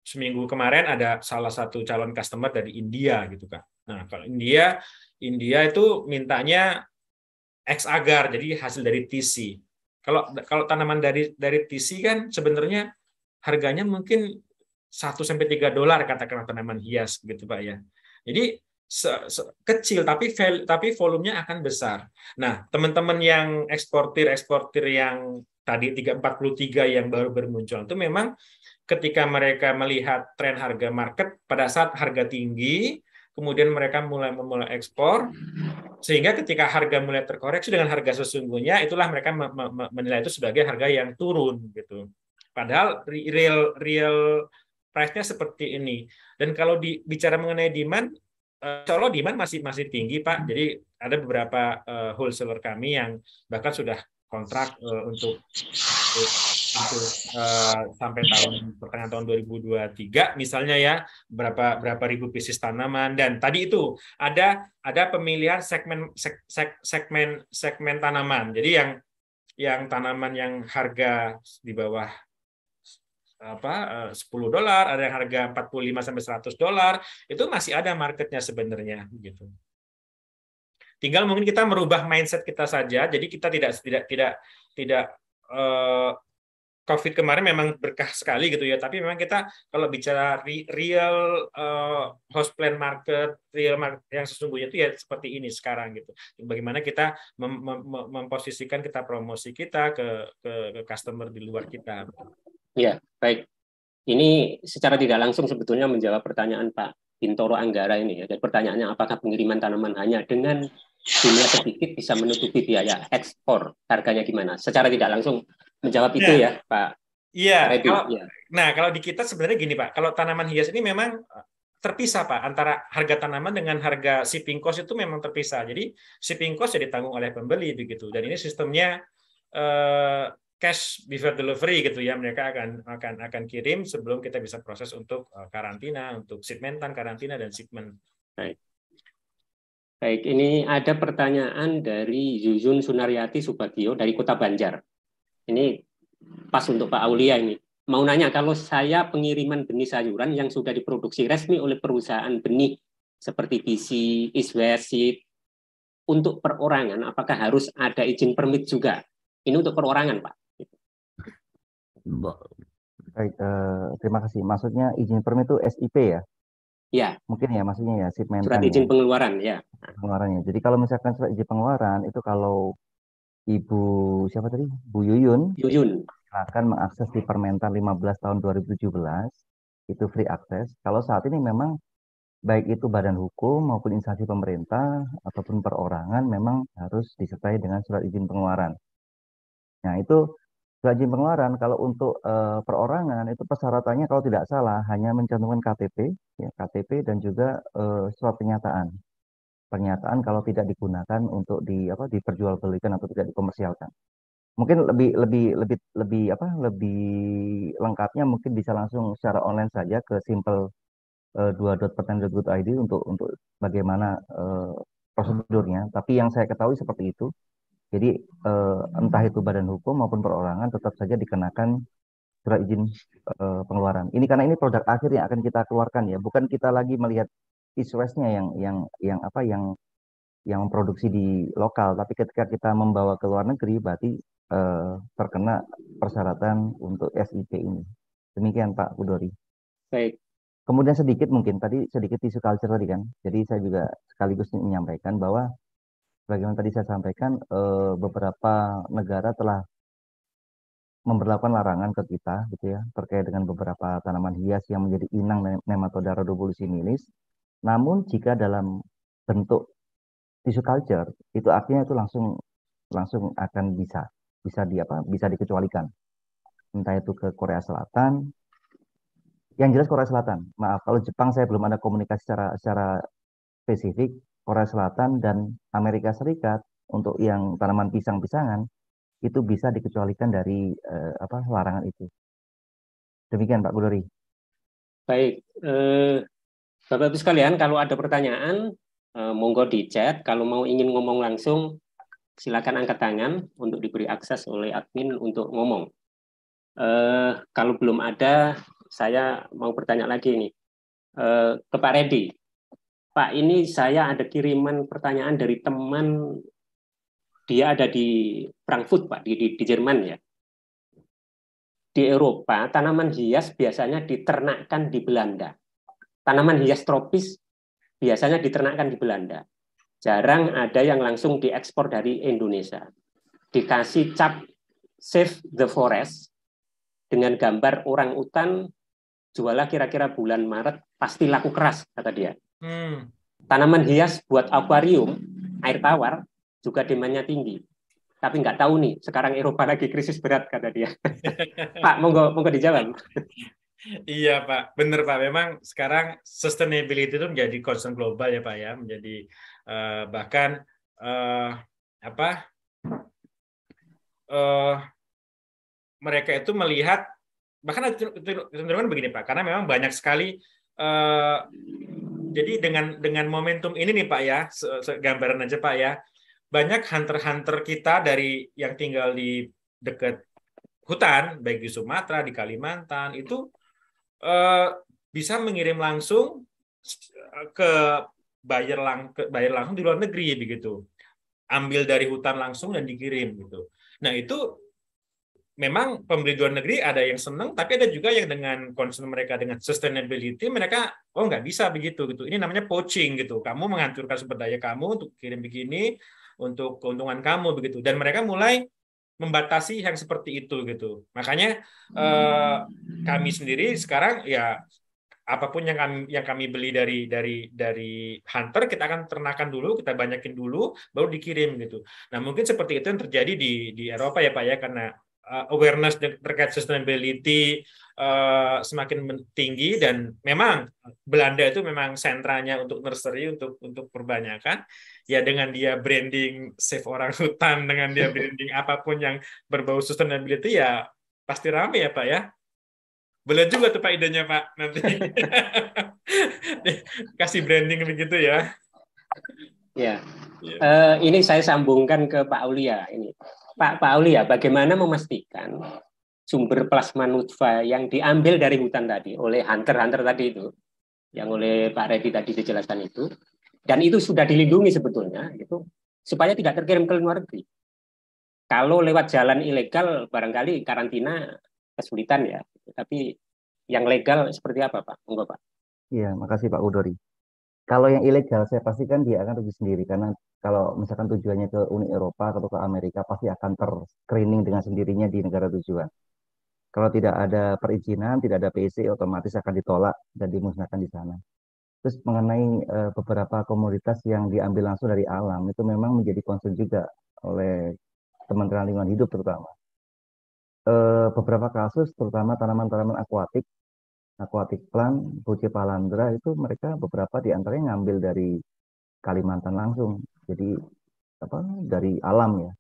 seminggu kemarin ada salah satu calon customer dari India gitu kan. Nah kalau India, India itu mintanya ex agar jadi hasil dari TC. Kalau kalau tanaman dari dari TC kan sebenarnya harganya mungkin 1 sampai 3 dolar katakanlah tanaman hias gitu Pak ya. Jadi se -se kecil tapi tapi volumenya akan besar. Nah, teman-teman yang eksportir-eksportir yang tadi 343 yang baru bermunculan itu memang ketika mereka melihat tren harga market pada saat harga tinggi, kemudian mereka mulai memulai ekspor sehingga ketika harga mulai terkoreksi dengan harga sesungguhnya itulah mereka menilai itu sebagai harga yang turun gitu. Padahal real real price-nya seperti ini. Dan kalau di, bicara mengenai demand, eh, Solo demand masih masih tinggi Pak. Hmm. Jadi ada beberapa uh, wholesaler kami yang bahkan sudah kontrak uh, untuk untuk, untuk uh, sampai tahun pertengahan tahun 2023 misalnya ya berapa berapa ribu pieces tanaman dan tadi itu ada ada pemilihan segmen seg, seg, segmen segmen tanaman. Jadi yang yang tanaman yang harga di bawah apa 10 eh, dolar, ada yang harga 45 sampai 100 dolar, itu masih ada marketnya sebenarnya gitu. Tinggal mungkin kita merubah mindset kita saja. Jadi kita tidak tidak tidak tidak eh, COVID kemarin memang berkah sekali gitu ya, tapi memang kita kalau bicara real eh, host plan market, real market yang sesungguhnya itu ya seperti ini sekarang gitu. Bagaimana kita mem mem memposisikan kita promosi kita ke, ke ke customer di luar kita. Ya, baik. Ini secara tidak langsung sebetulnya menjawab pertanyaan Pak Bintoro Anggara ini ya. Jadi pertanyaannya apakah pengiriman tanaman hanya dengan jumlah sedikit bisa menutupi biaya ekspor harganya gimana? Secara tidak langsung menjawab itu ya, ya Pak. Iya. ya. Nah kalau di kita sebenarnya gini Pak, kalau tanaman hias ini memang eh, terpisah Pak antara harga tanaman dengan harga shipping cost itu memang terpisah. Jadi shipping cost jadi ditanggung oleh pembeli begitu. Dan ini sistemnya eh, cash before delivery gitu ya mereka akan akan akan kirim sebelum kita bisa proses untuk eh, karantina untuk shipmentan karantina dan shipment. Baik. Baik, ini ada pertanyaan dari Zuzun Sunaryati Subagio dari Kota Banjar. Ini pas untuk Pak Aulia ini. Mau nanya kalau saya pengiriman benih sayuran yang sudah diproduksi resmi oleh perusahaan benih seperti BC, Seed untuk perorangan apakah harus ada izin permit juga? Ini untuk perorangan, Pak. Baik, eh, terima kasih. Maksudnya izin permit itu SIP ya? Ya. Mungkin ya maksudnya ya SIP Surat izin ya. pengeluaran ya. pengeluarannya Jadi kalau misalkan surat izin pengeluaran itu kalau Ibu siapa tadi? Bu Yuyun. Yuyun. Akan mengakses di Permentan 15 tahun 2017 itu free akses Kalau saat ini memang baik itu badan hukum maupun instansi pemerintah ataupun perorangan memang harus disertai dengan surat izin pengeluaran. Nah, itu Gaji pengeluaran kalau untuk uh, perorangan itu persyaratannya kalau tidak salah hanya mencantumkan KTP, ya, KTP dan juga uh, surat pernyataan. Pernyataan kalau tidak digunakan untuk di apa diperjualbelikan atau tidak dikomersialkan. Mungkin lebih lebih lebih lebih apa lebih lengkapnya mungkin bisa langsung secara online saja ke simple eh, dua dot untuk untuk bagaimana uh, prosedurnya. Tapi yang saya ketahui seperti itu. Jadi eh, entah itu badan hukum maupun perorangan tetap saja dikenakan surat izin eh, pengeluaran. Ini karena ini produk akhir yang akan kita keluarkan ya, bukan kita lagi melihat isu yang yang yang apa yang yang memproduksi di lokal, tapi ketika kita membawa ke luar negeri berarti eh, terkena persyaratan untuk SIP ini. Demikian Pak Kudori. Baik. Kemudian sedikit mungkin tadi sedikit isu culture tadi kan. Jadi saya juga sekaligus menyampaikan bahwa Bagaimana tadi saya sampaikan eh, beberapa negara telah memperlakukan larangan ke kita gitu ya terkait dengan beberapa tanaman hias yang menjadi inang nematoda rhodopulus similis. Namun jika dalam bentuk tissue culture itu artinya itu langsung langsung akan bisa bisa di apa bisa dikecualikan entah itu ke Korea Selatan yang jelas Korea Selatan maaf kalau Jepang saya belum ada komunikasi secara secara spesifik Korea Selatan dan Amerika Serikat untuk yang tanaman pisang-pisangan itu bisa dikecualikan dari eh, apa larangan itu. Demikian Pak Bulori. Baik, eh, Bapak-Ibu sekalian, kalau ada pertanyaan eh, monggo di chat. Kalau mau ingin ngomong langsung silakan angkat tangan untuk diberi akses oleh admin untuk ngomong. Eh, kalau belum ada, saya mau bertanya lagi nih eh, ke Pak Redi. Pak ini saya ada kiriman pertanyaan dari teman dia ada di Frankfurt Pak di, di, di Jerman ya di Eropa tanaman hias biasanya diternakkan di Belanda tanaman hias tropis biasanya diternakkan di Belanda jarang ada yang langsung diekspor dari Indonesia dikasih cap Save the Forest dengan gambar orang utan jualah kira-kira bulan Maret pasti laku keras kata dia Hmm. Tanaman hias buat akuarium, air tawar juga demandnya tinggi. Tapi nggak tahu nih, sekarang Eropa lagi krisis berat kata dia. Pak, monggo monggo dijawab. Iya Pak, benar Pak. Memang sekarang sustainability itu menjadi concern global ya Pak ya, menjadi uh, bahkan uh, apa uh, mereka itu melihat bahkan teman-teman begini Pak, karena memang banyak sekali Eh, jadi dengan dengan momentum ini nih Pak ya, gambaran aja Pak ya, banyak hunter-hunter kita dari yang tinggal di dekat hutan, baik di Sumatera, di Kalimantan itu uh, bisa mengirim langsung eh, ke bayar lang bayar langsung di luar negeri begitu ambil dari hutan langsung dan dikirim gitu nah itu memang pembeli luar negeri ada yang senang, tapi ada juga yang dengan concern mereka dengan sustainability, mereka oh nggak bisa begitu gitu. Ini namanya poaching gitu. Kamu menghancurkan sumber daya kamu untuk kirim begini untuk keuntungan kamu begitu. Dan mereka mulai membatasi yang seperti itu gitu. Makanya eh, kami sendiri sekarang ya apapun yang kami yang kami beli dari dari dari hunter kita akan ternakan dulu, kita banyakin dulu baru dikirim gitu. Nah, mungkin seperti itu yang terjadi di di Eropa ya Pak ya karena uh, awareness terkait sustainability uh, semakin tinggi dan memang Belanda itu memang sentranya untuk nursery untuk untuk perbanyakan ya dengan dia branding save orang hutan dengan dia branding apapun yang berbau sustainability ya pasti rame ya Pak ya boleh juga tuh Pak idenya Pak nanti kasih branding begitu ya ya yeah. Ya. uh, ini saya sambungkan ke Pak Aulia ini Pak Pak Auli ya, bagaimana memastikan sumber plasma nutfa yang diambil dari hutan tadi oleh hunter-hunter tadi itu, yang oleh Pak Redi tadi dijelaskan itu, dan itu sudah dilindungi sebetulnya, itu supaya tidak terkirim ke luar negeri. Kalau lewat jalan ilegal, barangkali karantina kesulitan ya. Tapi yang legal seperti apa, Pak? Enggak, Pak. Iya, makasih Pak Udori. Kalau yang ilegal, saya pastikan dia akan rugi sendiri karena kalau misalkan tujuannya ke Uni Eropa atau ke Amerika pasti akan ter-screening dengan sendirinya di negara tujuan. Kalau tidak ada perizinan, tidak ada PC, otomatis akan ditolak dan dimusnahkan di sana. Terus mengenai eh, beberapa komoditas yang diambil langsung dari alam itu memang menjadi concern juga oleh Kementerian Lingkungan Hidup terutama. Eh, beberapa kasus terutama tanaman-tanaman akuatik, akuatik plant, buce palandra itu mereka beberapa di antaranya ngambil dari Kalimantan langsung jadi apa dari alam ya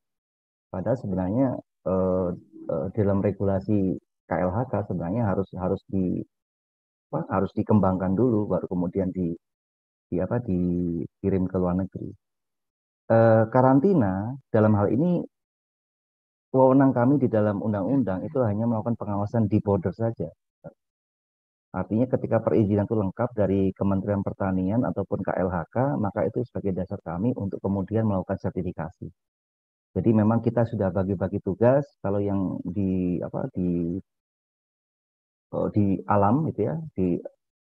padahal sebenarnya eh, eh, dalam regulasi KLHK sebenarnya harus harus di apa, harus dikembangkan dulu baru kemudian di, di apa dikirim ke luar negeri eh, karantina dalam hal ini wewenang kami di dalam undang-undang itu hanya melakukan pengawasan di border saja Artinya ketika perizinan itu lengkap dari Kementerian Pertanian ataupun KLHK, maka itu sebagai dasar kami untuk kemudian melakukan sertifikasi. Jadi memang kita sudah bagi-bagi tugas kalau yang di apa di eh, di alam gitu ya, di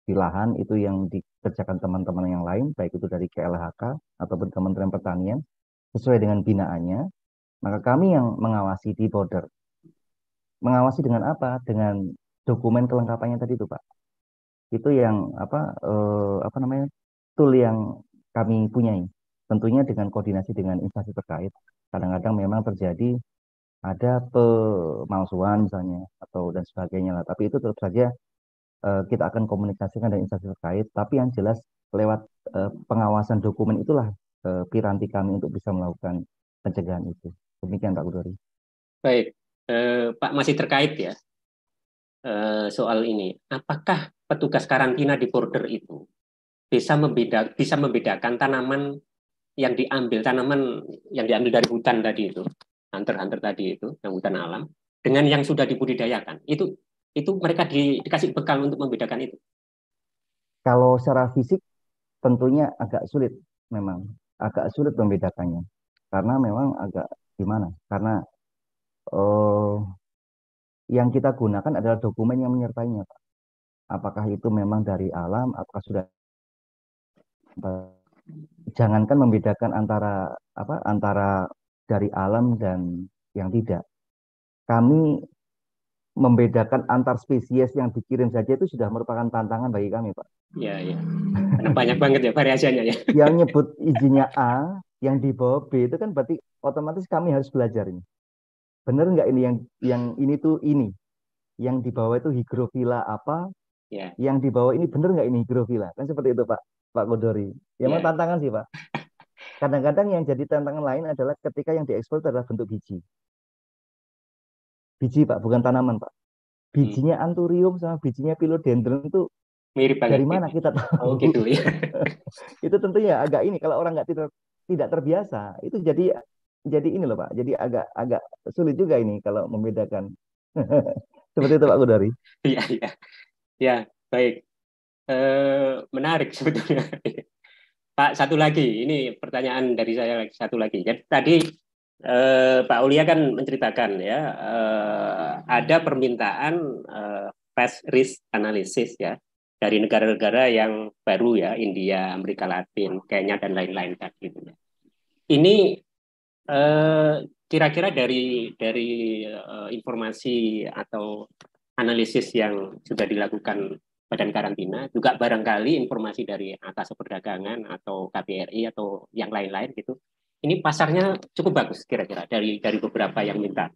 di lahan itu yang dikerjakan teman-teman yang lain, baik itu dari KLHK ataupun Kementerian Pertanian, sesuai dengan binaannya, maka kami yang mengawasi di border. Mengawasi dengan apa? Dengan dokumen kelengkapannya tadi itu Pak. Itu yang apa eh, apa namanya tool yang kami punyai. Tentunya dengan koordinasi dengan instansi terkait. Kadang-kadang memang terjadi ada pemalsuan misalnya atau dan sebagainya lah. Tapi itu tetap saja eh, kita akan komunikasikan dengan instansi terkait. Tapi yang jelas lewat eh, pengawasan dokumen itulah eh, piranti kami untuk bisa melakukan pencegahan itu. Demikian Pak Kudori. Baik, eh, Pak masih terkait ya Eh, soal ini. Apakah petugas karantina di border itu bisa membeda bisa membedakan tanaman yang diambil tanaman yang diambil dari hutan tadi itu, hunter-hunter tadi itu, yang hutan alam dengan yang sudah dibudidayakan. Itu itu mereka di, dikasih bekal untuk membedakan itu. Kalau secara fisik tentunya agak sulit memang, agak sulit membedakannya. Karena memang agak gimana? Karena uh, yang kita gunakan adalah dokumen yang menyertainya, Pak. Apakah itu memang dari alam, apakah sudah jangankan membedakan antara apa antara dari alam dan yang tidak. Kami membedakan antar spesies yang dikirim saja itu sudah merupakan tantangan bagi kami, Pak. Iya, iya. Banyak banget ya variasinya ya. yang nyebut izinnya A, yang di bawah B itu kan berarti otomatis kami harus belajar ini bener nggak ini yang yang ini tuh ini yang di bawah itu higrofila apa yeah. yang di bawah ini bener nggak ini higrofila kan seperti itu pak pak Kodori yang ya, yeah. tantangan sih pak kadang-kadang yang jadi tantangan lain adalah ketika yang diekspor adalah bentuk biji biji pak bukan tanaman pak bijinya hmm. anturium sama bijinya philodendron itu mirip dari mana ini. kita tahu oh, gitu ya itu tentunya agak ini kalau orang nggak tidak terbiasa itu jadi jadi ini loh Pak. Jadi agak agak sulit juga ini kalau membedakan. Seperti itu Pak Kudari. Iya, iya. Ya, baik. E, menarik sebetulnya. Pak, satu lagi. Ini pertanyaan dari saya lagi satu lagi. Jadi tadi e, Pak Ulia kan menceritakan ya e, ada permintaan eh, past risk analysis ya dari negara-negara yang baru ya India, Amerika Latin, Kenya dan lain-lain kan gitu ya. Ini Eh, kira-kira dari dari uh, informasi atau analisis yang sudah dilakukan Badan Karantina, juga barangkali informasi dari atas perdagangan atau KBRI atau yang lain-lain gitu, ini pasarnya cukup bagus kira-kira dari dari beberapa yang minta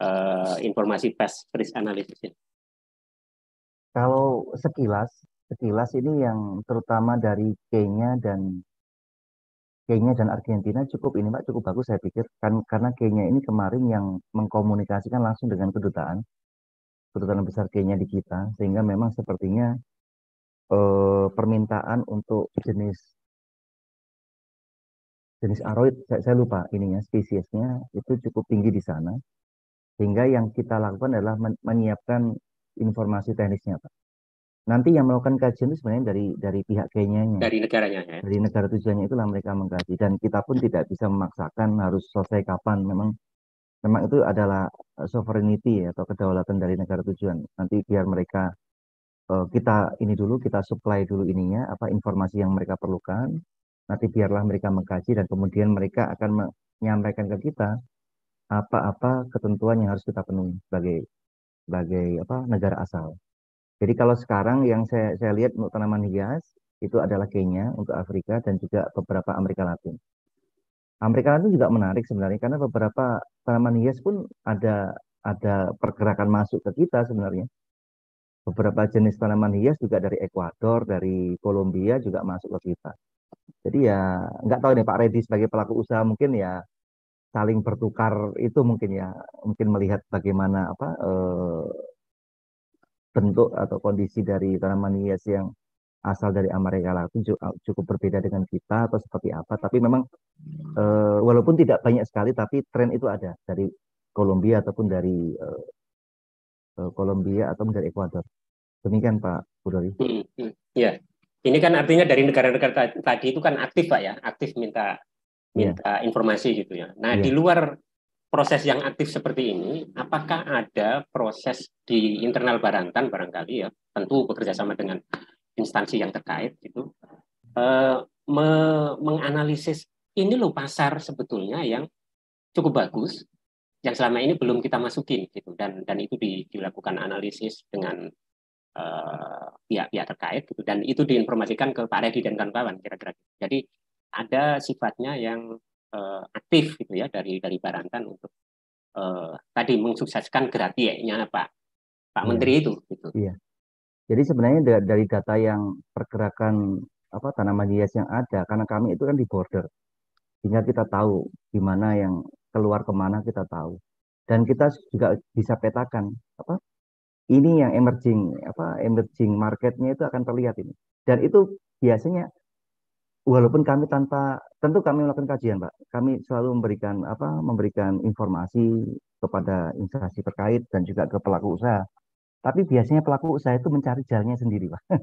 uh, informasi past risk analysis ini. Kalau sekilas, sekilas ini yang terutama dari Kenya dan Kenya dan Argentina cukup ini Pak cukup bagus saya pikir kan karena Kenya ini kemarin yang mengkomunikasikan langsung dengan kedutaan kedutaan besar Kenya di kita sehingga memang sepertinya eh, permintaan untuk jenis jenis aroid saya, saya lupa ininya spesiesnya itu cukup tinggi di sana sehingga yang kita lakukan adalah men menyiapkan informasi teknisnya Pak nanti yang melakukan kajian itu sebenarnya dari dari pihak Kenyanya. Dari negaranya. Ya. Dari negara tujuannya itulah mereka mengkaji dan kita pun tidak bisa memaksakan harus selesai kapan. Memang memang itu adalah eh, sovereignty ya, atau kedaulatan dari negara tujuan. Nanti biar mereka eh, kita ini dulu kita supply dulu ininya apa informasi yang mereka perlukan. Nanti biarlah mereka mengkaji dan kemudian mereka akan menyampaikan ke kita apa-apa ketentuan yang harus kita penuhi sebagai sebagai apa negara asal. Jadi kalau sekarang yang saya, saya lihat untuk tanaman hias itu adalah Kenya untuk Afrika dan juga beberapa Amerika Latin. Amerika Latin juga menarik sebenarnya karena beberapa tanaman hias pun ada ada pergerakan masuk ke kita sebenarnya. Beberapa jenis tanaman hias juga dari Ekuador, dari Kolombia juga masuk ke kita. Jadi ya nggak tahu nih Pak Reddy sebagai pelaku usaha mungkin ya saling bertukar itu mungkin ya mungkin melihat bagaimana apa eh, bentuk atau kondisi dari tanaman hias yang asal dari Amerika Latin cukup berbeda dengan kita atau seperti apa tapi memang e, walaupun tidak banyak sekali tapi tren itu ada dari Kolombia ataupun dari e, e, Kolombia atau dari Ekuador demikian Pak Budori. Hmm, hmm, ya ini kan artinya dari negara-negara tadi itu kan aktif Pak ya aktif minta iya. minta yeah. informasi gitu ya. Nah yeah. di luar proses yang aktif seperti ini, apakah ada proses di internal Barantan barangkali ya, tentu bekerja sama dengan instansi yang terkait gitu, eh, menganalisis ini loh pasar sebetulnya yang cukup bagus yang selama ini belum kita masukin gitu dan dan itu di, dilakukan analisis dengan eh, pihak-pihak uh, terkait gitu dan itu diinformasikan ke Pak Redi dan kawan-kawan kira-kira. Jadi ada sifatnya yang Eh, aktif gitu ya dari dari Barantan untuk uh, tadi mensukseskan gratisnya Pak Pak iya. Menteri itu gitu. Iya. Jadi sebenarnya dari data yang pergerakan apa tanaman hias yang ada karena kami itu kan di border sehingga kita tahu di mana yang keluar kemana kita tahu dan kita juga bisa petakan apa ini yang emerging apa emerging marketnya itu akan terlihat ini dan itu biasanya walaupun kami tanpa tentu kami melakukan kajian, Pak. Kami selalu memberikan apa? memberikan informasi kepada instansi terkait dan juga ke pelaku usaha. Tapi biasanya pelaku usaha itu mencari jalannya sendiri, Pak.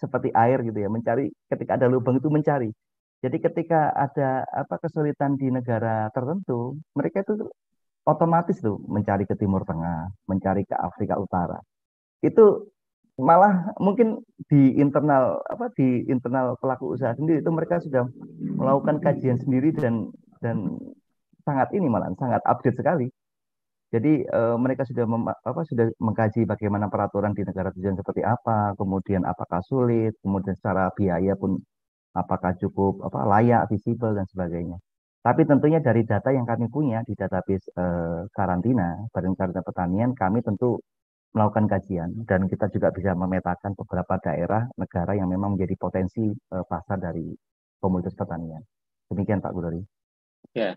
Seperti air gitu ya, mencari ketika ada lubang itu mencari. Jadi ketika ada apa kesulitan di negara tertentu, mereka itu otomatis tuh mencari ke Timur Tengah, mencari ke Afrika Utara. Itu malah mungkin di internal apa di internal pelaku usaha sendiri itu mereka sudah melakukan kajian sendiri dan dan sangat ini malah sangat update sekali. Jadi eh, mereka sudah mem, apa sudah mengkaji bagaimana peraturan di negara tujuan seperti apa, kemudian apakah sulit, kemudian secara biaya pun apakah cukup apa layak, visible dan sebagainya. Tapi tentunya dari data yang kami punya di database eh, karantina Badan Karantina Pertanian, kami tentu melakukan kajian dan kita juga bisa memetakan beberapa daerah negara yang memang menjadi potensi uh, pasar dari komoditas pertanian. Demikian Pak Gudori. Ya,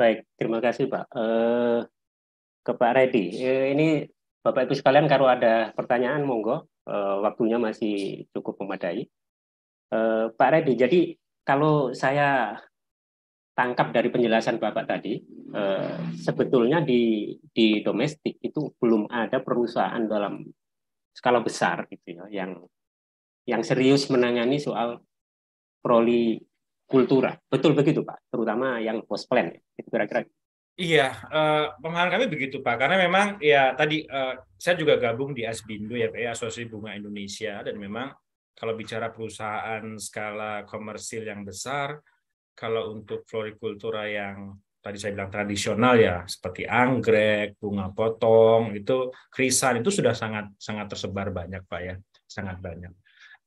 baik. Terima kasih Pak. Uh, ke Pak Redi. Uh, ini Bapak Ibu sekalian kalau ada pertanyaan monggo. Uh, waktunya masih cukup memadai. Uh, Pak Redi. jadi kalau saya tangkap dari penjelasan Bapak tadi, eh, sebetulnya di di domestik itu belum ada perusahaan dalam skala besar gitu ya yang yang serius menangani soal proli kultura. Betul begitu, Pak, terutama yang post plan itu kira-kira. Iya, uh, pemahaman kami begitu Pak, karena memang ya tadi uh, saya juga gabung di Asbindo ya Pak, ya, Asosiasi Bunga Indonesia, dan memang kalau bicara perusahaan skala komersil yang besar, kalau untuk florikultura yang tadi saya bilang tradisional ya seperti anggrek, bunga potong itu krisan itu sudah sangat sangat tersebar banyak pak ya sangat banyak.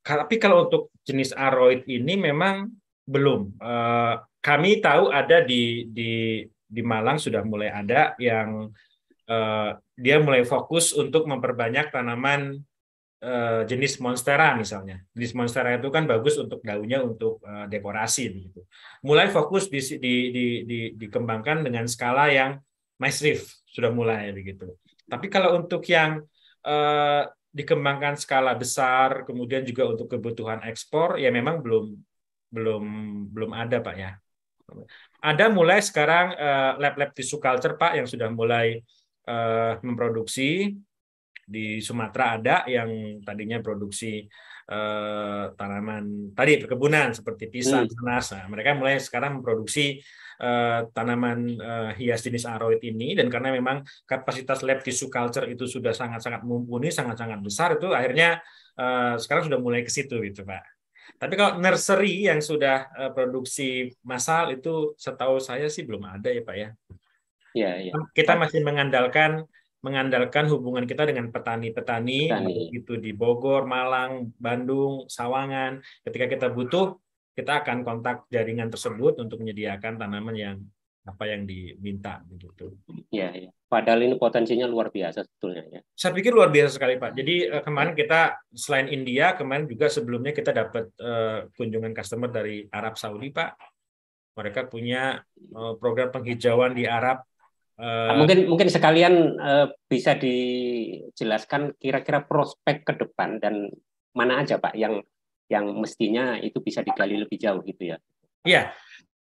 Tapi kalau untuk jenis aroid ini memang belum. Eh, kami tahu ada di di di Malang sudah mulai ada yang eh, dia mulai fokus untuk memperbanyak tanaman Eh, jenis monstera misalnya. Jenis monstera itu kan bagus untuk daunnya untuk eh, dekorasi begitu. Mulai fokus di, di, di, di, dikembangkan dengan skala yang masif sudah mulai begitu. Tapi kalau untuk yang eh, dikembangkan skala besar, kemudian juga untuk kebutuhan ekspor, ya memang belum belum belum ada pak ya. Ada mulai sekarang eh, lab-lab tissue culture pak yang sudah mulai eh, memproduksi di Sumatera ada yang tadinya produksi eh, tanaman tadi perkebunan seperti pisang, hmm. nanas. Nah, mereka mulai sekarang memproduksi eh, tanaman eh, hias jenis aroid ini dan karena memang kapasitas lab tissue culture itu sudah sangat-sangat mumpuni, sangat-sangat besar itu akhirnya eh, sekarang sudah mulai ke situ gitu, Pak. Tapi kalau nursery yang sudah eh, produksi massal itu setahu saya sih belum ada ya Pak ya. Ya, ya. Kita masih mengandalkan mengandalkan hubungan kita dengan petani-petani itu di Bogor, Malang, Bandung, Sawangan. Ketika kita butuh, kita akan kontak jaringan tersebut untuk menyediakan tanaman yang apa yang diminta begitu. Iya, ya. padahal ini potensinya luar biasa sebetulnya ya. Saya pikir luar biasa sekali Pak. Jadi eh, kemarin kita selain India, kemarin juga sebelumnya kita dapat uh, kunjungan customer dari Arab Saudi Pak. Mereka punya eh, program penghijauan di Arab Eh, mungkin mungkin sekalian uh, bisa dijelaskan kira-kira prospek ke depan dan mana aja Pak yang yang mestinya itu bisa digali lebih jauh gitu ya. Iya.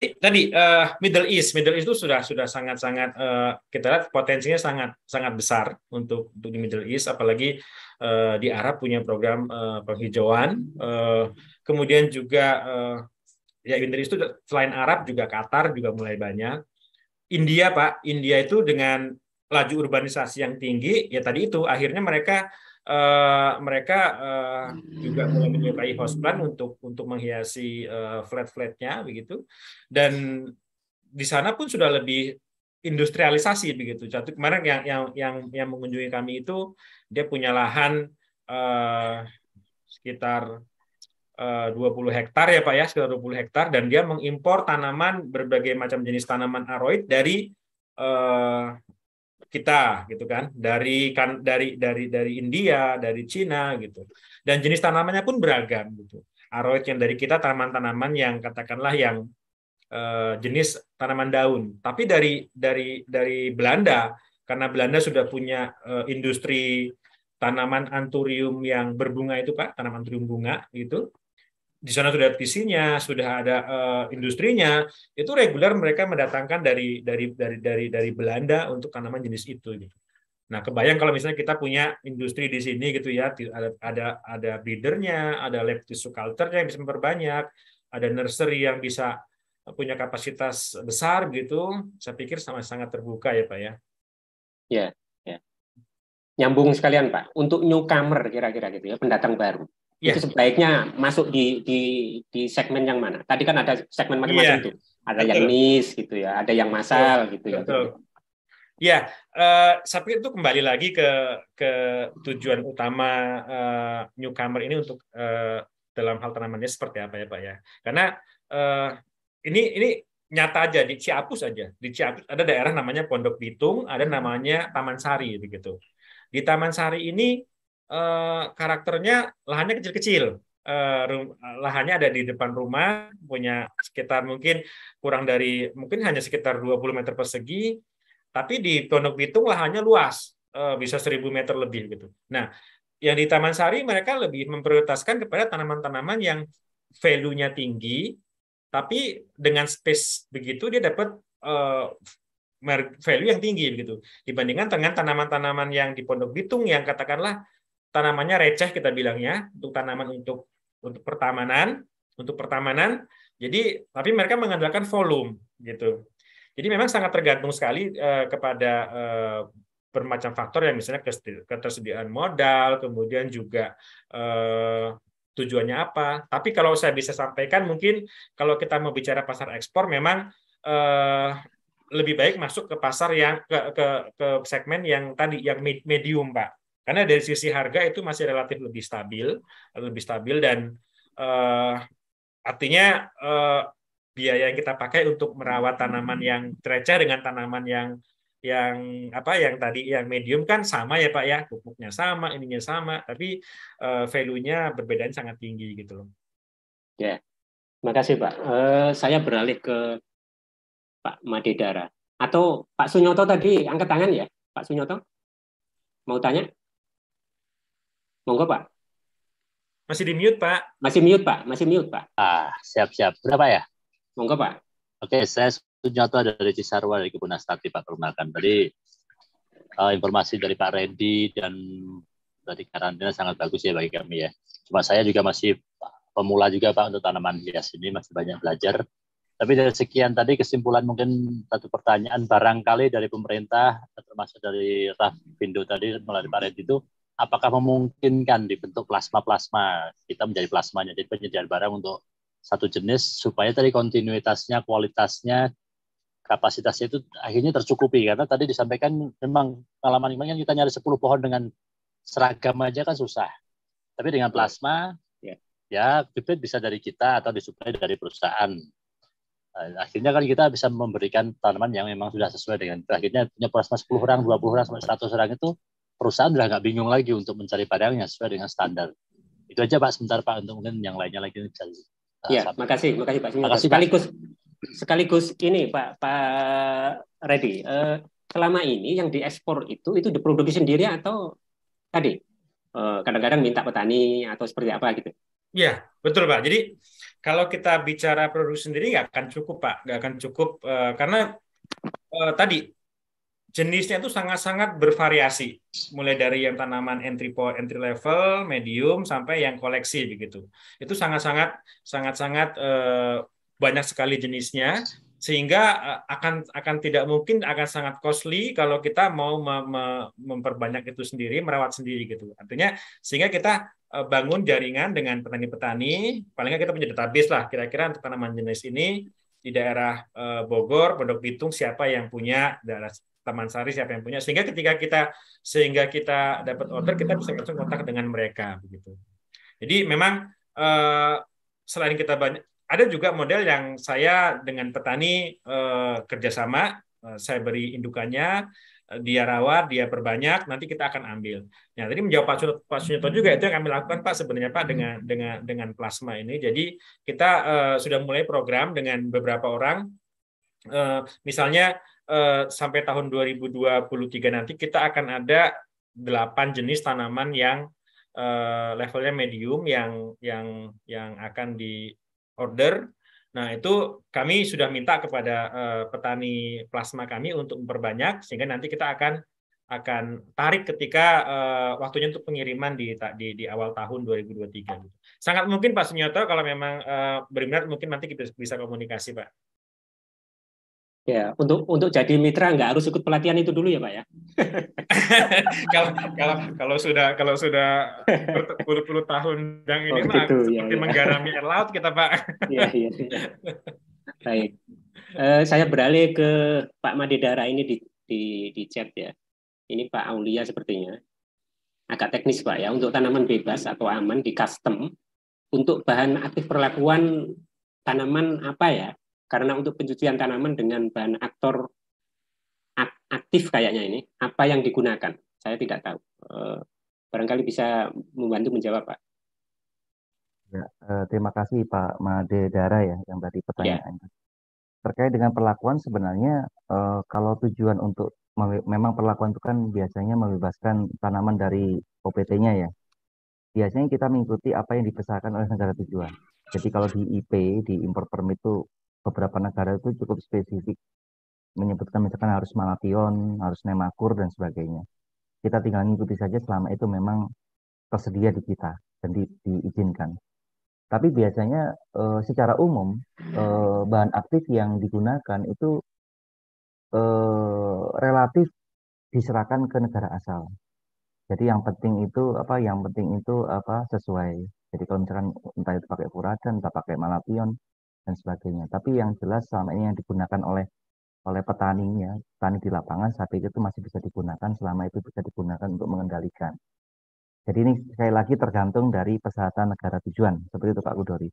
Tadi uh, Middle East, Middle East itu sudah sudah sangat-sangat uh, kita lihat potensinya sangat sangat besar untuk untuk di Middle East apalagi uh, di Arab punya program uh, penghijauan uh, kemudian juga uh, ya Middle East itu selain Arab juga Qatar juga mulai banyak India Pak, India itu dengan laju urbanisasi yang tinggi, ya tadi itu akhirnya mereka uh, mereka uh, juga mulai menyukai house plan untuk untuk menghiasi uh, flat-flatnya begitu. Dan di sana pun sudah lebih industrialisasi begitu. Jadi kemarin yang yang yang yang mengunjungi kami itu dia punya lahan uh, sekitar 20 eh, hektar ya Pak ya, sekitar 20 hektar dan dia mengimpor tanaman berbagai macam jenis tanaman aroid dari uh, kita gitu kan, dari kan dari dari dari India, dari Cina gitu. Dan jenis tanamannya pun beragam gitu. Aroid yang dari kita tanaman-tanaman yang katakanlah yang uh, jenis tanaman daun, tapi dari dari dari Belanda karena Belanda sudah punya uh, industri tanaman anturium yang berbunga itu Pak, tanaman anturium bunga gitu di sana sudah ada PC-nya, sudah ada uh, industrinya, itu reguler mereka mendatangkan dari dari dari dari dari Belanda untuk tanaman jenis itu gitu. Nah, kebayang kalau misalnya kita punya industri di sini gitu ya, ada ada ada breedernya, ada lab tissue yang bisa memperbanyak, ada nursery yang bisa punya kapasitas besar gitu. Saya pikir sangat sangat terbuka ya, Pak ya. Ya, ya. Nyambung sekalian, Pak. Untuk newcomer kira-kira gitu ya, pendatang baru yeah. itu iya. sebaiknya masuk di di di segmen yang mana? Tadi kan ada segmen macam-macam yeah. itu. Ada Betul. yang nis gitu ya, ada yang masal Betul. gitu ya. Betul. Ya, uh, eh, saya pikir itu kembali lagi ke ke tujuan utama uh, newcomer ini untuk uh, dalam hal tanamannya seperti apa ya, ya, Pak ya. Karena uh, ini ini nyata aja di Ciapus aja. Di Ciapus ada daerah namanya Pondok Bitung, ada namanya Taman Sari begitu. Di Taman Sari ini Eh, karakternya lahannya kecil-kecil. Uh, lahannya ada di depan rumah, punya sekitar mungkin kurang dari mungkin hanya sekitar 20 meter persegi, tapi di Pondok Bitung lahannya luas, uh, bisa 1000 meter lebih gitu. Nah, yang di Taman Sari mereka lebih memprioritaskan kepada tanaman-tanaman yang value-nya tinggi, tapi dengan space begitu dia dapat uh, value yang tinggi begitu dibandingkan dengan tanaman-tanaman yang di Pondok Bitung yang katakanlah tanamannya receh kita bilangnya untuk tanaman untuk untuk pertamanan untuk pertamanan jadi tapi mereka mengandalkan volume gitu jadi memang sangat tergantung sekali eh, kepada eh, bermacam faktor yang misalnya ketersediaan modal kemudian juga eh, tujuannya apa tapi kalau saya bisa sampaikan mungkin kalau kita mau bicara pasar ekspor memang eh, lebih baik masuk ke pasar yang ke, ke, ke segmen yang tadi yang medium pak karena dari sisi harga itu masih relatif lebih stabil, lebih stabil dan uh, artinya uh, biaya yang kita pakai untuk merawat tanaman yang receh dengan tanaman yang yang apa yang tadi yang medium kan sama ya Pak ya, pupuknya sama, ininya sama, tapi uh, value-nya berbedaan sangat tinggi gitu loh. Ya. Yeah. Terima kasih Pak. Uh, saya beralih ke Pak Madedara atau Pak Sunyoto tadi angkat tangan ya, Pak Sunyoto. Mau tanya? Monggo Pak. Masih di mute Pak. Masih mute Pak, masih mute Pak. Ah, siap-siap. Berapa ya? Monggo Pak. Oke, saya Sunyoto dari Cisarwa dari Kebun Astati Pak Permakan. Tadi uh, eh, informasi dari Pak Redi dan dari karantina sangat bagus ya bagi kami ya. Cuma saya juga masih pemula juga Pak untuk tanaman hias ini masih banyak belajar. Tapi dari sekian tadi kesimpulan mungkin satu pertanyaan barangkali dari pemerintah termasuk dari Rafindo tadi melalui Pak Redi itu apakah memungkinkan dibentuk plasma-plasma kita menjadi plasmanya jadi penyediaan barang untuk satu jenis supaya tadi kontinuitasnya kualitasnya kapasitasnya itu akhirnya tercukupi karena tadi disampaikan memang pengalaman ini kan kita nyari 10 pohon dengan seragam aja kan susah tapi dengan plasma ya bibit ya, bisa dari kita atau disuplai dari perusahaan eh, akhirnya kan kita bisa memberikan tanaman yang memang sudah sesuai dengan akhirnya punya plasma 10 orang 20 orang sampai 100 orang itu perusahaan sudah nggak bingung lagi untuk mencari padangnya sesuai dengan standar. Itu aja Pak sebentar Pak untuk mungkin yang lainnya lagi bisa. Uh, ya, makasih, makasih Pak. Makasih, Pak. sekaligus sekaligus ini Pak Pak Redi uh, selama ini yang diekspor itu itu diproduksi sendiri atau tadi kadang eh, kadang-kadang minta petani atau seperti apa gitu? Ya, betul Pak. Jadi kalau kita bicara produksi sendiri nggak akan cukup Pak, nggak akan cukup uh, karena uh, tadi jenisnya itu sangat-sangat bervariasi, mulai dari yang tanaman entry entry level, medium sampai yang koleksi begitu. Itu sangat-sangat sangat-sangat eh, banyak sekali jenisnya sehingga eh, akan akan tidak mungkin akan sangat costly kalau kita mau memperbanyak itu sendiri, merawat sendiri gitu. Artinya sehingga kita eh, bangun jaringan dengan petani-petani, palingnya kita punya database lah kira-kira untuk tanaman jenis ini di daerah Bogor, Pondok Bitung siapa yang punya daerah Taman Sari siapa yang punya sehingga ketika kita sehingga kita dapat order kita bisa langsung kontak dengan mereka begitu. Jadi memang eh, selain kita banyak ada juga model yang saya dengan petani eh, kerjasama eh, saya beri indukannya eh, dia rawat, dia perbanyak, nanti kita akan ambil. Nah, tadi menjawab Pak, Sunyoto, Pak Sunyoto juga itu yang kami lakukan Pak sebenarnya Pak dengan hmm. dengan dengan plasma ini. Jadi kita uh, sudah mulai program dengan beberapa orang. Uh, misalnya Eh, sampai tahun 2023 nanti kita akan ada delapan jenis tanaman yang uh, levelnya medium yang yang yang akan di order. Nah, itu kami sudah minta kepada uh, petani plasma kami untuk memperbanyak sehingga nanti kita akan akan tarik ketika uh, waktunya untuk pengiriman di, di di awal tahun 2023. Sangat mungkin Pak Sunyoto kalau memang uh, berminat mungkin nanti kita bisa komunikasi Pak. Ya, untuk untuk jadi mitra nggak harus ikut pelatihan itu dulu ya, Pak ya. kalau kalau kalau sudah kalau sudah berpuluh-puluh tahun yang ini oh, mah gitu, ya, seperti ya, menggarami air laut kita, Pak. Iya, iya. Ya. Baik. Eh, saya beralih ke Pak Madedara ini di di di chat ya. Ini Pak Aulia sepertinya. Agak teknis, Pak ya. Untuk tanaman bebas atau aman di custom untuk bahan aktif perlakuan tanaman apa ya? Karena untuk pencucian tanaman dengan bahan aktor aktif kayaknya ini, apa yang digunakan? Saya tidak tahu. Eh, barangkali bisa membantu menjawab, Pak. Ya, eh, terima kasih Pak Made Dara ya yang tadi pertanyaan. Ya. Terkait dengan perlakuan sebenarnya eh, kalau tujuan untuk memang perlakuan itu kan biasanya membebaskan tanaman dari OPT-nya ya. Biasanya kita mengikuti apa yang dipesankan oleh negara tujuan. Jadi kalau di IP, di import permit itu beberapa negara itu cukup spesifik menyebutkan misalkan harus malatyon harus Nemakur dan sebagainya. Kita tinggal ngikuti saja selama itu memang tersedia di kita dan di, diizinkan. Tapi biasanya e, secara umum e, bahan aktif yang digunakan itu e, relatif diserahkan ke negara asal. Jadi yang penting itu apa? Yang penting itu apa sesuai. Jadi kalau misalkan entah itu pakai furadan, entah pakai malapion, dan sebagainya. Tapi yang jelas selama ini yang digunakan oleh oleh ya petani di lapangan, saat itu masih bisa digunakan selama itu bisa digunakan untuk mengendalikan. Jadi ini sekali lagi tergantung dari persyaratan negara tujuan, seperti itu Pak Kudori.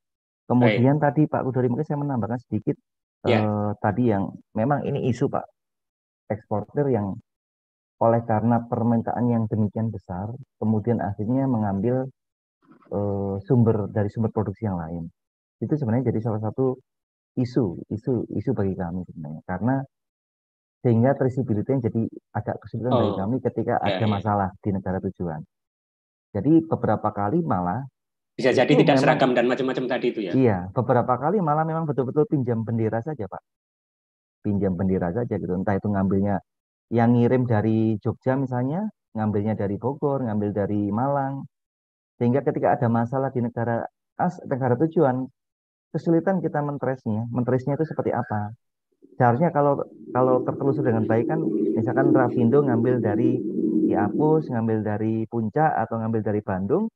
Kemudian Baik. tadi Pak Kudori mungkin saya menambahkan sedikit ya. eh, tadi yang memang ini isu Pak eksportir yang oleh karena permintaan yang demikian besar, kemudian akhirnya mengambil eh, sumber dari sumber produksi yang lain itu sebenarnya jadi salah satu isu isu isu bagi kami sebenarnya karena sehingga traceability jadi agak kesulitan oh. bagi kami ketika yeah, ada ya. masalah di negara tujuan. Jadi beberapa kali malah bisa jadi tidak memang, seragam dan macam-macam tadi itu ya. Iya, beberapa kali malah memang betul-betul pinjam bendera saja, Pak. Pinjam bendera saja gitu. Entah itu ngambilnya yang ngirim dari Jogja misalnya, ngambilnya dari Bogor, ngambil dari Malang. Sehingga ketika ada masalah di negara as negara tujuan, kesulitan kita mentresnya. Mentresnya itu seperti apa? Seharusnya kalau kalau tertelusur dengan baik kan misalkan Ravindo ngambil dari Ciapus, ngambil dari Puncak atau ngambil dari Bandung,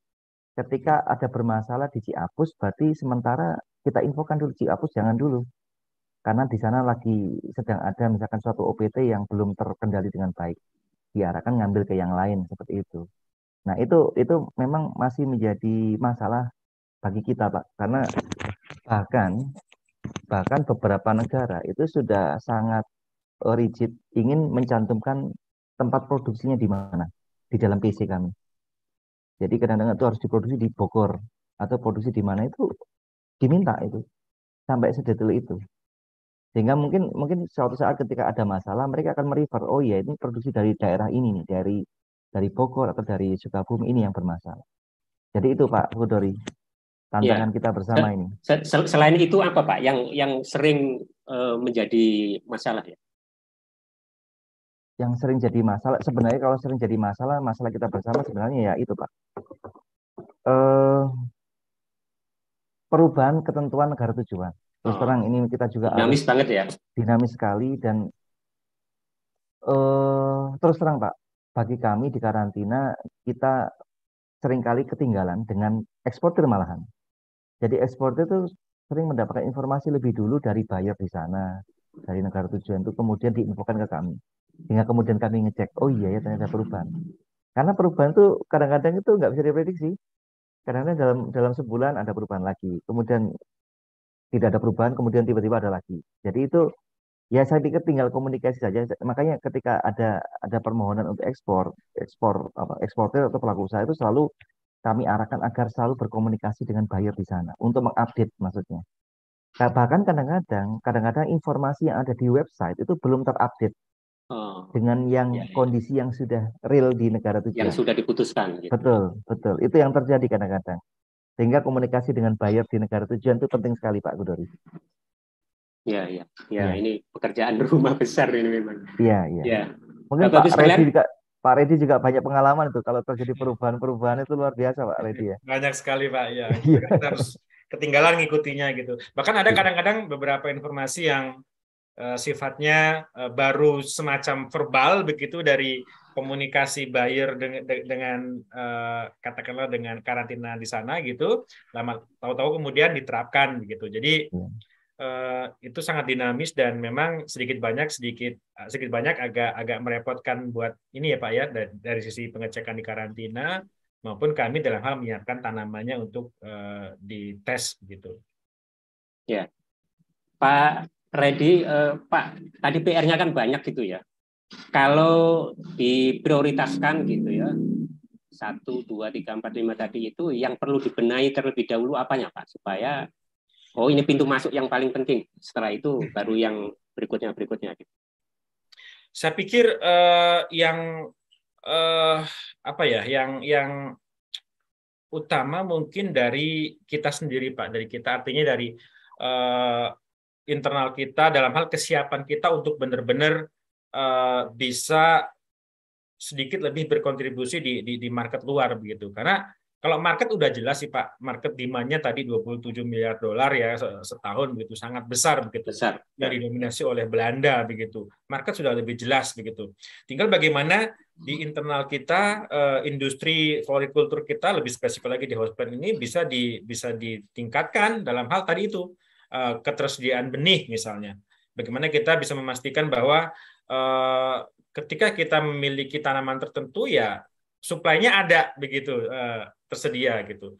ketika ada bermasalah di Ciapus berarti sementara kita infokan dulu Ciapus jangan dulu. Karena di sana lagi sedang ada misalkan suatu OPT yang belum terkendali dengan baik. Diarahkan ngambil ke yang lain seperti itu. Nah, itu itu memang masih menjadi masalah bagi kita, Pak. Karena bahkan bahkan beberapa negara itu sudah sangat rigid ingin mencantumkan tempat produksinya di mana di dalam PC kami. Jadi kadang-kadang itu harus diproduksi di Bogor atau produksi di mana itu diminta itu sampai sedetail itu. Sehingga mungkin mungkin suatu saat ketika ada masalah mereka akan merefer, oh iya ini produksi dari daerah ini nih, dari dari Bogor atau dari Sukabumi ini yang bermasalah. Jadi itu Pak Kudori Iya. tantangan ya. kita bersama ini. Selain itu apa Pak yang yang sering eh, menjadi masalah ya? Yang sering jadi masalah sebenarnya kalau sering jadi masalah masalah kita bersama sebenarnya ya itu Pak. Eh, perubahan ketentuan negara tujuan. Terus oh. terang ini kita juga dinamis banget ya. Dinamis sekali dan uh, terus terang Pak, bagi kami di karantina kita seringkali ketinggalan dengan eksportir malahan. Jadi ekspor itu sering mendapatkan informasi lebih dulu dari buyer di sana, dari negara tujuan itu kemudian diinfokan ke kami. Hingga kemudian kami ngecek, oh iya ya ternyata perubahan. Karena perubahan itu kadang-kadang itu nggak bisa diprediksi. Kadang-kadang dalam dalam sebulan ada perubahan lagi, kemudian tidak ada perubahan, kemudian tiba-tiba ada lagi. Jadi itu ya saya pikir tinggal komunikasi saja makanya ketika ada ada permohonan untuk ekspor ekspor apa eksportir atau pelaku usaha itu selalu kami arahkan agar selalu berkomunikasi dengan buyer di sana untuk mengupdate maksudnya. Nah, bahkan kadang-kadang kadang-kadang informasi yang ada di website itu belum terupdate oh, dengan yang ya, ya. kondisi yang sudah real di negara tujuan. Yang sudah diputuskan. Gitu. Betul, betul. Itu yang terjadi kadang-kadang. Sehingga komunikasi dengan buyer di negara tujuan itu penting sekali Pak Gudori. Iya, iya. Ya, ya, ya, ya. Ini pekerjaan rumah besar ini memang. Iya, iya. Ya. Mungkin Bapak Pak Resi juga Pak Redi juga banyak pengalaman itu kalau terjadi hmm. perubahan-perubahan itu luar biasa Pak Redi ya. Banyak sekali Pak ya. kita iya. kan harus ketinggalan ngikutinya gitu. Bahkan ada iya. kadang-kadang beberapa informasi yang uh, sifatnya uh, baru semacam verbal begitu dari komunikasi buyer dengan, dengan uh, katakanlah dengan karantina di sana gitu. Lama tahu-tahu kemudian diterapkan gitu. Jadi hmm Eh, itu sangat dinamis dan memang sedikit banyak sedikit eh, sedikit banyak agak agak merepotkan buat ini ya Pak ya dari, sisi pengecekan di karantina maupun kami dalam hal menyiapkan tanamannya untuk uh, dites gitu. Ya, Pak Redi, uh, Pak tadi PR-nya kan banyak gitu ya. Kalau diprioritaskan gitu ya, satu, dua, tiga, empat, lima tadi itu yang perlu dibenahi terlebih dahulu apanya Pak supaya oh ini pintu masuk yang paling penting. Setelah itu baru yang berikutnya berikutnya. Saya pikir uh, yang uh, apa ya, yang yang utama mungkin dari kita sendiri Pak, dari kita artinya dari uh, internal kita dalam hal kesiapan kita untuk benar-benar uh, bisa sedikit lebih berkontribusi di, di di market luar begitu karena kalau market udah jelas sih Pak, market demand-nya tadi 27 miliar dolar ya setahun begitu sangat besar begitu. Besar. Ya. Dari dominasi oleh Belanda begitu. Market sudah lebih jelas begitu. Tinggal bagaimana di internal kita eh, industri florikultur kita lebih spesifik lagi di house ini bisa di bisa ditingkatkan dalam hal tadi itu eh, ketersediaan benih misalnya. Bagaimana kita bisa memastikan bahwa eh, ketika kita memiliki tanaman tertentu ya suplainya ada begitu tersedia gitu.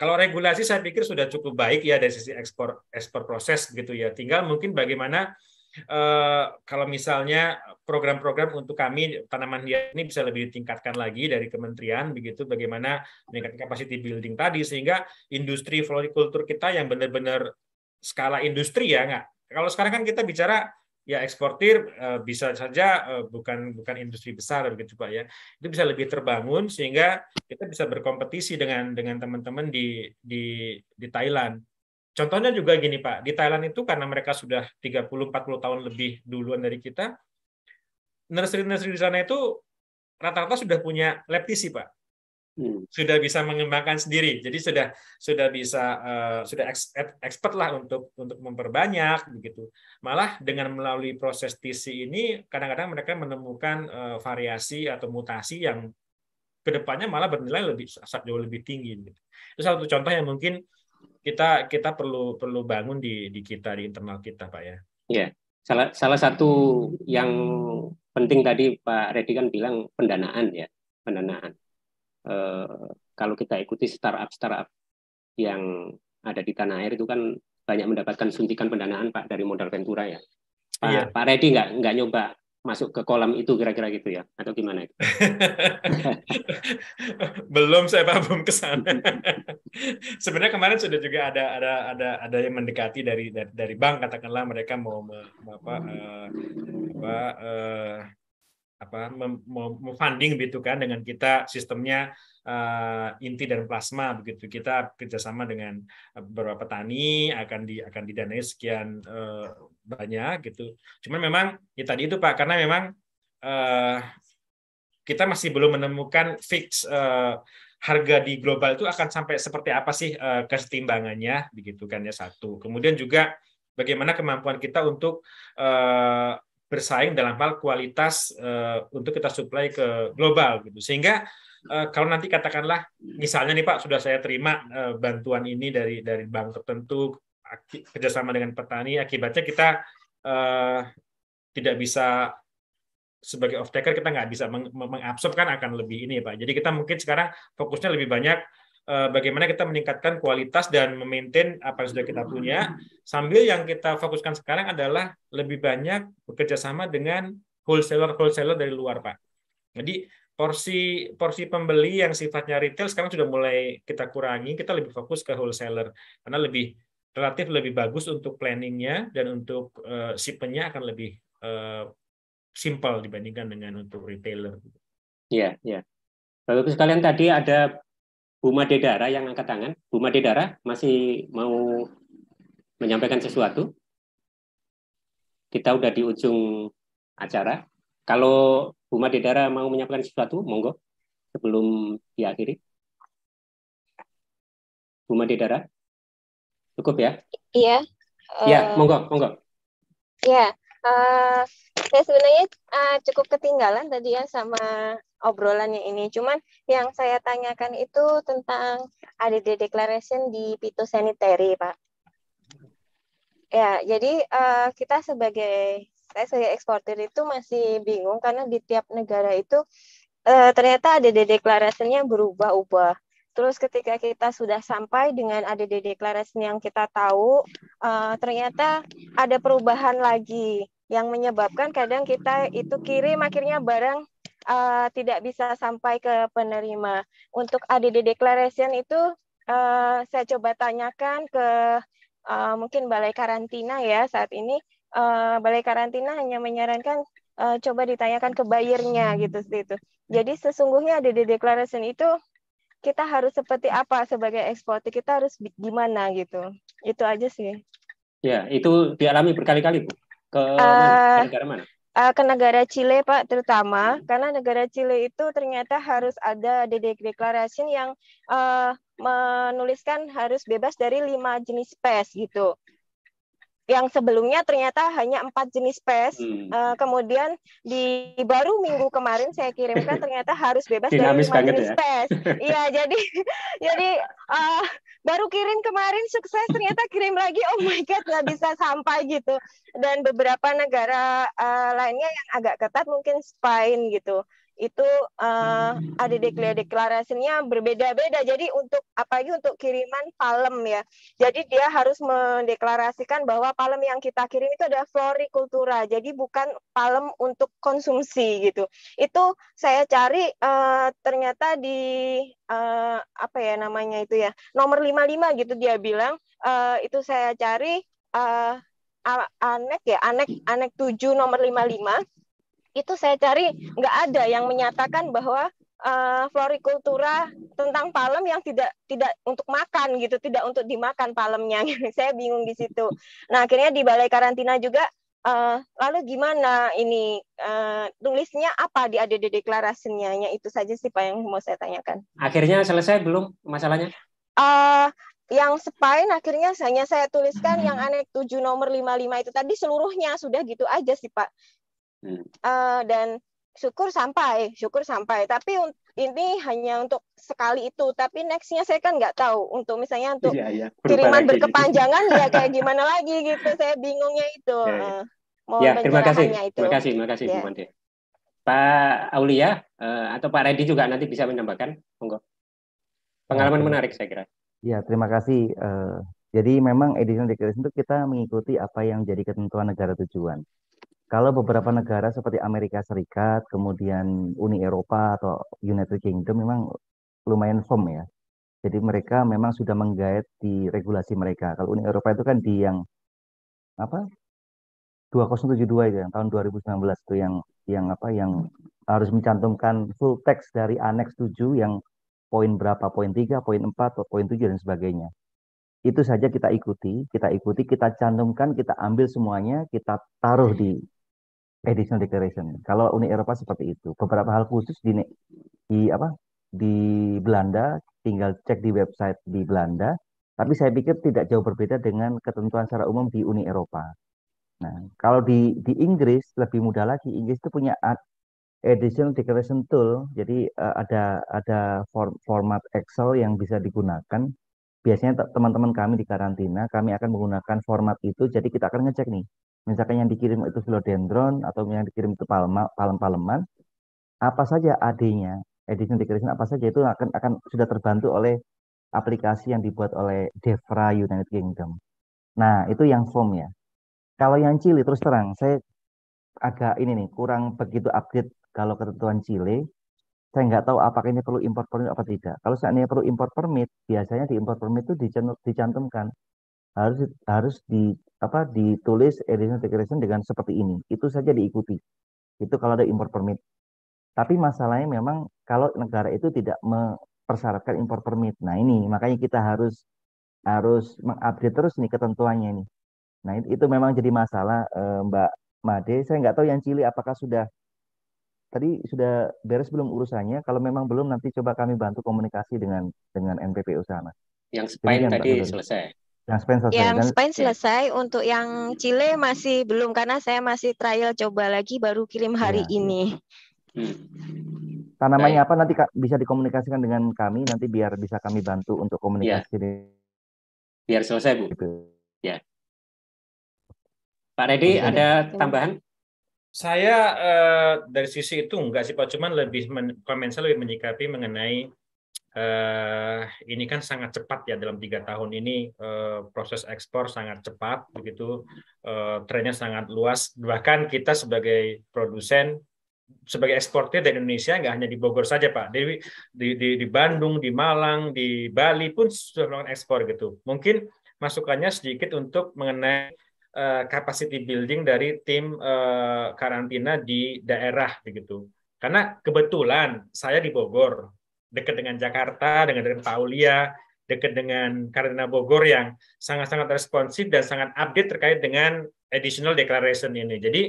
Kalau regulasi saya pikir sudah cukup baik ya dari sisi ekspor ekspor proses gitu ya. Tinggal mungkin bagaimana eh, kalau misalnya program-program untuk kami tanaman hias ini bisa lebih ditingkatkan lagi dari kementerian begitu bagaimana meningkatkan capacity building tadi sehingga industri florikultur kita yang benar-benar skala industri ya nggak. Kalau sekarang kan kita bicara ya eksportir eh, bisa saja eh, bukan bukan industri besar begitu pak ya itu bisa lebih terbangun sehingga kita bisa berkompetisi dengan dengan teman-teman di di di Thailand contohnya juga gini pak di Thailand itu karena mereka sudah 30 40 tahun lebih duluan dari kita nursery-nursery di sana itu rata-rata sudah punya lab tisi pak Hmm. sudah bisa mengembangkan sendiri. Jadi sudah sudah bisa uh, sudah expert lah untuk untuk memperbanyak begitu. Malah dengan melalui proses TC ini kadang-kadang mereka menemukan uh, variasi atau mutasi yang kedepannya malah bernilai lebih jauh lebih tinggi. Gitu. Itu satu contoh yang mungkin kita kita perlu perlu bangun di di kita di internal kita pak ya. ya Salah salah satu yang penting tadi Pak Redi kan bilang pendanaan ya pendanaan Eh, kalau kita ikuti startup-startup yang ada di tanah air itu kan banyak mendapatkan suntikan pendanaan Pak dari modal Ventura ya. Pak, iya. Pak Redi nggak nggak nyoba masuk ke kolam itu kira-kira gitu ya atau gimana itu? belum saya Pak belum kesana. Sebenarnya kemarin sudah juga ada ada ada ada yang mendekati dari dari, bank katakanlah mereka mau me, apa, hmm. eh, apa eh, apa memfunding begitu kan dengan kita sistemnya uh, inti dan plasma begitu kita kerjasama dengan beberapa petani akan di akan didanai sekian uh, banyak gitu cuman memang ya tadi itu pak karena memang uh, kita masih belum menemukan fix uh, harga di global itu akan sampai seperti apa sih uh, kesetimbangannya begitu kan ya satu kemudian juga bagaimana kemampuan kita untuk uh, bersaing dalam hal kualitas uh, untuk kita supply ke global gitu. Sehingga uh, kalau nanti katakanlah misalnya nih Pak sudah saya terima uh, bantuan ini dari dari bank tertentu kerjasama dengan petani akibatnya kita uh, tidak bisa sebagai off taker kita nggak bisa mengabsorb kan akan lebih ini ya Pak. Jadi kita mungkin sekarang fokusnya lebih banyak Eh, bagaimana kita meningkatkan kualitas dan memaintain apa yang sudah kita punya sambil yang kita fokuskan sekarang adalah lebih banyak bekerja sama dengan wholesaler wholesaler dari luar pak jadi porsi porsi pembeli yang sifatnya retail sekarang sudah mulai kita kurangi kita lebih fokus ke wholesaler karena lebih relatif lebih bagus untuk planningnya dan untuk uh, shipmentnya akan lebih uh, eh, simple dibandingkan dengan untuk retailer. Iya, iya. Bapak sekalian tadi ada Buma Dedara yang angkat tangan. Buma Dedara masih mau menyampaikan sesuatu. Kita udah di ujung acara. Kalau Buma Dedara mau menyampaikan sesuatu, monggo sebelum diakhiri. Buma Dedara, cukup ya? Iya. Uh, monggo, monggo, monggo. Iya. Yeah. Uh, saya sebenarnya uh, cukup ketinggalan tadi ya sama obrolannya ini. Cuman yang saya tanyakan itu tentang ADD declaration di Pito Sanitary, Pak. Ya, jadi uh, kita sebagai saya sebagai eksportir itu masih bingung karena di tiap negara itu uh, ternyata ADD declaration-nya berubah-ubah. Terus ketika kita sudah sampai dengan ADD deklarasi yang kita tahu, uh, ternyata ada perubahan lagi yang menyebabkan kadang kita itu kirim akhirnya barang uh, tidak bisa sampai ke penerima. Untuk ADD declaration itu uh, saya coba tanyakan ke uh, mungkin balai karantina ya saat ini uh, balai karantina hanya menyarankan uh, coba ditanyakan ke bayarnya gitu itu. Jadi sesungguhnya ADD declaration itu kita harus seperti apa sebagai eksportir kita harus gimana gitu itu aja sih ya itu dialami berkali-kali bu ke, uh, negara mana eh, ke negara Chile Pak terutama hmm. karena negara Chile itu ternyata harus ada declaration yang uh, menuliskan harus bebas dari lima jenis pes gitu yang sebelumnya ternyata hanya empat jenis pes. Hmm. Uh, kemudian di baru minggu kemarin saya kirimkan ternyata harus bebas Dinamis dari jenis ya. pes. Iya, jadi jadi uh, baru kirim kemarin sukses ternyata kirim lagi oh my god nggak bisa sampai gitu. Dan beberapa negara uh, lainnya yang agak ketat mungkin Spain gitu itu uh, eh, ada deklarasinya berbeda-beda. Jadi untuk apalagi untuk kiriman palem ya. Jadi dia harus mendeklarasikan bahwa palem yang kita kirim itu ada florikultura. Jadi bukan palem untuk konsumsi gitu. Itu saya cari uh, ternyata di uh, apa ya namanya itu ya. Nomor 55 gitu dia bilang uh, itu saya cari uh, anek ya, anek anek 7 nomor lima itu saya cari nggak ada yang menyatakan bahwa uh, florikultura tentang palem yang tidak tidak untuk makan gitu, tidak untuk dimakan palemnya. saya bingung di situ. Nah, akhirnya di balai karantina juga uh, lalu gimana ini uh, tulisnya apa di ADD deklarasinya? Itu saja sih Pak yang mau saya tanyakan. Akhirnya selesai belum masalahnya? Uh, yang sepain akhirnya hanya saya tuliskan hmm. yang aneh 7 nomor 55 itu tadi seluruhnya sudah gitu aja sih Pak. Uh, dan syukur sampai, syukur sampai. Tapi ini hanya untuk sekali itu. Tapi nextnya saya kan nggak tahu. Untuk misalnya untuk ya, ya. kiriman gitu. berkepanjangan ya kayak gimana lagi gitu. Saya bingungnya itu. Ya, ya. Mau ya terima kasih. Itu. Terima kasih, terima kasih ya. Pak Aulia uh, atau Pak Redi juga nanti bisa menambahkan. Monggo. Pengalaman ya, menarik saya kira. Ya, terima kasih. Uh, jadi memang edition declaration itu kita mengikuti apa yang jadi ketentuan negara tujuan. Kalau beberapa negara seperti Amerika Serikat, kemudian Uni Eropa atau United Kingdom memang lumayan firm ya. Jadi mereka memang sudah menggait di regulasi mereka. Kalau Uni Eropa itu kan di yang apa? 2072 itu yang tahun 2019 itu yang yang apa yang harus mencantumkan full text dari aneks 7 yang poin berapa, poin 3, poin 4, poin 7 dan sebagainya itu saja kita ikuti, kita ikuti, kita cantumkan, kita ambil semuanya, kita taruh di additional declaration. Kalau Uni Eropa seperti itu. Beberapa hal khusus di, di apa di Belanda tinggal cek di website di Belanda. Tapi saya pikir tidak jauh berbeda dengan ketentuan secara umum di Uni Eropa. Nah, kalau di di Inggris lebih mudah lagi. Inggris itu punya additional declaration tool. Jadi uh, ada ada form, format Excel yang bisa digunakan. Biasanya teman-teman kami di karantina, kami akan menggunakan format itu. Jadi kita akan ngecek nih misalkan yang dikirim itu philodendron atau yang dikirim itu palma, palem-paleman, apa saja AD-nya, addition declaration apa saja itu akan akan sudah terbantu oleh aplikasi yang dibuat oleh Devra United Kingdom. Nah, itu yang form ya. Kalau yang Chile terus terang, saya agak ini nih kurang begitu update kalau ketentuan Chile. Saya nggak tahu apakah ini perlu import permit atau tidak. Kalau seandainya perlu import permit, biasanya di import permit itu dicantumkan harus harus di apa ditulis edition declaration dengan seperti ini. Itu saja diikuti. Itu kalau ada import permit. Tapi masalahnya memang kalau negara itu tidak mempersyaratkan import permit. Nah, ini makanya kita harus harus mengupdate terus nih ketentuannya ini. Nah, itu memang jadi masalah eh, Mbak Made. Saya nggak tahu yang Cili apakah sudah tadi sudah beres belum urusannya? Kalau memang belum, nanti coba kami bantu komunikasi dengan dengan NPPU sana. Yang Spain tadi selesai. Yang Spain selesai. Yang kan? Spain selesai. Untuk yang Chile masih belum karena saya masih trial coba lagi baru kirim iya. hari ya. ini. Hmm. Tanamannya apa nanti Kak, bisa dikomunikasikan dengan kami nanti biar bisa kami bantu untuk komunikasi. Ya. Biar selesai Bu. Gitu. Ya. Pak Redi ya. ada tambahan? Saya uh, dari sisi itu enggak sih Pak, cuman lebih men, lebih menyikapi mengenai Eh, ini kan sangat cepat ya dalam tiga tahun ini eh, proses ekspor sangat cepat begitu eh, trennya sangat luas bahkan kita sebagai produsen sebagai eksportir dari Indonesia nggak hanya di Bogor saja Pak di, di, di Bandung di Malang di Bali pun sudah melakukan ekspor gitu mungkin masukannya sedikit untuk mengenai capacity building dari tim karantina di daerah begitu karena kebetulan saya di Bogor dekat dengan Jakarta, dengan Pak Aulia, dekat dengan Karina Bogor yang sangat-sangat responsif dan sangat update terkait dengan additional declaration ini. Jadi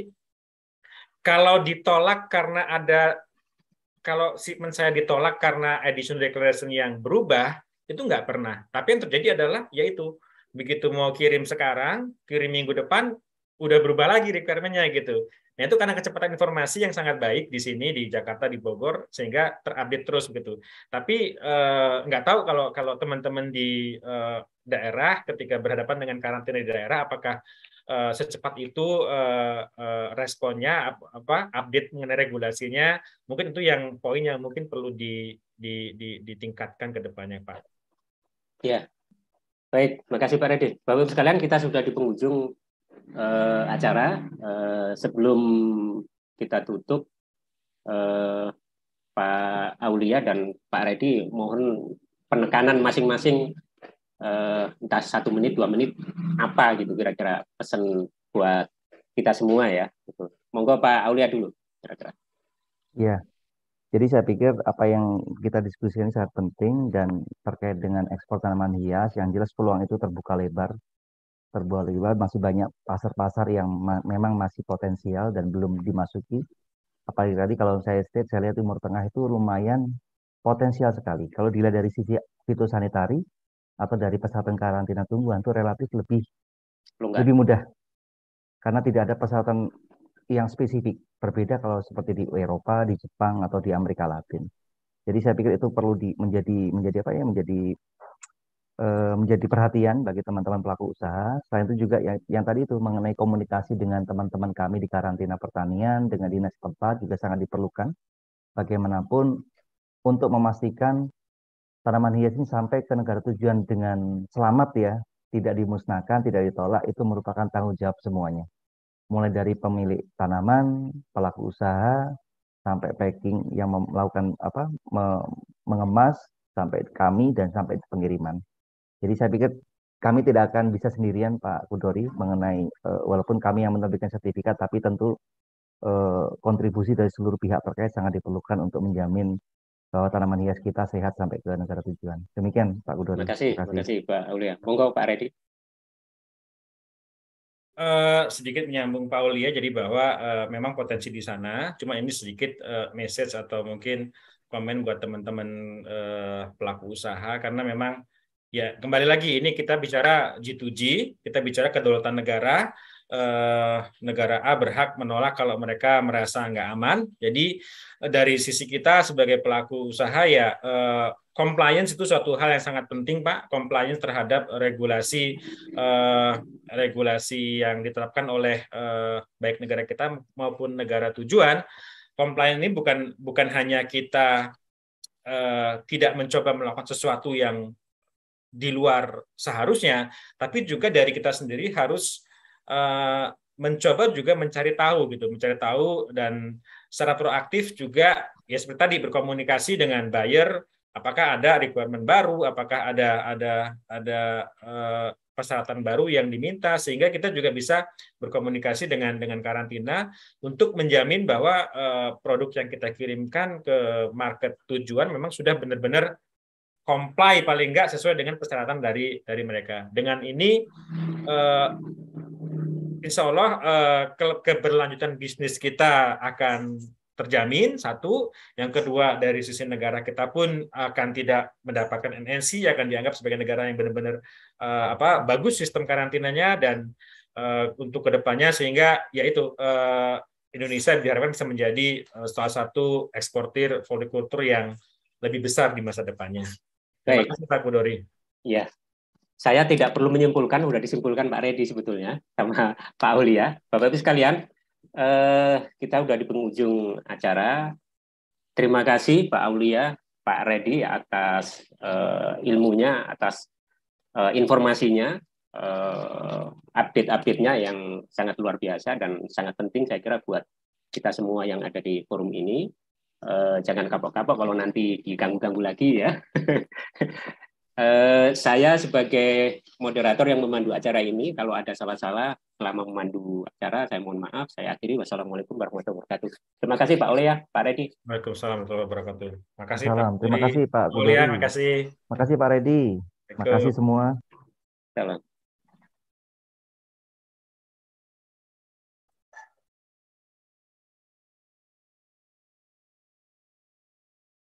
kalau ditolak karena ada kalau statement saya ditolak karena additional declaration yang berubah itu nggak pernah. Tapi yang terjadi adalah yaitu begitu mau kirim sekarang, kirim minggu depan udah berubah lagi requirementnya gitu. Nah, itu karena kecepatan informasi yang sangat baik di sini di Jakarta di Bogor sehingga terupdate terus begitu. Tapi eh, nggak tahu kalau kalau teman-teman di eh, daerah ketika berhadapan dengan karantina di daerah apakah eh, secepat itu eh, eh responnya apa update mengenai regulasinya mungkin itu yang poin yang mungkin perlu di, di, di, ditingkatkan ke depannya Pak. Ya. Baik, terima kasih Pak Redi. Bapak sekalian kita sudah di penghujung uh, acara uh, sebelum kita tutup uh, Pak Aulia dan Pak Redi mohon penekanan masing-masing uh, entah satu menit dua menit apa gitu kira-kira pesan buat kita semua ya gitu. monggo Pak Aulia dulu kira-kira ya jadi saya pikir apa yang kita diskusikan sangat penting dan terkait dengan ekspor tanaman hias yang jelas peluang itu terbuka lebar baik, masih banyak pasar-pasar yang ma memang masih potensial dan belum dimasuki. Apalagi tadi kalau saya state, saya lihat Timur Tengah itu lumayan potensial sekali. Kalau dilihat dari sisi fitosanitari atau dari persyaratan karantina tumbuhan itu relatif lebih Lunggan. lebih mudah karena tidak ada persyaratan yang spesifik. Berbeda kalau seperti di Eropa, di Jepang atau di Amerika Latin. Jadi saya pikir itu perlu di, menjadi menjadi apa ya menjadi Eh, menjadi perhatian bagi teman-teman pelaku usaha. Selain itu juga yang, yang tadi itu mengenai komunikasi dengan teman-teman kami di karantina pertanian dengan dinas tempat juga sangat diperlukan. Bagaimanapun untuk memastikan tanaman hias ini sampai ke negara tujuan dengan selamat ya, tidak dimusnahkan, tidak ditolak itu merupakan tanggung jawab semuanya. Mulai dari pemilik tanaman, pelaku usaha, sampai packing yang melakukan apa mengemas sampai kami dan sampai pengiriman jadi saya pikir kami tidak akan bisa sendirian Pak Kudori mengenai uh, walaupun kami yang menerbitkan sertifikat tapi tentu uh, kontribusi dari seluruh pihak terkait sangat diperlukan untuk menjamin bahwa tanaman hias kita sehat sampai ke negara tujuan. Demikian Pak Kudori. Terima kasih, terima kasih, Pak Aulia. Monggo Pak Redi. Uh, sedikit menyambung Pak Aulia, jadi bahwa uh, memang potensi di sana, cuma ini sedikit uh, message atau mungkin komen buat teman-teman uh, pelaku usaha karena memang Ya, kembali lagi ini kita bicara G2G, kita bicara kedaulatan negara. Eh, negara A berhak menolak kalau mereka merasa nggak aman. Jadi eh, dari sisi kita sebagai pelaku usaha ya eh, compliance itu suatu hal yang sangat penting, Pak. Compliance terhadap regulasi eh, regulasi yang diterapkan oleh eh, baik negara kita maupun negara tujuan. Compliance ini bukan bukan hanya kita eh, tidak mencoba melakukan sesuatu yang di luar seharusnya, tapi juga dari kita sendiri harus uh, mencoba juga mencari tahu gitu, mencari tahu dan secara proaktif juga ya seperti tadi berkomunikasi dengan buyer, apakah ada requirement baru, apakah ada ada ada uh, persyaratan baru yang diminta sehingga kita juga bisa berkomunikasi dengan dengan karantina untuk menjamin bahwa uh, produk yang kita kirimkan ke market tujuan memang sudah benar-benar comply paling enggak sesuai dengan persyaratan dari dari mereka. Dengan ini uh, insya Allah uh, ke keberlanjutan bisnis kita akan terjamin satu, yang kedua dari sisi negara kita pun akan tidak mendapatkan NNC akan dianggap sebagai negara yang benar-benar uh, apa bagus sistem karantinanya dan uh, untuk kedepannya sehingga yaitu uh, Indonesia diharapkan bisa menjadi uh, salah satu eksportir volikultur yang lebih besar di masa depannya. Terima kasih Pak Kudori. Iya. Saya tidak perlu menyimpulkan, sudah disimpulkan Pak Redi sebetulnya sama Pak Uli ya. Bapak-Ibu sekalian, eh, kita sudah di penghujung acara. Terima kasih Pak Aulia, ya, Pak Redi atas eh, ilmunya, atas eh, informasinya, eh, update update yang sangat luar biasa dan sangat penting saya kira buat kita semua yang ada di forum ini eh, jangan iya. kapok-kapok kalau nanti diganggu-ganggu lagi ya. eh, saya sebagai moderator yang memandu acara ini, kalau ada salah-salah selama memandu acara, saya mohon maaf. Saya akhiri. Wassalamualaikum warahmatullahi wabarakatuh. Terima kasih Pak Oleh ya Pak Redi. Waalaikumsalam warahmatullahi wabarakatuh. Makasih kasih Pak Terima kasih Pak terima kasih terima kasih Pak Redi. terima kasih semua. Salam.